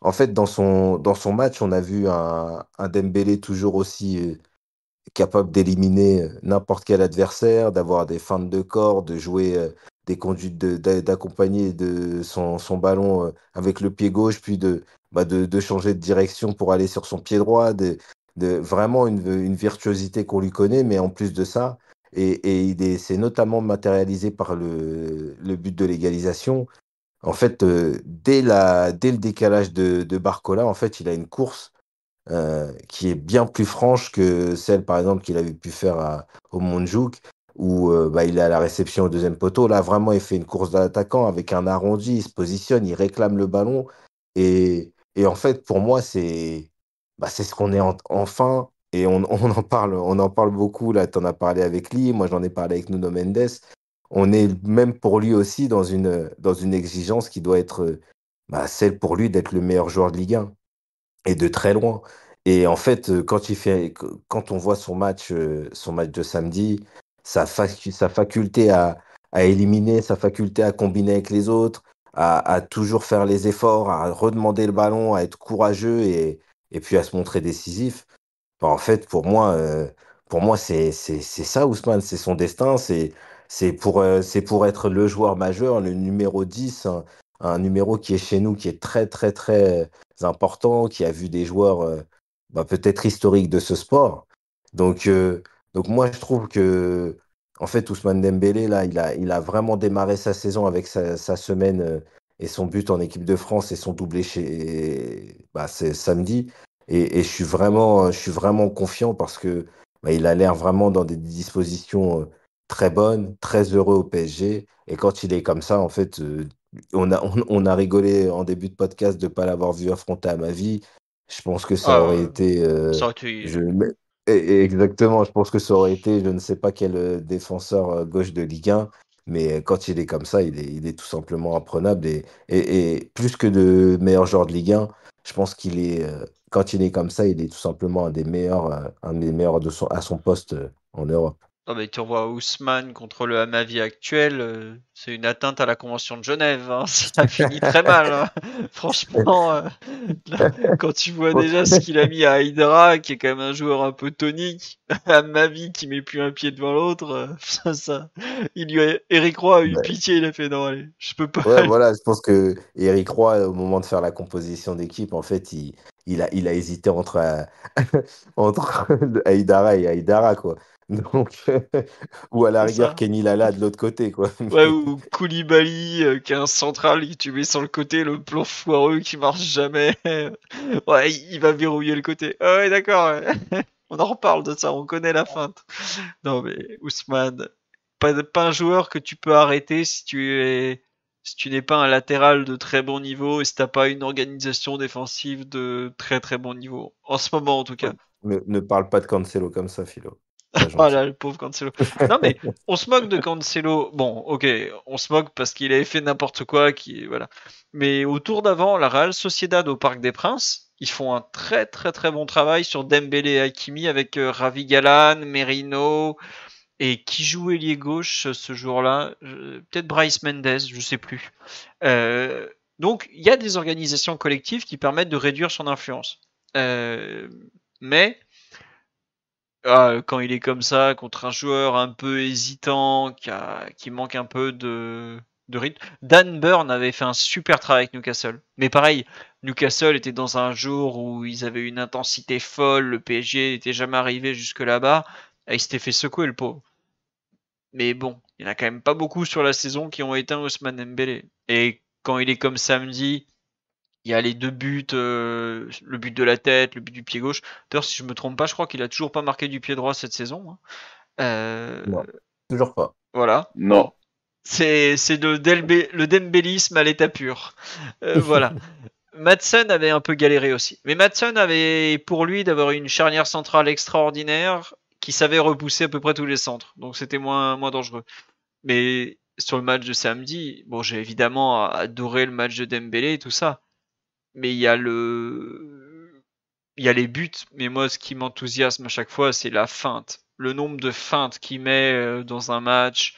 en fait, dans son, dans son match, on a vu un, un Dembélé toujours aussi capable d'éliminer euh, n'importe quel adversaire, d'avoir des fins de corps, de jouer euh, des conduites, d'accompagner de, son, ballon euh, avec le pied gauche, puis bah, de, de, changer de direction pour aller sur son pied droit. De, vraiment une, virtuosité qu'on lui connaît, mais en plus de ça, et, et c'est notamment matérialisé par le, le but de l'égalisation. En fait, dès, la, dès, le décalage de, de, Barcola, en fait, il a une course euh, qui est bien plus franche que celle, par exemple, qu'il avait pu faire au Montjuic, où euh, bah, il est à la réception au deuxième poteau. Là, vraiment, il fait une course d'attaquant avec un arrondi, il se positionne, il réclame le ballon. Et, et en fait, pour moi, c'est bah, ce qu'on est enfin, et on, on, en parle, on en parle beaucoup. Là, tu en as parlé avec Lee, moi j'en ai parlé avec Nuno Mendes. On est même pour lui aussi dans une, dans une exigence qui doit être bah, celle pour lui d'être le meilleur joueur de Ligue 1 et de très loin. Et en fait, euh, quand, on voit son match, euh, son match de samedi, sa, faculté à, éliminer, sa faculté à combiner avec les autres, à, toujours faire les efforts, à redemander le ballon, à être courageux et, puis à se montrer décisif. Ben, en fait, pour moi, euh, pour moi c'est ça, Ousmane, c'est son destin, c'est pour, être le joueur majeur, le numéro 10, un numéro qui est chez nous, qui est très, très, très euh, important, qui a vu des joueurs euh, bah, peut-être historiques de ce sport. Donc, euh, donc moi, je trouve que, en fait, Ousmane Dembélé, là, il a, il a vraiment démarré sa saison avec sa, semaine et son but en équipe de France et son doublé chez, bah, samedi. Et, je suis vraiment, je suis vraiment confiant parce que bah, il a l'air vraiment dans des dispositions très bonnes, très heureux au PSG. Et quand il est comme ça, en fait, on a, on, a rigolé en début de podcast de ne pas l'avoir vu affronter à ma vie. Je pense que ça aurait ah, été. Euh, e, e, exactement, je pense que ça aurait été, je ne sais pas quel euh, défenseur euh, gauche de Ligue 1, mais quand il est comme ça, il est, il est tout simplement imprenable. Et, et, plus que de meilleur joueur de Ligue 1, je pense qu'il est, quand il est comme ça, il est tout simplement un des meilleurs, un des meilleurs de son, à son poste en Europe. Non, tu revois Ousmane contre le Hamavi actuel, euh, c'est une atteinte à la Convention de Genève. Hein. ça finit très mal. Hein. Franchement, euh, quand tu vois déjà ce qu'il a mis à Hydra, qui est quand même un joueur un peu tonique, Hamavi qui met plus un pied devant l'autre, euh, ça, il lui Eric Roy a eu pitié, il a fait non, allez, je peux pas. Ouais, voilà, je pense que Eric Roy, au moment de faire la composition d'équipe, en fait, il, il, a, il a hésité entre, entre Aïdara et Aïdara, quoi. Donc, ou à la rigueur, Kenny Lala de l'autre côté, quoi. ou Koulibaly, euh, qui est un central, tu mets sur le côté, le plan foireux qui marche jamais. ouais, il va verrouiller le côté. Ah ouais, d'accord. on en reparle de ça, on connaît la feinte. Non, mais Ousmane, pas, un joueur que tu peux arrêter si tu es. Si tu n'es pas un latéral de très bon niveau et si n'as pas une organisation défensive de très très bon niveau, en ce moment en tout cas. ne, ne parle pas de Cancelo comme ça, Philo. Ah le pauvre Cancelo. non, mais on se moque de Cancelo. Bon, ok, on se moque parce qu'il avait fait n'importe quoi. Qui, voilà. Mais autour d'avant, la Real Sociedad au Parc des Princes, ils font un très très très bon travail sur Dembélé et Hakimi avec euh, Ravi Galan, Merino. Et qui jouait ailier gauche euh, ce jour-là Peut-être Bryce Mendes, je sais plus. Euh, donc, il y a des organisations collectives qui permettent de réduire son influence. mais ah, quand il est comme ça, contre un joueur un peu hésitant, qui, manque un peu de, rythme. Dan Burn avait fait un super travail avec Newcastle. Mais pareil, Newcastle était dans un jour où ils avaient une intensité folle, le PSG n'était jamais arrivé jusque là-bas, et il s'était fait secouer le pot. Mais bon, il n'y en a quand même pas beaucoup sur la saison qui ont éteint Ousmane Mbélé. Et quand il est comme samedi, il y a les deux buts, euh, le but de la tête, le but du pied gauche. D'ailleurs, si je me trompe pas, je crois qu'il a toujours pas marqué du pied droit cette saison. Hein. Euh, non, toujours pas. Voilà. Non. C'est le, le dembélisme à l'état pur. Euh, voilà. Madsen avait un peu galéré aussi. Mais Madsen avait pour lui d'avoir une charnière centrale extraordinaire qui savait repousser à peu près tous les centres. Donc c'était moins, moins dangereux. Mais sur le match de samedi, bon, j'ai évidemment adoré le match de Dembélé et tout ça mais il y a le. Il a les buts, mais moi, ce qui m'enthousiasme à chaque fois, c'est la feinte. Le nombre de feintes qu'il met euh, dans un match.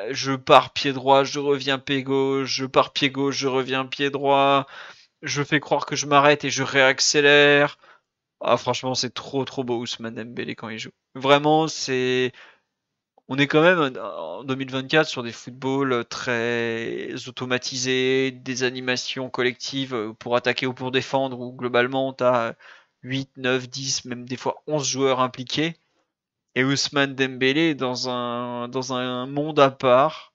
Euh, je pars pied droit, je reviens pied gauche, je pars pied gauche, je reviens pied droit. Je fais croire que je m'arrête et je réaccélère. Ah, franchement, c'est trop trop beau Ousmane Dembélé quand il joue. Vraiment, c'est on est quand même en 2024 sur des footballs très automatisés, des animations collectives euh, pour attaquer ou pour défendre, où globalement tu as 8, 9, 10, même des fois 11 joueurs impliqués. Et Ousmane Dembélé dans un, dans un monde à part.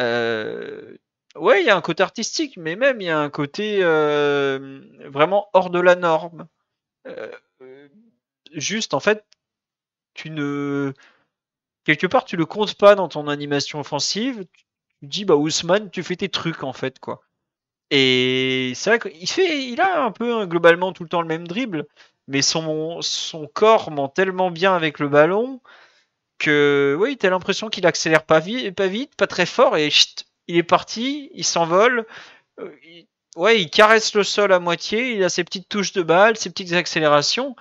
Euh, ouais, il y a un côté artistique, mais même il y a un côté euh, vraiment hors de la norme. juste, en fait, tu ne quelque part, tu le comptes pas dans ton animation offensive. Tu dis, bah, Ousmane, tu fais tes trucs, en fait, quoi. Et c'est vrai qu'il fait, il a un peu, hein, globalement, tout le temps le même dribble, mais son, son corps ment tellement bien avec le ballon que, oui, t'as l'impression qu'il accélère pas, pas vite, pas très fort, et il est parti, il s'envole. Euh, ouais, il caresse le sol à moitié, il a ses petites touches de balle, ses petites accélérations,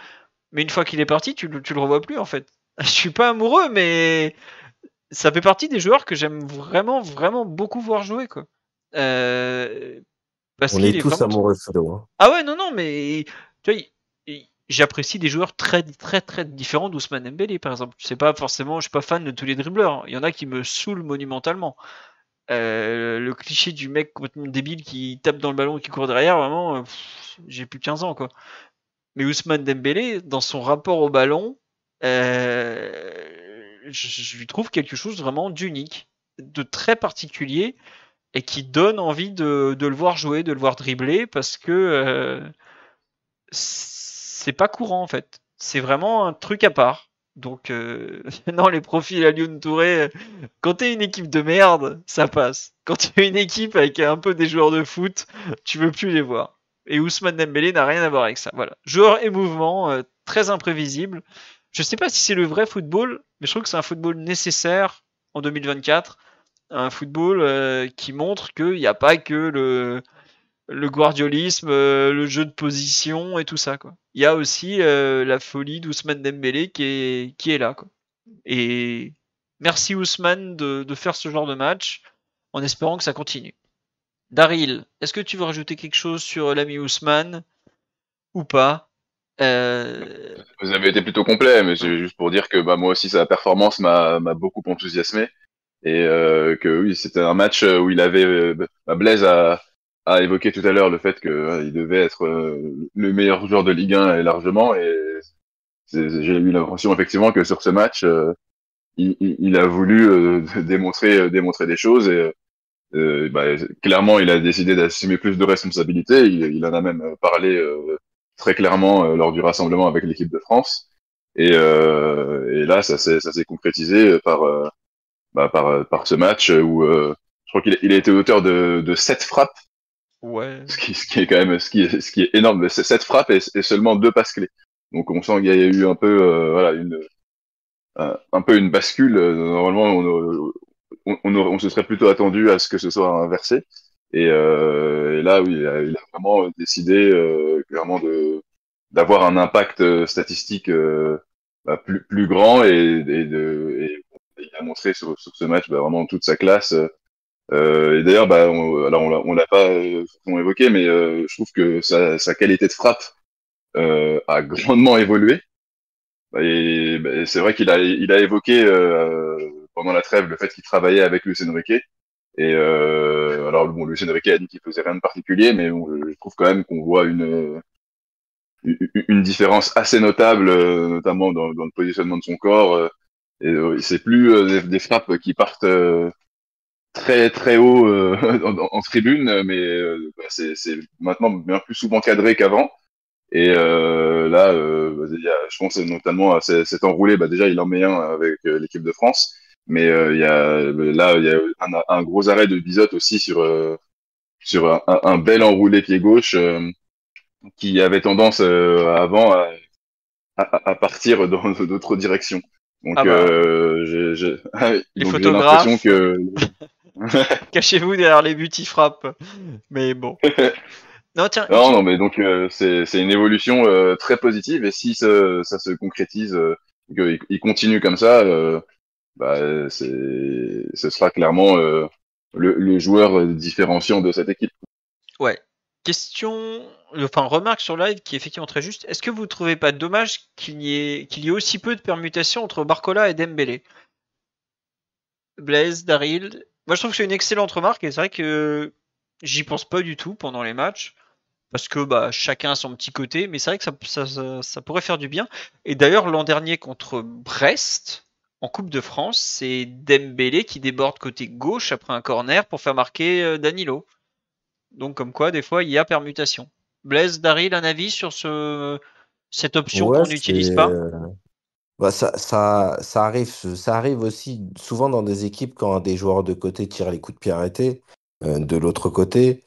mais une fois qu'il est parti, tu, tu le revois plus, en fait. Je suis pas amoureux, mais ça fait partie des joueurs que j'aime vraiment, vraiment beaucoup voir jouer, quoi. Euh, On est, tous amoureux de hein. Ah ouais, non, non, mais tu vois, j'apprécie des joueurs très, très, très différents d'Ousmane Dembélé par exemple. sais pas forcément, je suis pas fan de tous les dribbleurs. Il y en a qui me saoulent monumentalement. Euh, le cliché du mec complètement débile qui tape dans le ballon et qui court derrière, vraiment, j'ai plus 15 ans, quoi. Mais Ousmane Dembélé, dans son rapport au ballon, euh, je, je lui trouve quelque chose vraiment d'unique, de très particulier et qui donne envie de, le voir jouer, de le voir dribbler, parce que euh, c'est pas courant en fait. C'est vraiment un truc à part. Donc, euh, non, les profils à Lyon Touré, quand t'es une équipe de merde, ça passe. Quand tu une équipe avec un peu des joueurs de foot, tu veux plus les voir. Et Ousmane Dembélé n'a rien à voir avec ça. Voilà. Joueur et mouvement, très imprévisible. Je sais pas si c'est le vrai football, mais je trouve que c'est un football nécessaire en 2024. Un football euh, qui montre qu'il n'y a pas que le, le guardiolisme, euh, le jeu de position et tout ça. Il y a aussi euh, la folie d'Ousmane Dembélé qui est, qui est là. Et merci Ousmane de, de, faire ce genre de match en espérant que ça continue. Daryl, est-ce que tu veux rajouter quelque chose sur l'ami Ousmane ou pas euh, Vous avez été plutôt complet, mais c'est juste pour dire que bah, moi aussi, sa performance m'a beaucoup enthousiasmé. Et euh, que oui, c'était un match où il avait. Euh, bah, Blaise a, évoqué tout à l'heure le fait qu'il devait être le meilleur joueur de Ligue 1 largement. Et j'ai eu l'impression effectivement que sur ce match, il, a voulu démontrer, démontrer des choses. Et, bah, clairement, il a décidé d'assumer plus de responsabilités. il, en a même parlé très clairement euh, lors du rassemblement avec l'équipe de France. Et, euh, et là, ça s'est concrétisé euh, par, bah, par, par ce match où je crois qu'il a, il a été auteur de, de 7 frappes. Ouais. Ce qui, est quand même ce qui est, énorme. C'est 7 frappes et, seulement deux passes clés. Donc on sent qu'il y a eu un peu voilà une un peu une bascule. Normalement on, on, on, se serait plutôt attendu à ce que ce soit inversé. Et, euh, et là, oui, il a, vraiment décidé euh, clairement de d'avoir un impact euh, statistique euh, bah, plus plus grand et, de et, il a montré sur, ce match bah, vraiment toute sa classe. Euh, et d'ailleurs, bah, on, alors on l'a pas euh, évoqué, mais euh, je trouve que sa, sa qualité de frappe a grandement évolué. Et, bah, c'est vrai qu'il a, il a évoqué pendant la trêve le fait qu'il travaillait avec Le Enrique. Et euh, alors bon, Lucien Riquet qui faisait rien de particulier, mais je, trouve quand même qu'on voit une euh, une différence assez notable, euh, notamment dans, le positionnement de son corps. Euh, et c'est plus des, frappes qui partent très très haut en, tribune, mais bah, c'est maintenant bien plus souvent cadré qu'avant. Et là, bah, je pense notamment à cet enroulé. Bah, déjà, il en met un avec l'équipe de France, mais euh, il y a, là, il y a un, gros arrêt de bisote aussi sur, euh, sur un, bel enroulé pied gauche euh, qui avait tendance avant à, à, partir dans d'autres directions. Donc, ah bah. j'ai l'impression que. Cachez-vous derrière les buts, ils frappent. Mais bon. Non, tiens, non, non, mais donc c'est une évolution très positive et si ça, ça se concrétise, qu'il continue comme ça, bah, ce sera clairement euh, le, joueur euh, différenciant de cette équipe. Ouais. Question, enfin remarque sur live qui est effectivement très juste. Est-ce que vous ne trouvez pas dommage qu'il y, ait, qu'il y ait aussi peu de permutations entre Barcola et Dembélé Blaise, Daryl. Moi, je trouve que c'est une excellente remarque et c'est vrai que j'y pense pas du tout pendant les matchs parce que bah, chacun a son petit côté, mais c'est vrai que ça pourrait faire du bien. Et d'ailleurs, l'an dernier contre Brest, en Coupe de France, c'est Dembélé qui déborde côté gauche après un corner pour faire marquer euh, Danilo. Donc comme quoi, des fois, il y a permutation. Blaise, Daryl, un avis sur cette option qu'on n'utilise pas euh, bah, ça, ça, arrive, ça arrive aussi souvent dans des équipes quand des joueurs de côté tirent les coups de pied arrêtés euh, de l'autre côté.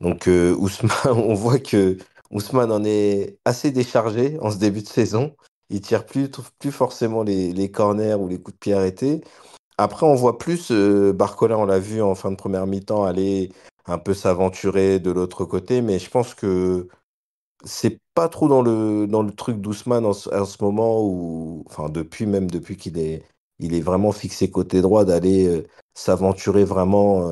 Donc Ousmane, on voit que Ousmane en est assez déchargé en ce début de saison. Il tire plus, plus forcément les, les, corners ou les coups de pied arrêtés. Après, on voit plus euh, Barcola, on l'a vu en fin de première mi-temps, aller un peu s'aventurer de l'autre côté, mais je pense que c'est pas trop dans le, dans le truc d'Ousmane en, ce moment, ou enfin depuis même depuis qu'il est, il est vraiment fixé côté droit, d'aller euh, s'aventurer vraiment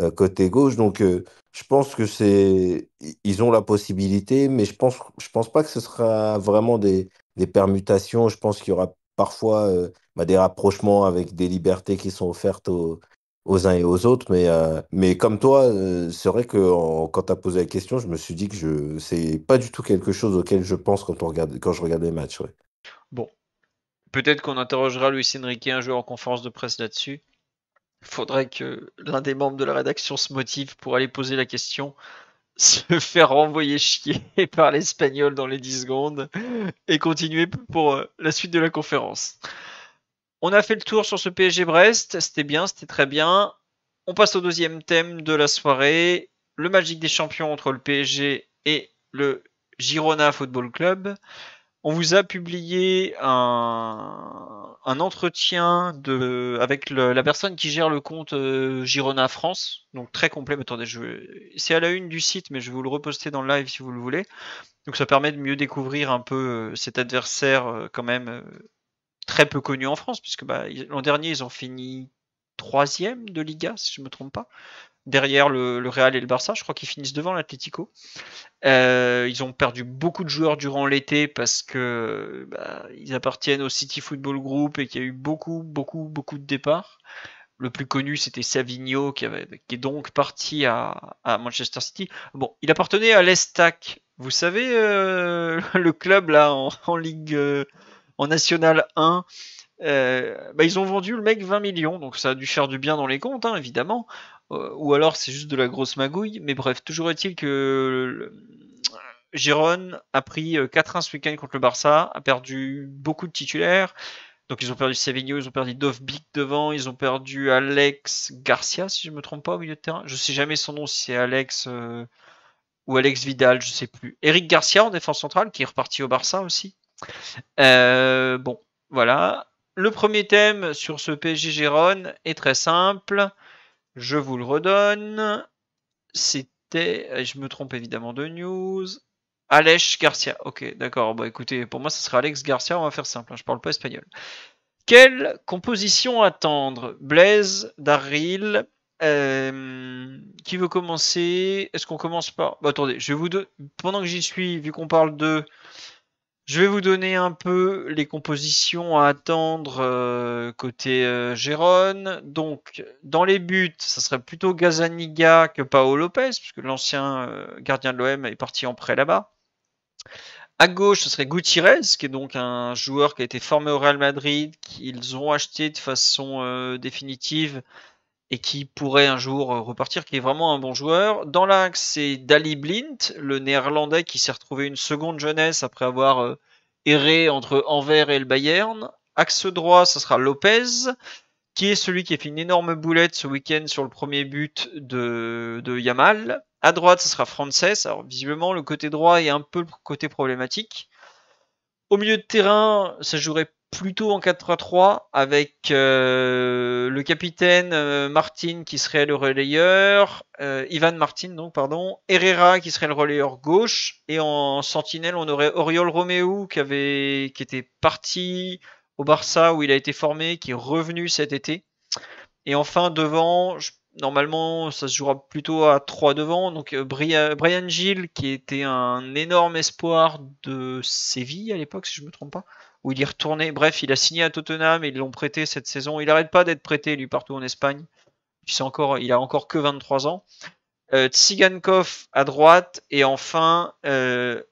euh, côté gauche. Donc je pense que c'est ils ont la possibilité, mais je pense je pense pas que ce sera vraiment des, des permutations. Je pense qu'il y aura parfois euh, bah, des rapprochements avec des libertés qui sont offertes aux, uns et aux autres. Mais, euh, mais comme toi, euh, c'est vrai que quand tu as posé la question, je me suis dit que je c'est pas du tout quelque chose auquel je pense quand, on regarde, quand je regarde les matchs. Bon. Peut-être qu'on interrogera Luis Enrique un jour en conférence de presse là-dessus. Il faudrait que l'un des membres de la rédaction se motive pour aller poser la question se faire renvoyer chier par l'Espagnol dans les 10 secondes et continuer pour euh, la suite de la conférence. On a fait le tour sur ce PSG Brest, c'était bien, c'était très bien. On passe au deuxième thème de la soirée, le Magic des Champions entre le PSG et le Girona Football Club. On vous a publié un, entretien de, avec la personne qui gère le compte euh, Girona France, donc très complet. Mais attendez, c'est à la une du site, mais je vais vous le reposter dans le live si vous le voulez. Donc ça permet de mieux découvrir un peu euh, cet adversaire euh, quand même très peu connu en France, puisque bah, l'an dernier ils ont fini troisième de Liga, si je ne me trompe pas derrière le, Real et le Barça. Je crois qu'ils finissent devant l'Atlético. Euh, ils ont perdu beaucoup de joueurs durant l'été parce que bah, ils appartiennent au City Football Group et qu'il y a eu beaucoup, beaucoup, beaucoup de départs. Le plus connu, c'était Savigno, qui, avait, est donc parti à, Manchester City. Bon, il appartenait à l'Estac. Vous savez, euh, le club là en, Ligue, euh, en National 1, bah, ils ont vendu le mec 20 millions, donc ça a dû faire du bien dans les comptes, hein, évidemment. Euh, ou alors c'est juste de la grosse magouille. Mais bref, toujours est-il que Giron a pris 4-1 euh, ce week-end contre le Barça, a perdu beaucoup de titulaires. Donc ils ont perdu Savigno, ils ont perdu Dovbik devant, ils ont perdu Alex Garcia, si je ne me trompe pas, au milieu de terrain. Je sais jamais son nom, si c'est Alex euh, ou Alex Vidal, je ne sais plus. Eric Garcia en défense centrale, qui est reparti au Barça aussi. bon, voilà. Le premier thème sur ce PSG Gérone est très simple. Je vous le redonne. C'était, euh, je me trompe évidemment de news. Alex Garcia. Ok, d'accord. Bon, écoutez, pour moi, ce sera Alex Garcia. On va faire simple. Hein. je parle pas espagnol. Quelle composition attendre Blaise, Daril, euh, qui veut commencer Est-ce qu'on commence par bah, Attendez, je vais vous donner. Pendant que j'y suis, vu qu'on parle de je vais vous donner un peu les compositions à attendre euh, côté euh, Gérone. Donc, dans les buts, ça serait plutôt Gazaniga que Paolo Lopez, puisque l'ancien euh, gardien de l'OM est parti en prêt là-bas. À gauche, ce serait Gutiérrez, qui est donc un joueur qui a été formé au Real Madrid, qu'ils ont acheté de façon définitive et qui pourrait un jour euh, repartir, qui est vraiment un bon joueur. Dans l'axe, c'est Dali Blint, le néerlandais qui s'est retrouvé une seconde jeunesse après avoir euh, erré entre Anvers et le Bayern. Axe droit, ce sera Lopez, qui est celui qui a fait une énorme boulette ce week-end sur le premier but de, Yamal. À droite, ce sera Frances. Alors visiblement, le côté droit est un peu le côté problématique. Au milieu de terrain, ça jouerait plutôt en 4-3-3 avec euh, le capitaine euh, Martin qui serait le relayeur, euh, Ivan Martin donc pardon, Herrera qui serait le relayeur gauche et en sentinelle on aurait Oriol Romeo qui avait qui était parti au Barça où il a été formé qui est revenu cet été. Et enfin devant, normalement, ça se jouera plutôt à 3 devant. Donc euh, euh, Brian Gilles qui était un énorme espoir de Séville à l'époque, si je ne me trompe pas, où il est retourné Bref, il a signé à Tottenham et ils l'ont prêté cette saison. Il n'arrête pas d'être prêté, lui, partout en Espagne. encore, il a encore que 23 ans. Euh, Tsigankov à droite et enfin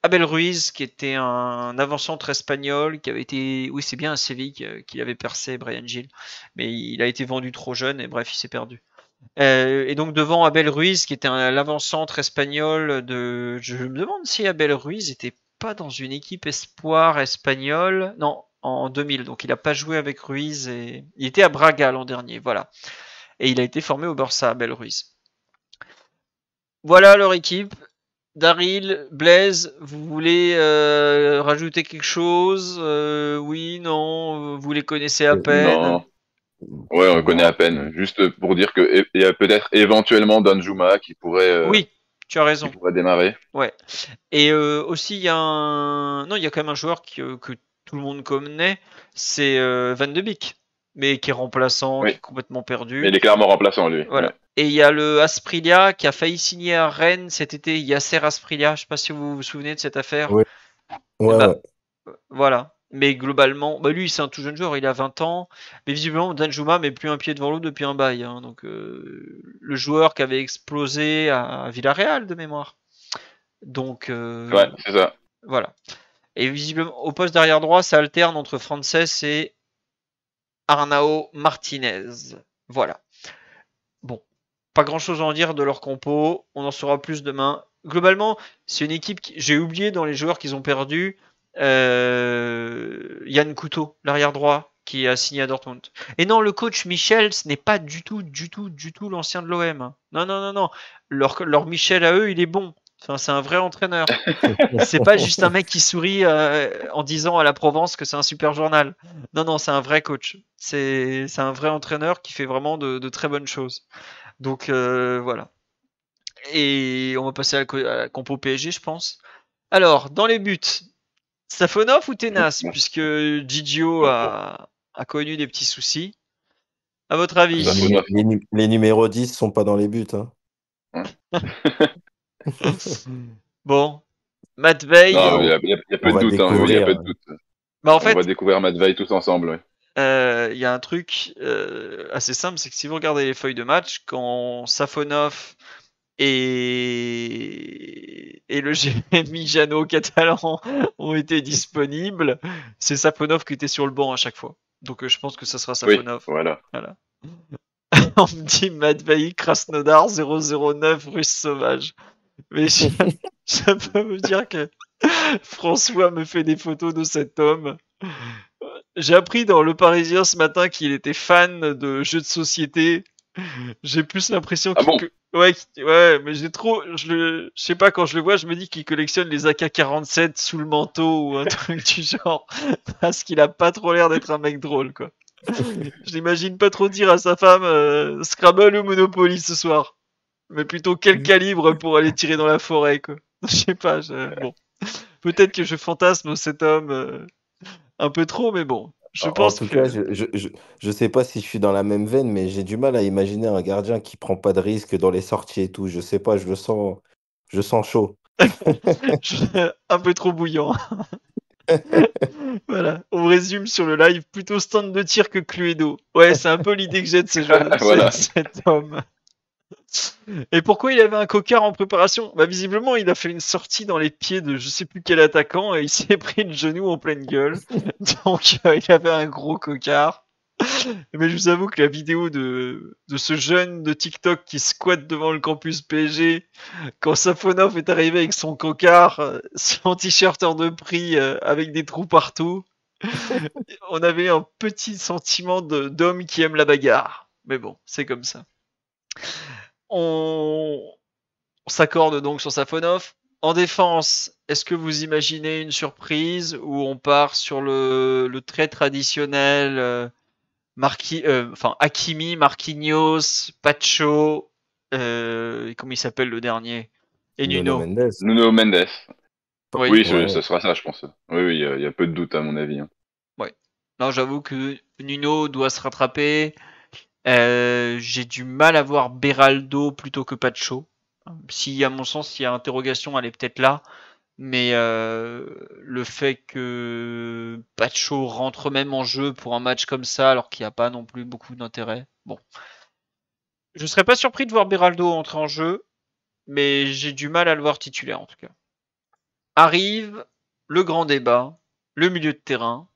Abel Ruiz qui était un avant-centre espagnol qui avait été oui c'est bien à Séville qu'il avait percé Brian Gilles mais il a été vendu trop jeune et bref il s'est perdu euh, et donc devant Abel Ruiz, qui était l'avant-centre espagnol de. Je me demande si Abel Ruiz n'était pas dans une équipe espoir espagnole. Non, en 2000. Donc il n'a pas joué avec Ruiz. Et... Il était à Braga l'an dernier. Voilà. Et il a été formé au Borsa Abel Ruiz. Voilà leur équipe. Daryl, Blaise, vous voulez euh, rajouter quelque chose euh, Oui, non Vous les connaissez à peine Ouais, on le connaît à peine. Juste pour dire qu'il y a peut-être éventuellement Danjuma qui pourrait. Euh, oui, tu as raison. Qui pourrait démarrer. Ouais. Et euh, aussi, il y a un. Non, il y a quand même un joueur euh, que tout le monde connaît, c'est Van de Beek, mais qui est remplaçant, qui est complètement perdu. Mais il est clairement remplaçant, lui. Voilà. Et il y a le Asprilia qui a failli signer à Rennes cet été, Yasser Asprilia. Je ne sais pas si vous vous souvenez de cette affaire. Oui. ouais. Bah, voilà. Mais globalement, bah lui c'est un tout jeune joueur, il a 20 ans, mais visiblement Danjuma met plus un pied devant l'eau depuis un bail. Hein. donc euh, le joueur qui avait explosé à, Villarreal de mémoire. Donc euh, ouais, c'est ça. Voilà. Et visiblement au poste d'arrière droit, ça alterne entre Frances et Arnao Martinez. Voilà. Bon, pas grand chose à en dire de leur compo. On en saura plus demain. Globalement, c'est une équipe que j'ai oublié dans les joueurs qu'ils ont perdus. Euh, Yann Couteau, l'arrière droit, qui a signé à Dortmund. Et non, le coach Michel, ce n'est pas du tout, du tout, du tout l'ancien de l'OM. Non, non, non, non. Leur, Michel à eux, il est bon. Enfin, c'est un vrai entraîneur. c'est pas juste un mec qui sourit euh, en disant à la Provence que c'est un super journal. Non, non, c'est un vrai coach. C'est un vrai entraîneur qui fait vraiment de, très bonnes choses. Donc euh, voilà. Et on va passer à la, à la compo PSG, je pense. Alors, dans les buts, Safonov ou Tenas, puisque Gigio a, connu des petits soucis. À votre avis les, les, numéros 10 sont pas dans les buts. Hein. bon, Matvei. Euh, il y a, pas hein. de doute. Bah, on va découvrir Matvei tous ensemble. Euh, il y a un truc euh, assez simple, c'est que si vous regardez les feuilles de match, quand Safonov et, et le gmi Jano catalan ont été disponibles. C'est Saponov qui était sur le banc à chaque fois. Donc euh, je pense que ça sera Saponov. voilà. On me dit Madvaï Krasnodar 009 Russe Sauvage. Mais je, peut peux me dire que François me fait des photos de cet homme. J'ai appris dans Le Parisien ce matin qu'il était fan de jeux de société. J'ai plus l'impression ah que... Ouais, mais j'ai trop. Je, sais pas, quand je le vois, je me dis qu'il collectionne les AK-47 sous le manteau ou un truc du genre. Parce qu'il a pas trop l'air d'être un mec drôle, quoi. je n'imagine pas trop dire à sa femme euh, Scrabble ou Monopoly ce soir. Mais plutôt quel mm. calibre pour aller tirer dans la forêt, quoi. Je sais pas, bon. Peut-être que je fantasme cet homme euh, un peu trop, mais bon je en, pense tout cas, je, je, je, sais pas si je suis dans la même veine, mais j'ai du mal à imaginer un gardien qui prend pas de risque dans les sorties et tout. Je sais pas, je le sens, je sens chaud. un peu trop bouillant. voilà, on résume sur le live plutôt stand de tir que Cluedo. Ouais, c'est un peu l'idée que j'ai de ces jeunes cet homme. Et pourquoi il avait un cocard en préparation Bah visiblement il a fait une sortie dans les pieds de je sais plus quel attaquant et il s'est pris le genou en pleine gueule. Donc il euh, il avait un gros cocard. Mais je vous avoue que la vidéo de, ce jeune de TikTok qui squatte devant le campus PSG quand Safonov est arrivé avec son cocard, euh, son t-shirt hors de prix euh, avec des trous partout, on avait un petit sentiment d'homme qui aime la bagarre. Mais bon, c'est comme ça. On, s'accorde donc sur Safonov. En défense, est-ce que vous imaginez une surprise où on part sur le, le très traditionnel euh, euh, Hakimi, Marquinhos, Pacho, euh, comment il s'appelle le dernier Et Nuno. Mendes. Oui, ce sera ça, je pense. Oui, oui, il y, a peu de doute à mon avis. Hein. Non, j'avoue que Nuno doit se rattraper. Euh, j'ai du mal à voir Beraldo plutôt que Pacho. Si, à mon sens, il y a interrogation, elle est peut-être là. Mais euh, le fait que Pacho rentre même en jeu pour un match comme ça, alors qu'il n'y a pas non plus beaucoup d'intérêt. Bon. Je serais pas surpris de voir Beraldo entrer en jeu, mais j'ai du mal à le voir titulaire en tout cas. Arrive le grand débat, le milieu de terrain.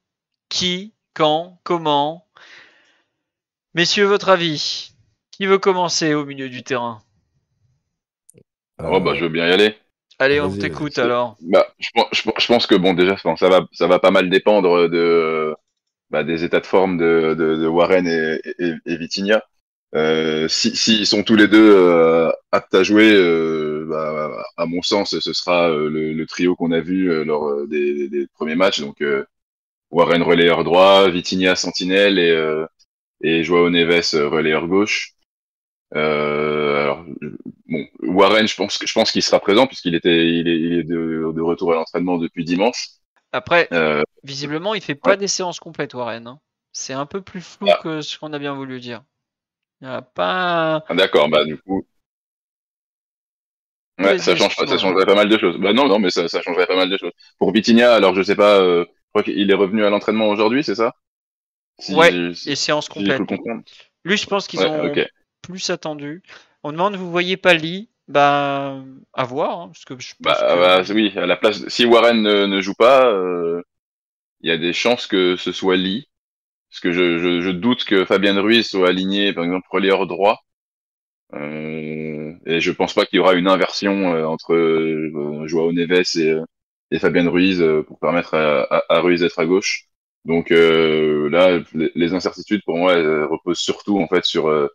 Qui, quand, comment Messieurs, votre avis Qui veut commencer au milieu du terrain ah Oh bah je veux bien y aller. Allez, on t'écoute alors. Bah, je, pense que bon déjà ça va, ça va pas mal dépendre de, bah, des états de forme de, Warren et, et, S'ils euh, si, sont tous les deux euh, aptes à jouer, euh, bah, à mon sens, ce sera le, trio qu'on a vu lors des, premiers matchs. Donc Warren relayeur droit, Vitinia sentinelle et et Joao Neves euh, relayeur gauche. Euh, bon, Warren, je pense, je pense qu'il sera présent puisqu'il était, il est, de, retour à l'entraînement depuis dimanche. Après, euh, visiblement, il fait pas des séances complètes, Warren. Hein. C'est un peu plus flou ah. que ce qu'on a bien voulu dire. Il n'y a pas. Ah, d'accord, bah du coup. ça change, pas, ça changerait pas mal de choses. Bah non, non, mais ça, changerait pas mal de choses. Pour Vitinha, alors je sais pas, je crois qu'il est revenu à l'entraînement aujourd'hui, c'est ça et séance complète. Lui, je pense qu'ils ont plus attendu. On demande, vous voyez pas Lee Bah, à voir. Hein, bah, que bah, oui, à la place. Si Warren ne, joue pas, euh, il y a des chances que ce soit Lee. Parce que je, doute que Fabien Ruiz soit aligné, par exemple, relayeur droit. Euh, et je pense pas qu'il y aura une inversion euh, entre Joao Neves et, et Fabien Ruiz pour permettre à Ruiz d'être à gauche. Donc euh, là, les incertitudes pour moi elles reposent surtout en fait sur euh,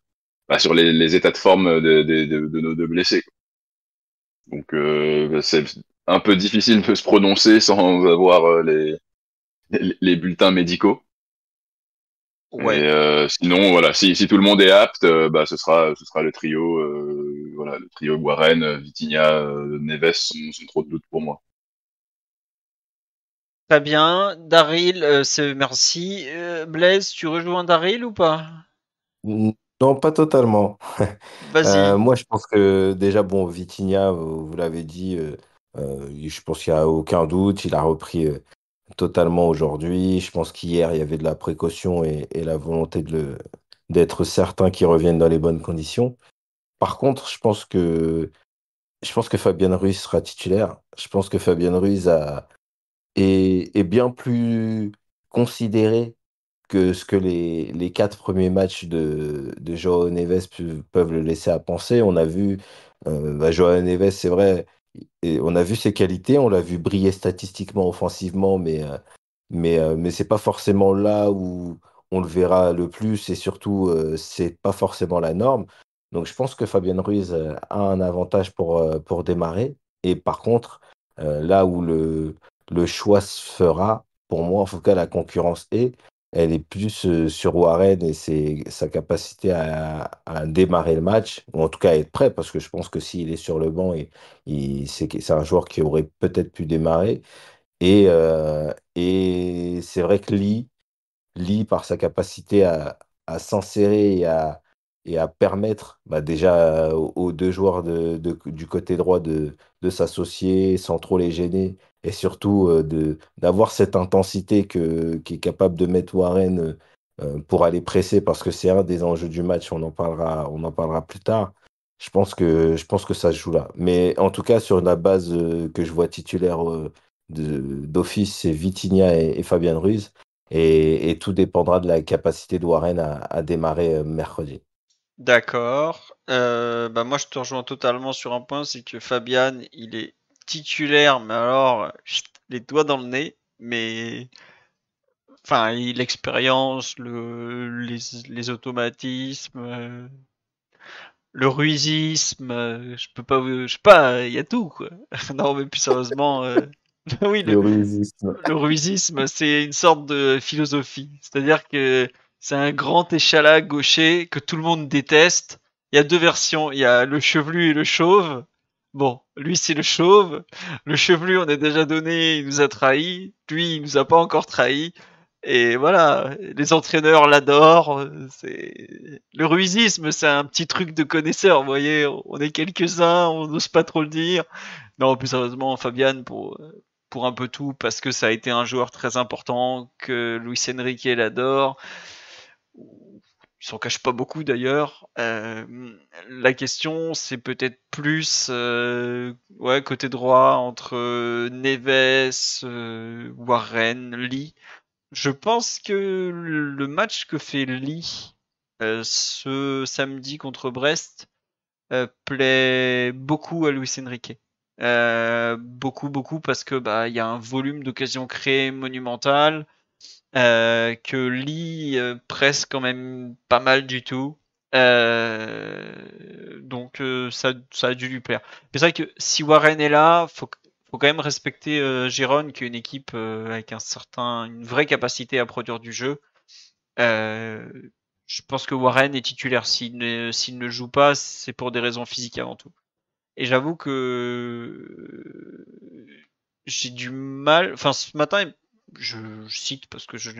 bah, sur les, états de forme de, nos deux blessés. Donc euh, c'est un peu difficile de se prononcer sans avoir les, les, bulletins médicaux. Ouais. Et, sinon voilà, si, tout le monde est apte, bah ce sera ce sera le trio voilà le trio Warren Vitinha, Neves sont, sont trop de doutes pour moi. Très bien. Daryl euh, merci. Euh, Blaise, tu rejoins Daryl ou pas Non, pas totalement. Vas-y. Euh, moi, je pense que déjà, bon, Vitinha, vous, l'avez dit, je pense qu'il n'y a aucun doute. Il a repris totalement aujourd'hui. Je pense qu'hier, il y avait de la précaution et, la volonté de d'être certain qu'il revienne dans les bonnes conditions. Par contre, je pense que je pense que Fabien Ruiz sera titulaire. Je pense que Fabien Ruiz a, est, bien plus considéré que ce que les, les, quatre premiers matchs de, de Joao Neves peuvent le laisser à penser. On a vu euh, bah, Joao Neves, c'est vrai, et on a vu ses qualités, on l'a vu briller statistiquement, offensivement, mais, euh, mais, euh, mais c'est pas forcément là où on le verra le plus et surtout, euh, c'est pas forcément la norme. Donc je pense que Fabien Ruiz a un avantage pour, pour démarrer. Et par contre, là où le, le choix se fera. Pour moi, en tout cas, la concurrence est. Elle est plus euh, sur Warren et c'est sa capacité à, démarrer le match, ou en tout cas être prêt, parce que je pense que s'il est sur le banc, et, c'est un joueur qui aurait peut-être pu démarrer. Euh, et, c'est vrai que Lee, Lee, par sa capacité à, à s'insérer et à, et à permettre bah, déjà euh, aux deux joueurs de, du côté droit de, s'associer sans trop les gêner et surtout euh, d'avoir cette intensité que, qui est capable de mettre Warren euh, pour aller presser parce que c'est un des enjeux du match, on en parlera, on en parlera plus tard. Je pense, que, je pense que ça se joue là. Mais en tout cas, sur la base que je vois titulaire d'office, c'est Vitinha et, et Fabien Ruiz. Et, et, tout dépendra de la capacité de Warren à, à démarrer mercredi. D'accord. Euh, bah, moi, je te rejoins totalement sur un point, c'est que Fabian, il est titulaire, mais alors, les doigts dans le nez, mais... Enfin, l'expérience, les, automatismes, euh, le ruisisme, euh, je peux pas, je sais pas, il y a tout non, mais plus sérieusement, oui, le, le le ruisisme c'est une sorte de philosophie, c'est-à-dire que c'est un grand échalas gaucher que tout le monde déteste. Il y a deux versions. Il y a le chevelu et le chauve. Bon, lui c'est le chauve. Le chevelu, on est déjà donné, il nous a trahi. Lui, il nous a pas encore trahi. Et voilà, les entraîneurs l'adorent. Le ruisisme, c'est un petit truc de connaisseur, vous voyez. On est quelques-uns, on n'ose pas trop le dire. Non, plus sérieusement, Fabian, pour, pour un peu tout, parce que ça a été un joueur très important, que Luis Enrique l'adore il s'en cache pas beaucoup d'ailleurs. Euh, la question, c'est peut-être plus euh, côté droit entre euh, Neves, Warren, Lee. Je pense que le match que fait Lee ce samedi contre Brest plaît beaucoup à Luis Enrique. beaucoup, beaucoup, parce que bah y a un volume d'occasions créées monumentale. Euh, que Lee euh, presse quand même pas mal du tout. Euh, donc ça, ça, a dû lui plaire. C'est vrai que si Warren est là, faut, faut quand même respecter Jérôme qui est une équipe avec un certain, une vraie capacité à produire du jeu. je pense que Warren est titulaire. S'il ne, ne, joue pas, c'est pour des raisons physiques avant tout. Et j'avoue que j'ai du mal. Enfin, ce matin, je, cite parce que je,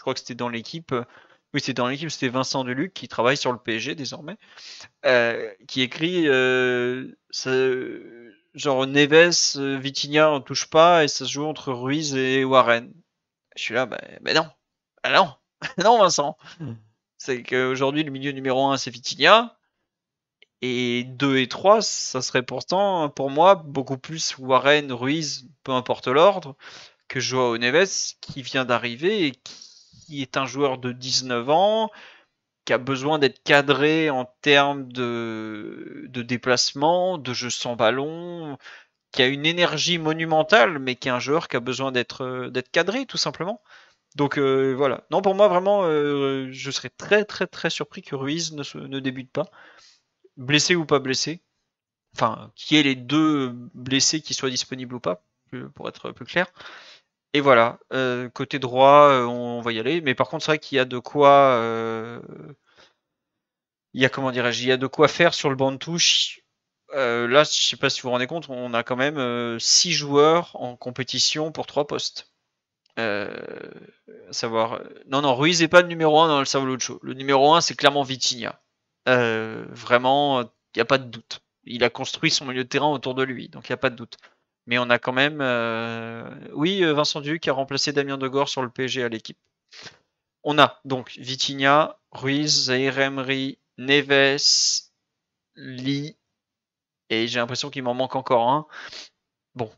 crois que c'était dans l'équipe. Euh, oui, c'est dans l'équipe, c'était Vincent Deluc qui travaille sur le PSG désormais, euh, qui écrit euh, genre Neves, vitinia on touche pas et ça se joue entre Ruiz et Warren. Je suis là, ben non, bah non, non Vincent. Hmm. C'est qu'aujourd'hui le milieu numéro 1 c'est vitinia. et 2 et 3, ça serait pourtant pour moi beaucoup plus Warren, Ruiz, peu importe l'ordre, que Joao Neves qui vient d'arriver et qui est un joueur de 19 ans qui a besoin d'être cadré en termes de, de déplacement, de jeu sans ballon, qui a une énergie monumentale, mais qui est un joueur qui a besoin d'être euh, d'être cadré, tout simplement. Donc euh, voilà. Non, pour moi, vraiment, euh, je serais très très très surpris que Ruiz ne, ne débute pas. Blessé ou pas blessé. Enfin, qui est les deux blessés qui soient disponibles ou pas, pour être plus clair. Et voilà, euh, côté droit, euh, on va y aller. Mais par contre, c'est vrai qu'il y a de quoi. Euh, il y a comment dirais-je Il y a de quoi faire sur le banc de touche. là, je ne sais pas si vous vous rendez compte, on a quand même 6 joueurs en compétition pour 3 postes. savoir. Non, non, Ruiz n'est pas le numéro 1 dans le Lucho. Le numéro 1, c'est clairement Vitinha. vraiment, il n'y a pas de doute. Il a construit son milieu de terrain autour de lui, donc il n'y a pas de doute. Mais on a quand même. Euh, oui, euh, Vincent Duc a remplacé Damien Degore sur le PG à l'équipe. On a donc Vitinha, Ruiz, Zaire Neves, Lee, et j'ai l'impression qu'il m'en manque encore un. Bon,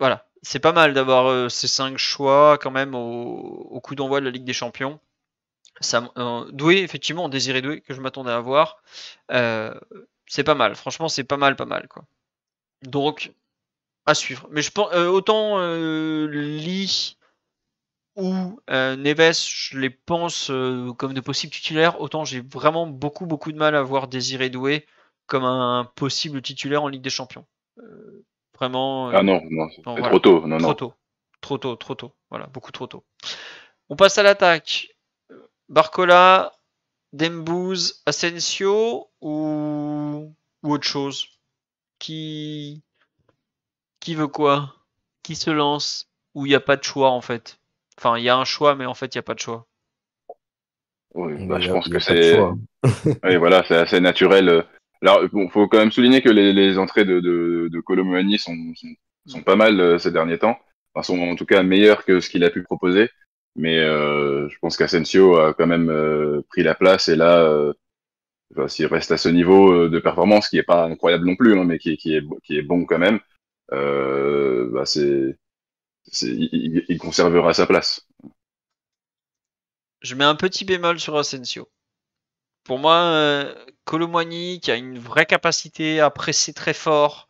voilà. C'est pas mal d'avoir euh, ces cinq choix quand même au, coup d'envoi de la Ligue des Champions. Ça, doué, effectivement, désiré doué que je m'attendais à voir. c'est pas mal, franchement, c'est pas mal, pas mal quoi. Donc, à suivre. Mais je pense euh, autant euh, Lee ou euh, Neves, je les pense comme de possibles titulaires, autant j'ai vraiment beaucoup beaucoup de mal à voir Désiré Doué comme un possible titulaire en Ligue des Champions. vraiment. ah non, trop tôt. Non, trop tôt. Trop tôt, trop tôt. Voilà, beaucoup trop tôt. On passe à l'attaque. Barcola, Dembouz, Asensio ou, ou autre chose qui qui veut quoi Qui se lance ou il n'y a pas de choix en fait Enfin, il y a un choix, mais en fait, il n'y a pas de choix. Oui, bah, je pense que c'est. oui, voilà, c'est assez naturel. Alors, il faut quand même souligner que les, entrées de, de, sont, pas mal euh, ces derniers temps. Enfin, sont en tout cas meilleures que ce qu'il a pu proposer. Mais euh, je pense qu'Asensio a quand même euh, pris la place et là, s'il reste à ce niveau de performance qui n'est pas incroyable non plus, hein, mais qui, qui, est, qui est bon quand même, euh, bah, c'est, il, conservera sa place. Je mets un petit bémol sur Asensio. Pour moi, euh, Colomani, qui a une vraie capacité à presser très fort,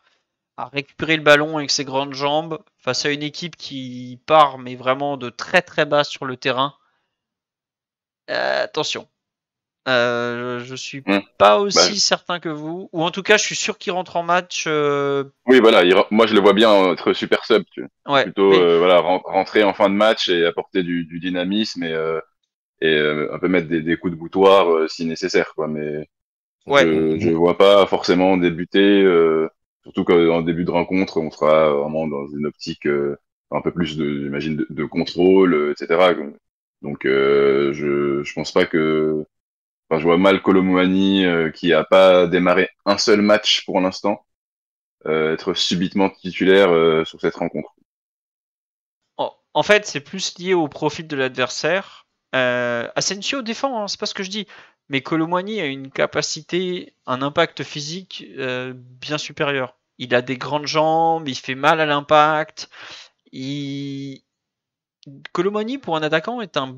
à récupérer le ballon avec ses grandes jambes, face à une équipe qui part, mais vraiment de très très bas sur le terrain, euh, attention. Euh, je suis mm. pas bah, aussi certain que vous, ou en tout cas, je suis sûr qu'il rentre en match. Euh, oui, voilà, moi je le vois bien être super sub, plutôt euh, voilà, rentrer en fin de match et apporter du, du dynamisme et, euh, et un peu mettre des, des coups de boutoir si nécessaire, quoi. Mais je, je mm-hmm. vois pas forcément débuter, surtout qu'en début de rencontre, on sera vraiment dans une optique un peu plus de, j'imagine, de, contrôle, etc. Donc, je, je pense pas que je vois mal Colomouani euh, qui n'a pas démarré un seul match pour l'instant euh, être subitement titulaire euh, sur cette rencontre. En fait, c'est plus lié au profil de l'adversaire. Asensio défend, hein, c'est pas ce que je dis, mais Colomouani a une capacité, un impact physique bien supérieur. Il a des grandes jambes, il fait mal à l'impact. Il... pour un attaquant est un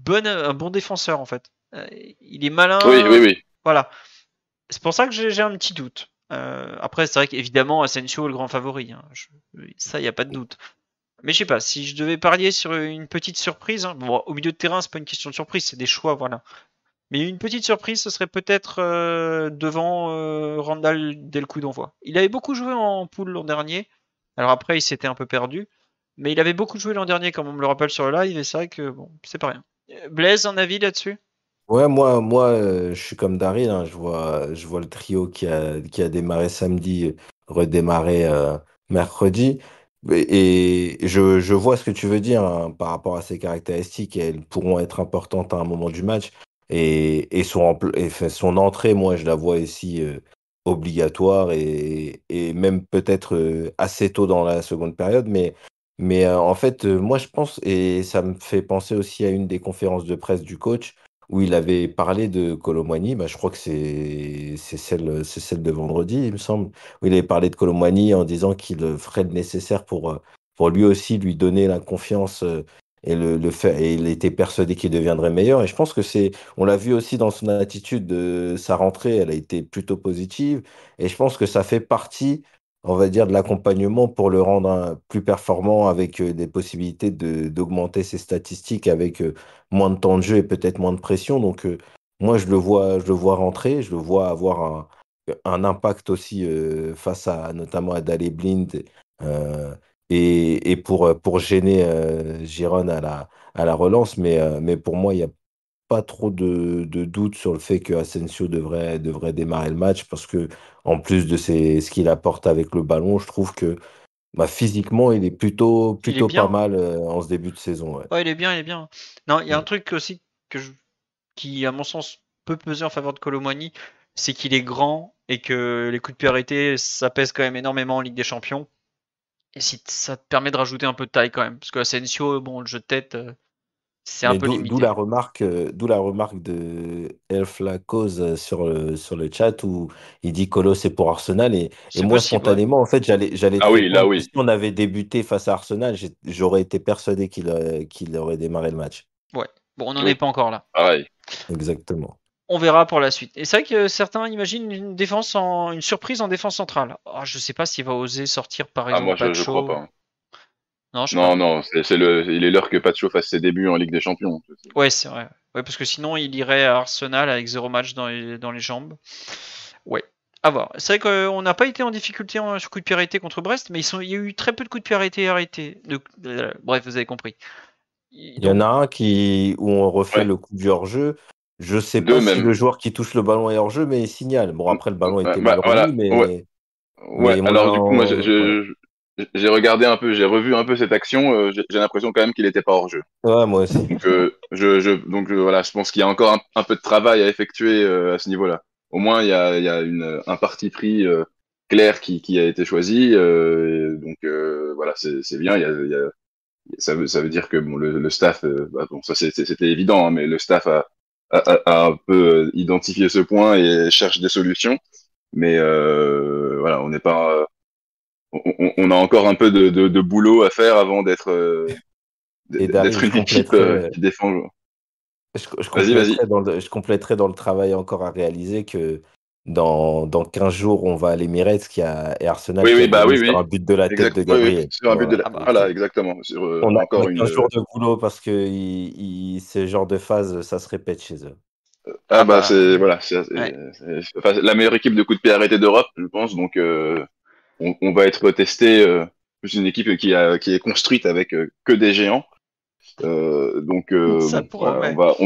bon défenseur en fait. Euh, il est malin. Oui, oui, oui. Voilà. C'est pour ça que j'ai un petit doute. Euh, après, c'est vrai qu'évidemment, Asensio est le grand favori. Hein. ça, il n'y a pas de doute. Mais je sais pas, si je devais parier sur une petite surprise, hein. bon, au milieu de terrain, c'est pas une question de surprise, c'est des choix, voilà. Mais une petite surprise, ce serait peut-être euh, devant Randall dès d'envoi. Il avait beaucoup joué en poule l'an dernier. Alors après, il s'était un peu perdu. Mais il avait beaucoup joué l'an dernier, comme on me le rappelle sur le live, et c'est vrai que bon, c'est pas rien. Blaise, un avis là-dessus Ouais, moi, moi euh, je suis comme Daryl, hein, je vois, je vois le trio qui a, qui a démarré samedi, redémarré euh, mercredi. Et, je, je vois ce que tu veux dire hein, par rapport à ces caractéristiques, elles pourront être importantes à un moment du match. Et, et, son, son entrée, moi, je la vois ici euh, obligatoire et, et même peut-être assez tôt dans la seconde période. Mais, mais en fait, moi, je pense, et ça me fait penser aussi à une des conférences de presse du coach, où il avait parlé de Colomboigny, bah, je crois que c'est c'est celle, c'est celle de vendredi, il me semble, où il avait parlé de Colomboigny en disant qu'il ferait le nécessaire pour, euh, pour lui aussi lui donner la confiance euh, et le, le et il était persuadé qu'il deviendrait meilleur. Et je pense que c'est, on l'a vu aussi dans son attitude de sa rentrée, elle a été plutôt positive. Et je pense que ça fait partie on va dire, de l'accompagnement pour le rendre hein, plus performant avec euh, des possibilités d'augmenter ses statistiques avec euh, moins de temps de jeu et peut-être moins de pression. Donc, euh, moi, je le, vois, je le vois rentrer, je le vois avoir un, impact aussi face à notamment à Dalé Blind et, pour, pour gêner Giron à la, à la relance. Mais, mais pour moi, il y a pas trop de, doutes sur le fait que Asensio devrait, devrait démarrer le match parce que en plus de ce qu'il apporte avec le ballon, je trouve que bah, physiquement il est plutôt, plutôt pas mal euh, en ce début de saison. il est bien, il est bien. Non, il y a un truc aussi que qui, à mon sens, peut peser en faveur de Colomani, c'est qu'il est grand et que les coups de pied ça pèse quand même énormément en Ligue des Champions. Et si ça te permet de rajouter un peu de taille quand même, parce que Asensio, bon, le jeu de tête. Euh, un euh, d'où, la remarque, d'où la de Elf cause euh, euh, sur le, chat où il dit Colo c'est pour Arsenal et, moi spontanément en fait j'allais j'allais ah oh, si on avait débuté face à Arsenal j'aurais été persuadé qu'il aurait démarré le match. Ouais bon on n'en est pas encore là. Exactement. On verra pour la suite. Et c'est vrai que certains imaginent une défense en une surprise en défense centrale. Ah, je ne sais pas s'il va oser sortir par ah, exemple. Ah moi je, je crois pas. Hein. Non, non, c'est le, il est l'heure que Pacho fasse ses débuts en Ligue des Champions. Ouais, c'est vrai. Ouais, parce que sinon, il irait à Arsenal avec zéro match dans les, dans les jambes. Ouais, à voir. C'est vrai qu'on n'a pas été en difficulté hein, sur coup de pied arrêté contre Brest, mais ils sont, il y a eu très peu de coups de pied arrêtés euh, bref, vous avez compris. Il y en a un qui, où on refait le coup du hors-jeu. Je sais pas si le joueur qui touche le ballon est hors-jeu, mais il signale. Bon, après, le ballon était bah, mal mais... Ouais. alors du coup, moi, je, j'ai regardé un peu, j'ai revu un peu cette action. Euh, j'ai l'impression quand même qu'il n'était pas hors jeu. Ouais, moi aussi. Donc, euh, je, je, donc euh, voilà, je pense qu'il y a encore un, peu de travail à effectuer à ce niveau-là. Au moins, il y a, un parti pris clair qui, a été choisi. donc voilà, c'est bien. Il y a, ça, veut, ça veut dire que bon, le, staff, bah, bon, ça c'était évident, hein, mais le staff a, un peu identifié ce point et cherche des solutions. Mais voilà, on n'est pas on, a encore un peu de, boulot à faire avant d'être euh, une équipe euh, euh, qui défend. Je, je, compléterai dans le travail encore à réaliser que dans, dans 15 jours, on va à l'Emirates qui a, et Arsenal sur un but de la tête de Gabriel. Voilà, exactement. on a encore 15 jours de boulot parce que ce genre de phase, ça se répète chez eux. Ah, ah bah, bah, c'est voilà, la meilleure équipe de coup de pied arrêté d'Europe, je pense. Donc, on, va être testé. c'est euh, une équipe qui, est construite avec euh, que des géants. Euh, donc, on,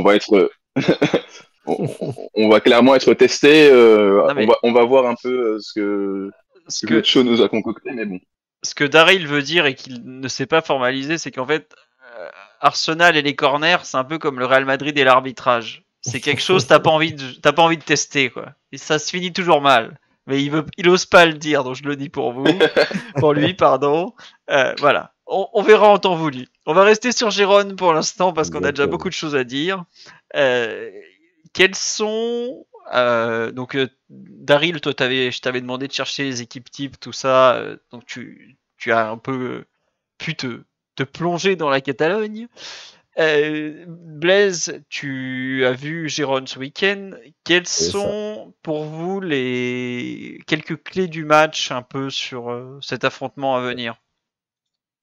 va, être. clairement être testé. on, va, voir un peu ce que, ce, le show nous a concocté, mais Ce que Daryl veut dire et qu'il ne s'est pas formalisé, c'est qu'en fait, Arsenal et les corners, c'est un peu comme le Real Madrid et l'arbitrage. C'est quelque chose t'as pas envie pas envie de tester quoi. Et ça se finit toujours mal mais il veut, il ose pas le dire, donc je le dis pour vous, pour lui, pardon. Euh, voilà, on, verra en temps voulu. On va rester sur Jérôme pour l'instant parce qu'on a déjà beaucoup de choses à dire. Euh, quels sont euh, donc euh, Daryl, toi, je t'avais demandé de chercher les équipes types, tout ça, donc tu, as un peu pu te, te plonger dans la Catalogne. Euh, Blaise, tu as vu Jérôme ce week-end. Quelles sont pour vous les quelques clés du match un peu sur euh, cet affrontement à venir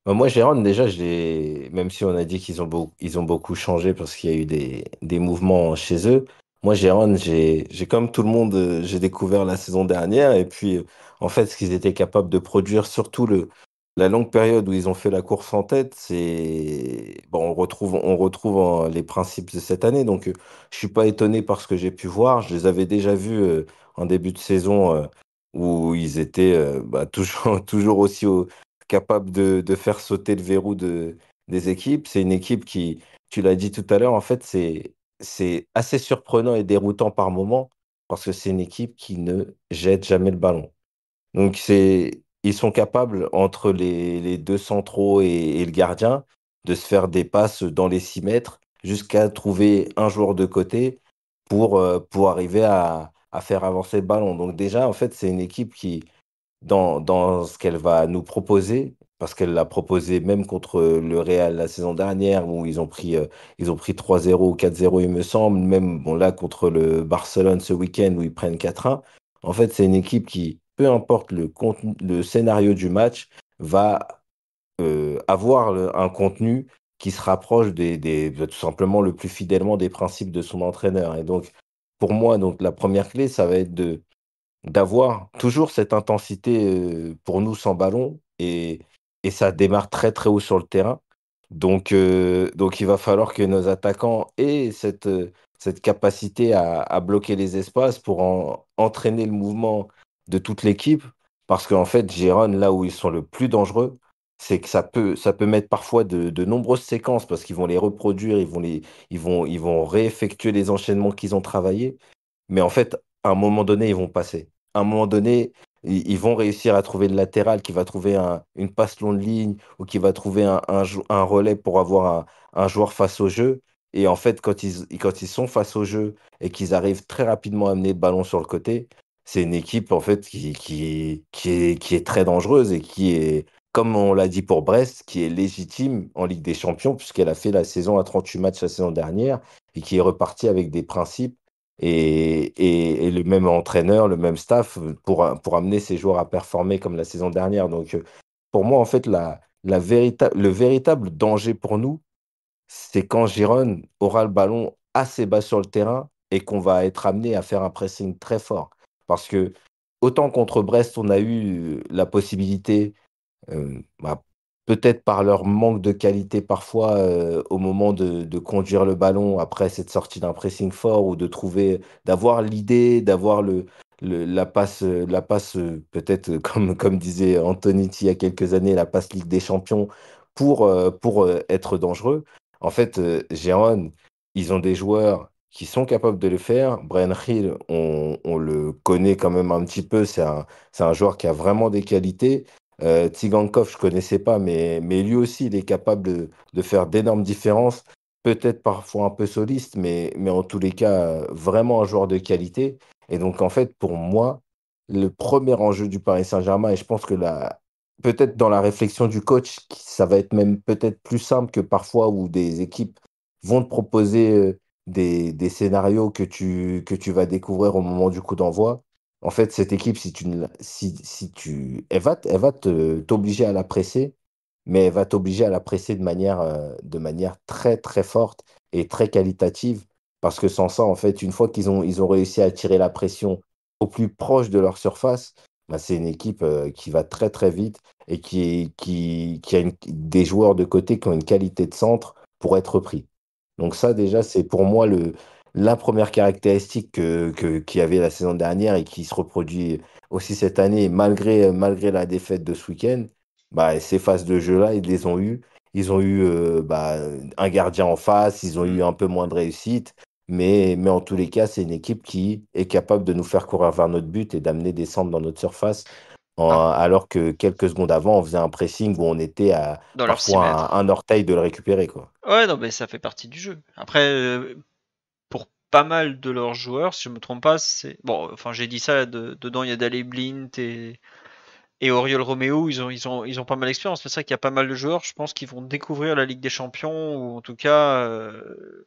bah, moi, Jérôme, déjà, même si on a dit qu'ils ont, ont beaucoup changé parce qu'il y a eu des, des mouvements chez eux, moi, Jérôme, j'ai comme tout le monde, euh, j'ai découvert la saison dernière. Et puis, en fait, ce qu'ils étaient capables de produire, surtout le, la longue période où ils ont fait la course en tête, c'est bon, on retrouve, on retrouve les principes de cette année. Donc, je je suis pas étonné par ce que j'ai pu voir. Je les avais déjà vus euh, en début de saison euh, où ils étaient euh, bah, toujours, toujours aussi capables de, faire sauter le verrou de, des équipes. C'est une équipe qui, tu l'as dit tout à l'heure, en fait, c'est c'est assez surprenant et déroutant par moment parce que c'est une équipe qui ne jette jamais le ballon. Donc c'est ils sont capables, entre les, les deux centraux et, le gardien, de se faire des passes dans les 6 mètres jusqu'à trouver un joueur de côté pour, euh, pour arriver à, faire avancer le ballon. Donc déjà, en fait, c'est une équipe qui, dans, dans ce qu'elle va nous proposer, parce qu'elle l'a proposé même contre le Real la saison dernière, où ils ont pris, euh, pris 3-0 ou 4-0, il me semble, même bon, là contre le Barcelone ce week-end, où ils prennent 4-1. En fait, c'est une équipe qui, peu importe le, scénario du match, va euh, avoir un contenu qui se rapproche des, tout simplement le plus fidèlement des principes de son entraîneur. Et donc, pour moi, donc, la première clé, ça va être de, d'avoir toujours cette intensité euh, pour nous sans ballon et, et, ça démarre très très haut sur le terrain. Donc, euh, donc il va falloir que nos attaquants aient cette, cette capacité à, bloquer les espaces pour entraîner le mouvement de toute l'équipe, parce qu'en fait, Jérôme, là où ils sont le plus dangereux, c'est que ça peut, ça peut mettre parfois de, nombreuses séquences, parce qu'ils vont les reproduire, ils vont, les, ils vont, ils vont réeffectuer les enchaînements qu'ils ont travaillés, mais en fait, à un moment donné, ils vont passer. À un moment donné, ils vont réussir à trouver le latéral qui va trouver une passe longue ligne ou qui va trouver un, un, relais pour avoir un, joueur face au jeu. Et en fait, quand ils, quand ils sont face au jeu et qu'ils arrivent très rapidement à amener le ballon sur le côté, c'est une équipe en fait qui, qui, est, très dangereuse et qui est, comme on l'a dit pour Brest, qui est légitime en Ligue des Champions, puisqu'elle a fait la saison à 38 matchs la saison dernière et qui est repartie avec des principes et, le même entraîneur, le même staff pour, amener ses joueurs à performer comme la saison dernière. Donc, euh, pour moi, en fait, la, le véritable danger pour nous, c'est quand Giron aura le ballon assez bas sur le terrain et qu'on va être amené à faire un pressing très fort. Parce que autant contre Brest, on a eu la possibilité, bah, peut-être par leur manque de qualité parfois au moment de, conduire le ballon après cette sortie d'un pressing fort ou de trouver, d'avoir l'idée, d'avoir le, la passe, la passe peut-être comme, comme disait Antonetti il y a quelques années, la passe Ligue des Champions pour, pour être dangereux. En fait, Gérone, ils ont des joueurs qui sont capables de le faire. Brian Hill, on, le connaît quand même un petit peu. C'est un, c'est un joueur qui a vraiment des qualités. Euh, je ne connaissais pas, mais, lui aussi, il est capable de, faire d'énormes différences. Peut-être parfois un peu soliste, mais, mais en tous les cas, vraiment un joueur de qualité. Et donc, en fait, pour moi, le premier enjeu du Paris Saint-Germain, et je pense que peut-être dans la réflexion du coach, ça va être même peut-être plus simple que parfois où des équipes vont te proposer euh, des, scénarios que tu, que tu vas découvrir au moment du coup d'envoi, en fait, cette équipe, si tu, si, si tu, elle va, elle t'obliger à la presser, mais elle va t'obliger à la presser de manière, euh, de manière très, très forte et très qualitative. Parce que sans ça, en fait, une fois qu'ils ont, ils ont réussi à tirer la pression au plus proche de leur surface, bah, c'est une équipe euh, qui va très, très vite et qui, qui, qui a des joueurs de côté qui ont une qualité de centre pour être pris. Donc ça, déjà, c'est pour moi le, la première caractéristique qu'il y avait la saison dernière et qui se reproduit aussi cette année, malgré, malgré la défaite de ce week-end. Bah, ces phases de jeu-là, ils les ont eues. Ils ont eu euh, bah, un gardien en face, ils ont eu mm. un peu moins de réussite. Mais, mais en tous les cas, c'est une équipe qui est capable de nous faire courir vers notre but et d'amener des centres dans notre surface ah. alors que quelques secondes avant, on faisait un pressing où on était à parfois un, orteil de le récupérer. Quoi. Ouais, non, mais ça fait partie du jeu. Après, euh, pour pas mal de leurs joueurs, si je me trompe pas, c'est. Bon, enfin, j'ai dit ça, dedans, il y a Dalé Blint et. Et Oriol Romeo, ils ont, ils, ont, ils ont pas mal d'expérience. C'est vrai qu'il y a pas mal de joueurs, je pense, qui vont découvrir la Ligue des Champions, ou en tout cas euh,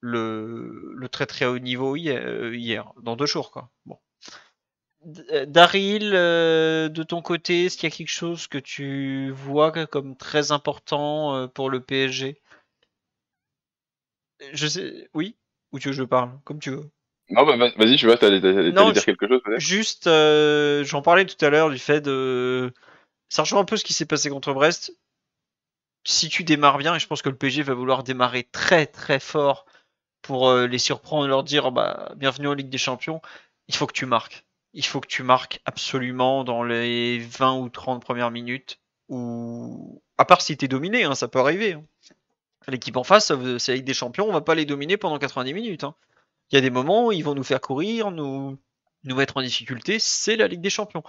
le, très très haut niveau euh, hier, dans deux jours. Quoi. Bon. Euh, Daryl, euh, de ton côté, est-ce qu'il y a quelque chose que tu vois comme très important euh, pour le PSG Je sais, oui Ou tu veux que je parle Comme tu veux. Non, bah, vas-y, je vois, t'allais dire quelque chose Juste, j'en parlais tout à l'heure du fait de. sachant un peu ce qui s'est passé contre Brest. Si tu démarres bien, et je pense que le PSG va vouloir démarrer très très fort pour les surprendre et leur dire bah, bienvenue en Ligue des Champions, il faut que tu marques il faut que tu marques absolument dans les 20 ou 30 premières minutes, ou à part si tu es dominé, hein, ça peut arriver. Hein. L'équipe en face, euh, c'est ligue des champions, on va pas les dominer pendant 90 minutes. Hein. Il y a des moments où ils vont nous faire courir, nous, nous mettre en difficulté, c'est la Ligue des Champions.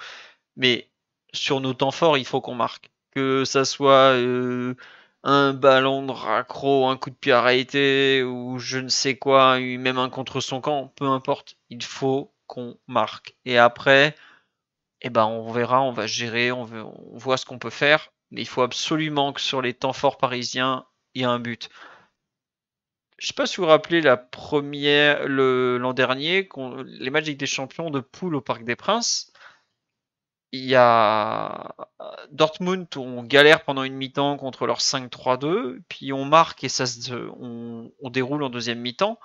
Mais sur nos temps forts, il faut qu'on marque. Que ça soit euh, un ballon de raccro, un coup de pied arrêté, ou je ne sais quoi, même un contre son camp, peu importe. Il faut qu'on marque. Et après, eh ben, on verra, on va gérer, on, voit ce qu'on peut faire. Mais il faut absolument que sur les temps forts parisiens, il y a un but. Je sais pas si vous vous rappelez la première, l'an dernier, les matchs des Champions de poule au Parc des Princes. Il y a Dortmund où on galère pendant une mi-temps contre leur 5-3-2, puis on marque et ça se, on déroule en deuxième mi-temps.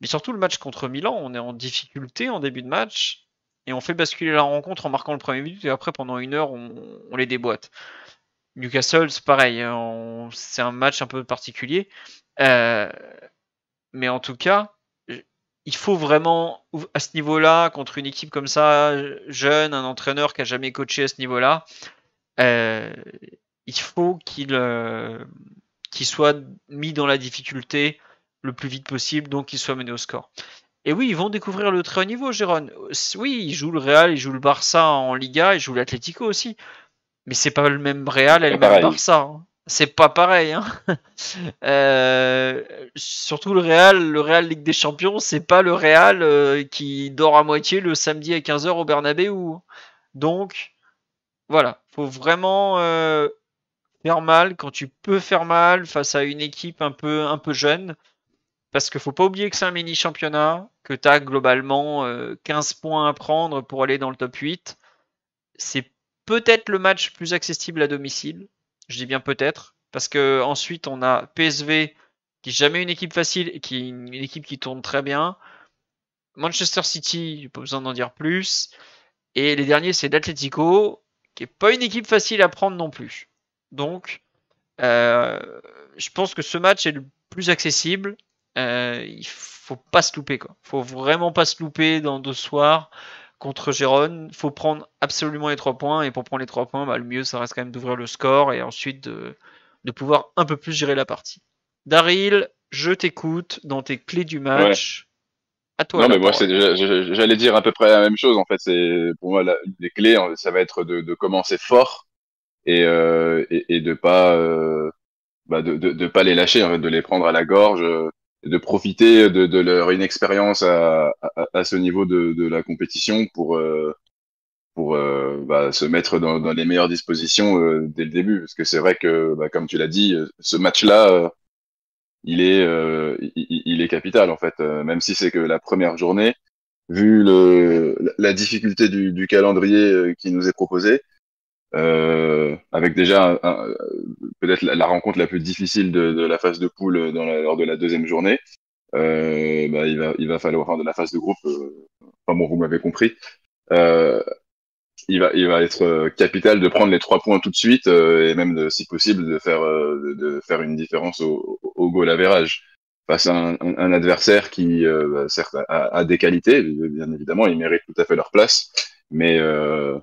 Mais surtout, le match contre Milan, on est en difficulté en début de match et on fait basculer la rencontre en marquant le premier but et après, pendant une heure, on, les déboîte. Newcastle, c'est pareil, hein, c'est un match un peu particulier. Euh, mais en tout cas, il faut vraiment, à ce niveau-là, contre une équipe comme ça, jeune, un entraîneur qui a jamais coaché à ce niveau-là, euh, il faut euh, qu'il soit mis dans la difficulté le plus vite possible, donc qu'ils soient menés au score. Et oui, ils vont découvrir le très haut niveau, Jérôme. Euh, oui, ils jouent le Real, ils jouent le Barça en Liga, ils jouent l'Atlético aussi. Mais c'est pas le même Real et le même Barça. Hein. C'est pas pareil. Hein. Euh, surtout le Real, le Real Ligue des Champions, c'est pas le Real euh, qui dort à moitié le samedi à 15h au Bernabeu. Hein. Donc, voilà. Faut vraiment faire mal quand tu peux faire mal face à une équipe un peu, un peu jeune. Parce qu'il ne faut pas oublier que c'est un mini championnat, que tu as globalement 15 euh, points à prendre pour aller dans le top 8. C'est peut-être le match plus accessible à domicile. Je dis bien peut-être. Parce qu'ensuite, on a PSV qui n'est jamais une équipe facile et qui est une équipe qui tourne très bien. Manchester City, pas besoin d'en dire plus. Et les derniers, c'est l'Atletico, qui n'est pas une équipe facile à prendre non plus. Donc, euh, je pense que ce match est le plus accessible. Euh, il faut pas se louper quoi. Faut vraiment pas se louper dans deux soirs contre Gérone. Faut prendre absolument les trois points et pour prendre les trois points, bah, le mieux ça reste quand même d'ouvrir le score et ensuite de, pouvoir un peu plus gérer la partie. Daryl, je t'écoute dans tes clés du match. À toi. Non mais moi j'allais dire à peu près la même chose en fait. C'est pour moi les clés, hein, ça va être de, commencer fort euh, et, et, de pas euh, bah, de, de, de, pas les lâcher de les prendre à la gorge euh, de profiter de, leur inexpérience à, à, à, ce niveau de, de la compétition pour euh, pour euh, bah, se mettre dans, dans, les meilleures dispositions euh, dès le début parce que c'est vrai que bah, comme tu l'as dit ce match là il est est capital en fait même si c'est que la première journée vu le la difficulté du calendrier qui nous est proposé euh, avec déjà peut-être la, rencontre la plus difficile de, la phase de poule dans lors de la deuxième journée. Euh, bah, il, va, il va falloir, enfin, de la phase de groupe, euh, enfin bon, vous m'avez compris, euh, il va, il va être euh, capital de prendre les trois points tout de suite et même, de, si possible, de faire, de, faire une différence au, au goal average face à un, adversaire qui, euh, bah, certes, a, des qualités, bien évidemment, ils méritent tout à fait leur place, mais euh,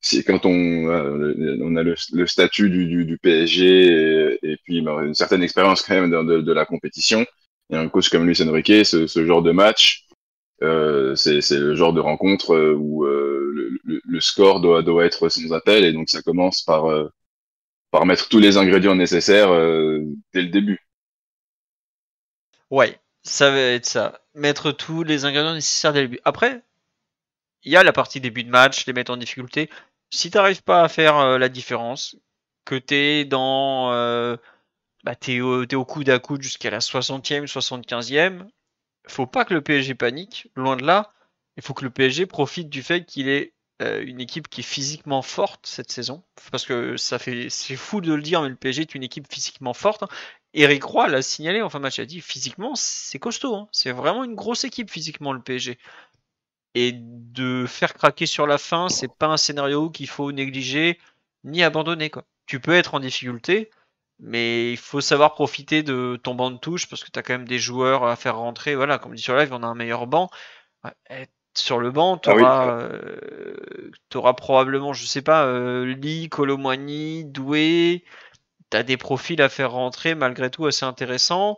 c'est quand on, euh, a le, statut du, du, du PSG et, puis bah, une certaine expérience quand même de, la compétition, et un coach comme Luis Enrique, ce, genre de match, euh, c'est le genre de rencontre euh, où le, score doit, être sans appel, et donc ça commence par, par mettre tous les ingrédients nécessaires dès le début. Ouais, ça va être ça. Mettre tous les ingrédients nécessaires dès le début. Après, il y a la partie début de match, les mettre en difficulté. Si tu n'arrives pas à faire euh, la différence, que tu es dans. Euh, bah, t'es au, au coude à coude jusqu'à la 60e, 75e, faut pas que le PSG panique, loin de là. Il faut que le PSG profite du fait qu'il est euh, une équipe qui est physiquement forte cette saison. Parce que ça fait, c'est fou de le dire, mais le PSG est une équipe physiquement forte. Eric Roy l'a signalé en fin de match, il a dit physiquement, c'est costaud. Hein. C'est vraiment une grosse équipe physiquement, le PSG. Et de faire craquer sur la fin, c'est pas un scénario qu'il faut négliger ni abandonner. Tu peux être en difficulté, mais il faut savoir profiter de ton banc de touche parce que tu as quand même des joueurs à faire rentrer. Voilà, comme dit sur live, on a un meilleur banc. sur le banc, ah tu auras, euh, probablement, je sais pas, euh, Lee, Doué. Tu as des profils à faire rentrer malgré tout assez intéressants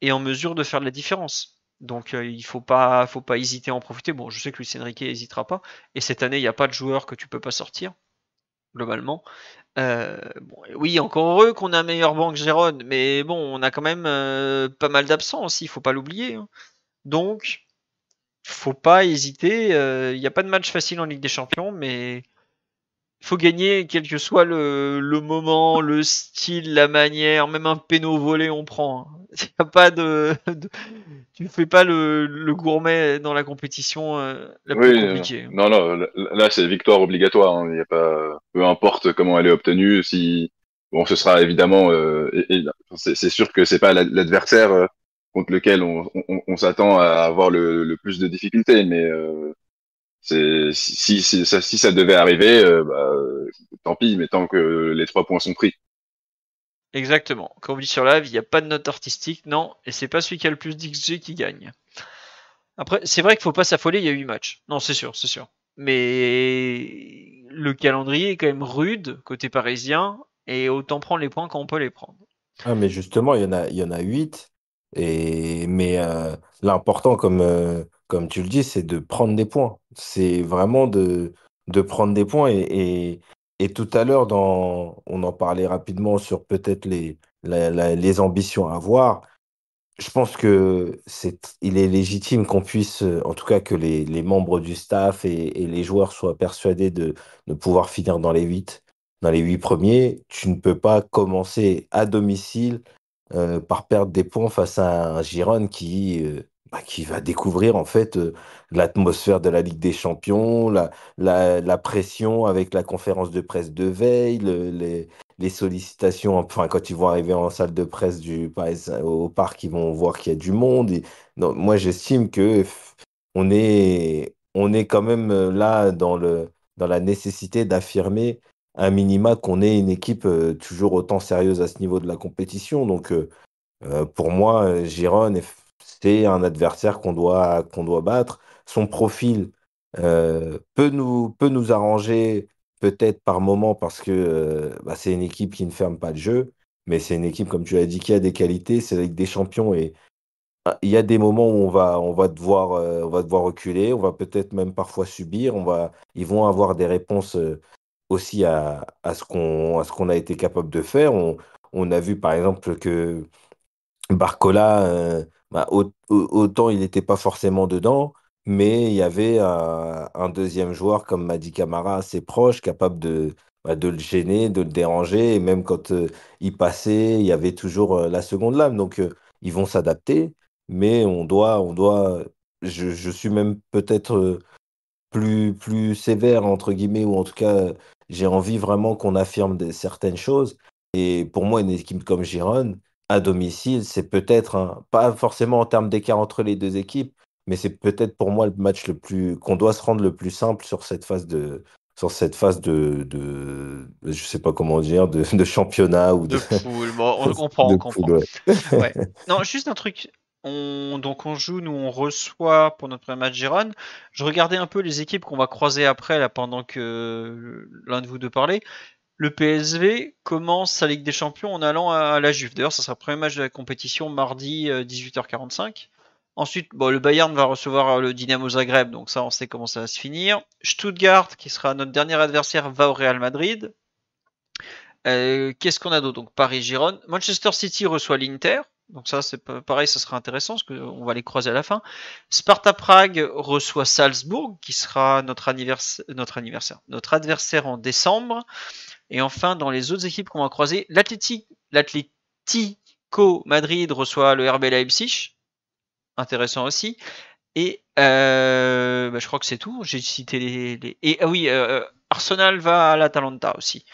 et en mesure de faire de la différence. Donc euh, il faut pas, faut pas hésiter à en profiter. Bon, je sais que Luis Enrique n'hésitera pas. Et cette année, il n'y a pas de joueur que tu peux pas sortir, globalement. Euh, oui, encore heureux qu'on a un meilleur banc que Gérone, mais bon, on a quand même euh, pas mal aussi, il faut pas l'oublier. Hein. Donc, faut pas hésiter. Il n'y a pas de match facile en Ligue des Champions, mais faut gagner quel que soit le, moment, le style, la manière, même un péno volé, on prend. Hein. Il a pas de, tu ne fais pas le, le, gourmet dans la compétition euh, la plus compliquée. Euh, non, non, là c'est victoire obligatoire. Hein. a pas, peu importe comment elle est obtenue, si bon, ce sera évidemment, euh, c'est sûr que c'est pas l'adversaire euh, contre lequel on, s'attend à avoir le, le, plus de difficultés, mais euh, si, si, ça, devait arriver, euh, bah, tant pis, mais tant que les trois points sont pris. Exactement. Comme on dit sur live, il n'y a pas de note artistique, non, et c'est pas celui qui a le plus d'XG qui gagne. Après, c'est vrai qu'il faut pas s'affoler, il y a 8 matchs. Non, c'est sûr, c'est sûr. Mais le calendrier est quand même rude côté parisien, et autant prendre les points quand on peut les prendre. Ah, mais justement, il y en a, il y en a 8, et... mais euh, l'important, comme. Euh, comme tu le dis, c'est de prendre des points. C'est vraiment de, de prendre des points. Et, tout à l'heure, dans, on en parlait rapidement sur peut-être les, les ambitions à avoir. Je pense que c'est, il est légitime qu'on puisse, euh, en tout cas que les, les membres du staff et, les joueurs soient persuadés de, de pouvoir finir dans les huit. Dans les huit premiers, tu ne peux pas commencer à domicile euh, par perdre des points face à un Giron qui, euh, bah, qui va découvrir en fait euh, l'atmosphère de la Ligue des Champions, la, la, pression avec la conférence de presse de veille, les, les, sollicitations, enfin quand ils vont arriver en salle de presse du, au parc, ils vont voir qu'il y a du monde. Et, moi j'estime que on est, on est quand même euh, là dans, le, dans la nécessité d'affirmer un minima qu'on est une équipe euh, toujours autant sérieuse à ce niveau de la compétition. Donc pour moi, Giron c'est un adversaire qu'on doit, qu'on doit battre. Son profil euh, peut, nous, peut nous arranger peut-être par moment parce que euh, bah, c'est une équipe qui ne ferme pas le jeu, mais c'est une équipe, comme tu l'as dit, qui a des qualités, c'est avec des champions et ah, il y a des moments où on va, on va, devoir, euh, on va devoir reculer, on va peut-être même parfois subir, on va, ils vont avoir des réponses aussi à, à ce qu'on a été capable de faire. on, a vu par exemple que Barcola bah, autant il n'était pas forcément dedans, mais il y avait un, deuxième joueur comme Madi Camara assez proche, capable de, bah, de le gêner, de le déranger. Et même quand euh, il passait, il y avait toujours euh, la seconde lame. Donc euh, ils vont s'adapter, mais on doit, on doit. Je, suis même peut-être plus, plus sévère, entre guillemets, ou en tout cas, j'ai envie vraiment qu'on affirme certaines choses. Et pour moi, une équipe comme Giron à domicile, c'est peut-être, pas forcément en termes d'écart entre les deux équipes, mais c'est peut-être pour moi le match le plus qu'on doit se rendre le plus simple sur cette phase de sur cette phase de, je sais pas comment dire de, championnat ou de, de on comprend, on comprend. Non, juste un truc. On, donc on joue, nous on reçoit pour notre premier match Giron, Je regardais un peu les équipes qu'on va croiser après là pendant que euh, l'un de vous deux parlait. Le PSV commence sa Ligue des Champions en allant à la Juve. D'ailleurs, ça sera le premier match de la compétition mardi 18h45. Euh, Ensuite, le Bayern va recevoir euh, le Dynamo Zagreb, donc ça on sait comment ça va se finir. Stuttgart, qui sera notre dernier adversaire, va au Real Madrid. Euh, qu'est-ce qu'on a d'autre Donc Paris-Gironde. Manchester City reçoit l'Inter. Donc ça, c'est pareil, ça sera intéressant parce qu'on va les croiser à la fin. Sparta Prague reçoit Salzbourg, qui sera notre anniversaire, notre adversaire en décembre. Et enfin, dans les autres équipes qu'on va croiser, l'Atletico Madrid reçoit le RB Leipzig, intéressant aussi. Et euh, bah, je crois que c'est tout. J'ai cité les, et ah oui, euh, euh, Arsenal va à l'Atalanta aussi.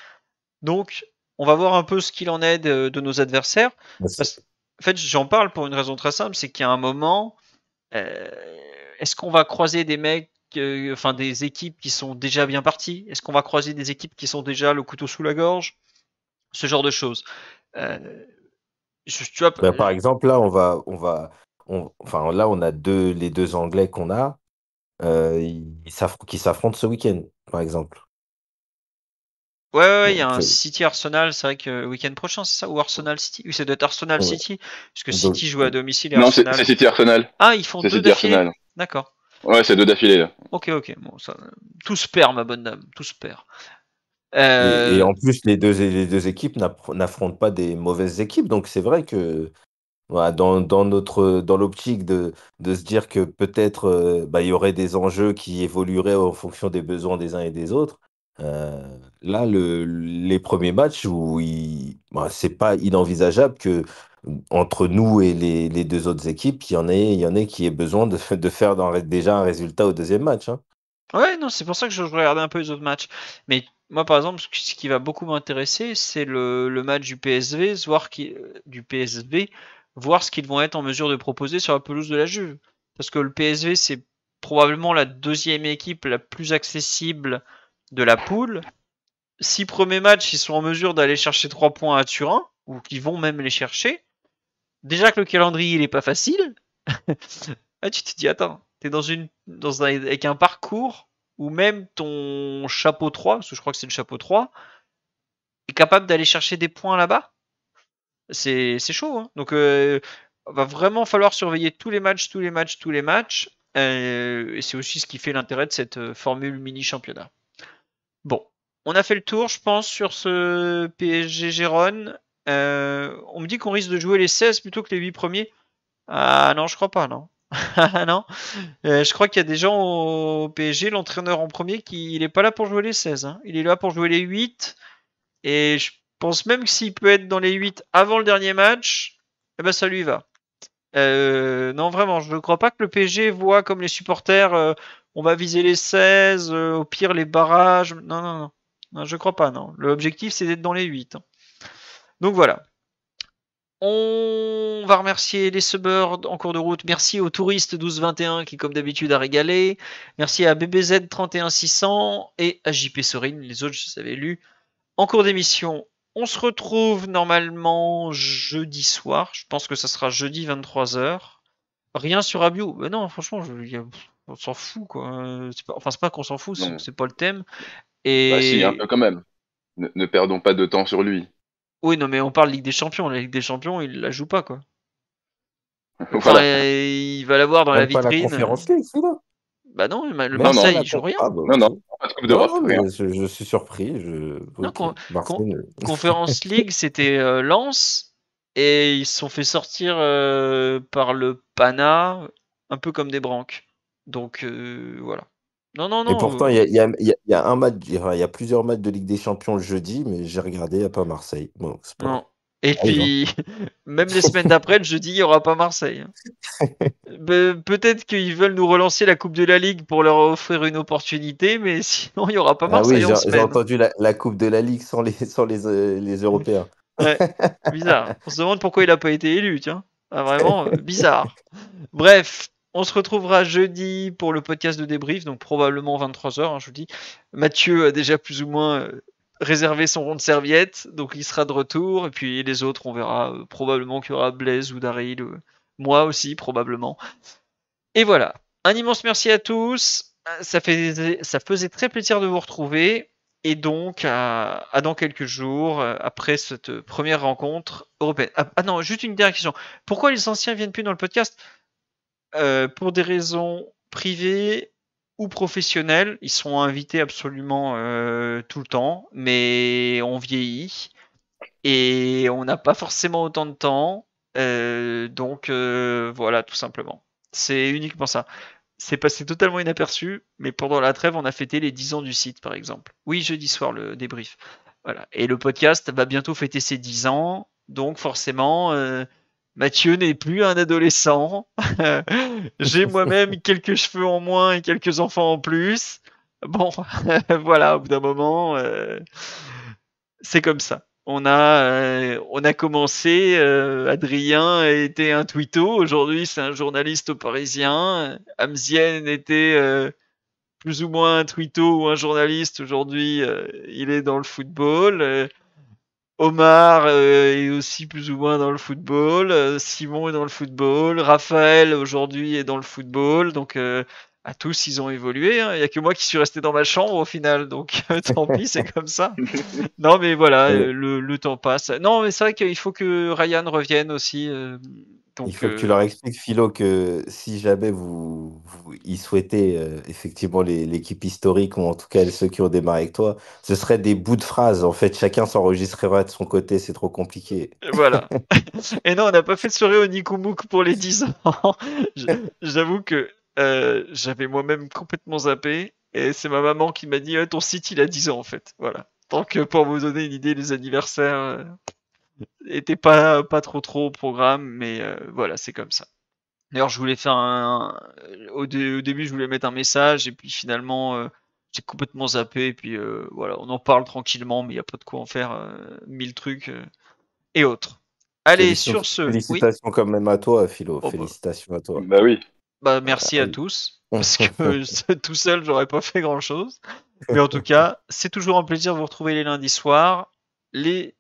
Donc on va voir un peu ce qu'il en est de, nos adversaires. Bah, en fait, j'en parle pour une raison très simple, c'est qu'il y a un moment, euh, est-ce qu'on va croiser des mecs, euh, enfin des équipes qui sont déjà bien parties Est-ce qu'on va croiser des équipes qui sont déjà le couteau sous la gorge Ce genre de choses. Euh, ben, par exemple, là, on va, on va, enfin là, on a les deux Anglais qu'on a, qui s'affrontent ce week-end, par exemple. Ouais, il y a un euh, City Arsenal, c'est vrai que week-end prochain, c'est ça Ou Arsenal City Oui, c'est d'être Arsenal City, parce que City joue à domicile et non, Arsenal. c'est City Arsenal. Ah, ils font deux d'affilée D'accord. Ouais, c'est deux d'affilée là. Ok, ok. Bon, Tout se perd, ma bonne dame. Tout se perd. Euh, et, en plus, les deux, les deux équipes n'affrontent pas des mauvaises équipes, donc c'est vrai que dans, notre dans l'optique de, se dire que peut-être euh, bah, il y aurait des enjeux qui évolueraient en fonction des besoins des uns et des autres, euh, là, les premiers matchs où bah, c'est pas inenvisageable que entre nous et les, deux autres équipes, il y en ait, il y en ait qui aient besoin de, de faire déjà un résultat au deuxième match. Hein. Ouais, non, c'est pour ça que je regardais un peu les autres matchs. Mais moi, par exemple, ce qui va beaucoup m'intéresser, c'est le, match du PSV, voir qui, euh, du PSV, voir ce qu'ils vont être en mesure de proposer sur la pelouse de la Juve. Parce que le PSV, c'est probablement la deuxième équipe la plus accessible de la poule, si premier match ils sont en mesure d'aller chercher 3 points à Turin, ou qu'ils vont même les chercher, déjà que le calendrier il est pas facile, ah, tu te dis attends, t'es dans une dans un, avec un parcours où même ton chapeau 3, parce que je crois que c'est le chapeau 3, est capable d'aller chercher des points là-bas. C'est chaud, hein. donc euh, va vraiment falloir surveiller tous les matchs, tous les matchs, tous les matchs. Euh, et c'est aussi ce qui fait l'intérêt de cette euh, formule mini championnat. Bon, on a fait le tour, je pense, sur ce PSG Gérone. Euh, on me dit qu'on risque de jouer les 16 plutôt que les 8 premiers. Ah non, je crois pas, non. non, euh, je crois qu'il y a des gens au PSG, l'entraîneur en premier, qui n'est pas là pour jouer les 16. Hein. Il est là pour jouer les 8. Et je pense même que s'il peut être dans les 8 avant le dernier match, eh ben ça lui va. Euh, non, vraiment, je ne crois pas que le PSG voit comme les supporters on va viser les 16, euh, au pire les barrages. Non, non, non, je je crois pas, non. L'objectif, c'est d'être dans les 8. Hein. Donc voilà. On va remercier les suburbs en cours de route. Merci aux touristes 1221 qui, comme d'habitude, a régalé. Merci à BBZ 31600 et à JP Sorine. Les autres, je les avais lus. En cours d'émission, on se retrouve normalement jeudi soir. Je pense que ça sera jeudi 23h. Rien sur Abio. non, franchement, je on s'en fout quoi. Hein. enfin, c'est pas qu'on s'en fout, c'est pas le thème. Et... Bah si, un peu quand même. Ne, perdons pas de temps sur lui. Oui, non, mais on parle Ligue des Champions. La Ligue des Champions, il la joue pas quoi. Enfin, il va l'avoir dans la vitrine. bah non, le Marseille, il joue rien. non, non, Je, je, suis surpris. Je... Conférence League, c'était Lance euh, Lens, et ils se sont fait sortir euh, par le Pana, un peu comme des branques. Donc euh, voilà. Non, non, non. Et pourtant, il y, a, un match, plusieurs matchs de Ligue des Champions le jeudi, mais j'ai regardé, il n'y a pas Marseille. Et ah, puis, même les semaines d'après, le jeudi, il n'y aura pas Marseille. Hein. Peut-être qu'ils veulent nous relancer la Coupe de la Ligue pour leur offrir une opportunité, mais sinon, il n'y aura pas Marseille ah oui, J'ai entendu la, Coupe de la Ligue sans les, euh, Européens. Ouais, bizarre. On se demande pourquoi il n'a pas été élu, tiens. Ah, vraiment, euh, bizarre. Bref, on se retrouvera jeudi pour le podcast de débrief, donc probablement 23h, hein, je vous dis. Mathieu a déjà plus ou moins euh, réservé son rond de serviette, donc il sera de retour. Et puis les autres, on verra euh, probablement qu'il y aura Blaise ou Daryl, euh, moi aussi probablement. Et voilà. Un immense merci à tous. Ça, fait, ça faisait très plaisir de vous retrouver. Et donc, à, dans quelques jours, après cette première rencontre européenne. Ah, ah, non, juste une dernière question. Pourquoi les anciens viennent plus dans le podcast euh, pour des raisons privées ou professionnelles. Ils sont invités absolument euh, tout le temps, mais on vieillit et on n'a pas forcément autant de temps. Euh, donc voilà, tout simplement. C'est uniquement ça. C'est passé totalement inaperçu, mais pendant la trêve, on a fêté les 10 ans du site, par exemple. Oui, jeudi soir, le débrief. Voilà. Et le podcast va bientôt fêter ses 10 ans, donc forcément, Mathieu n'est plus un adolescent. J'ai moi-même quelques cheveux en moins et quelques enfants en plus. Bon, voilà, au bout d'un moment, euh, c'est comme ça. On a, euh, on a commencé, euh, Adrien était un twitto, aujourd'hui c'est un journaliste au parisien. Amzien était plus ou moins un twitto ou un journaliste, aujourd'hui il est dans le football. Omar euh, est aussi plus ou moins dans le football, euh, Simon est dans le football, Raphaël aujourd'hui est dans le football, donc euh, à tous ils ont évolué. Hein. Il hein. n'y a que moi qui suis resté dans ma chambre au final, donc tant pis, c'est comme ça. non mais voilà, le, temps passe. Non mais c'est vrai qu'il faut que Ryan revienne aussi il faut que tu euh, leur expliques, Philo, que si jamais vous, y souhaitez euh, effectivement l'équipe historique, ou en tout cas ceux qui ont démarré avec toi, ce serait des bouts de phrases. En fait, chacun s'enregistrera de son côté, c'est trop compliqué. Voilà. Et non, on n'a pas fait de soirée au Nikumuk pour les 10 ans. J'avoue que euh, j'avais moi-même complètement zappé. Et c'est ma maman qui m'a dit ah, Ton site, il a 10 ans, en fait. Voilà. Tant que pour vous donner une idée, les anniversaires était pas, pas trop trop au programme, mais euh, voilà, c'est comme ça. D'ailleurs, je voulais faire un. Au, début, je voulais mettre un message, et puis finalement, euh, j'ai complètement zappé, et puis euh, voilà, on en parle tranquillement, mais il n'y a pas de quoi en faire mille trucs et autres. Allez, sur ce. Félicitations comme quand même à toi, Philo. Oh, bah. félicitations à toi. Bah oui. Bah, merci à tous, parce que tout seul, j'aurais pas fait grand chose. Mais en tout cas, c'est toujours un plaisir de vous retrouver les lundis soirs. Les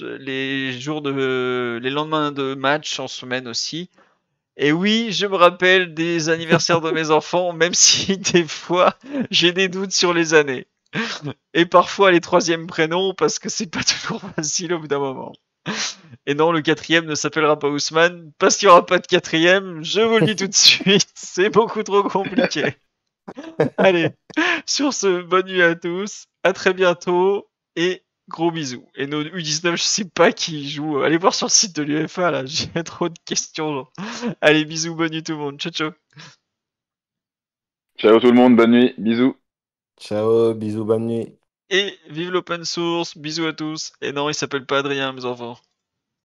les jours de les lendemains de match en semaine aussi. Et oui, je me rappelle des anniversaires de mes enfants, même si des fois j'ai des doutes sur les années. Et parfois les troisièmes prénoms, parce que c'est pas toujours facile au bout d'un moment. Et non, le quatrième ne s'appellera pas Ousmane, parce qu'il y aura pas de quatrième, je vous le dis tout de suite, c'est beaucoup trop compliqué. Allez, sur ce, bonne nuit à tous, à très bientôt, et Gros bisous. Et nos U19, je sais pas qui joue. Allez voir sur le site de l'UFA là, j'ai trop de questions. Allez, bisous, bonne nuit tout le monde. Ciao, ciao. Ciao tout le monde, bonne nuit, bisous. Ciao, bisous, bonne nuit. Et vive l'open source, bisous à tous. Et non, il s'appelle pas Adrien, mes enfants.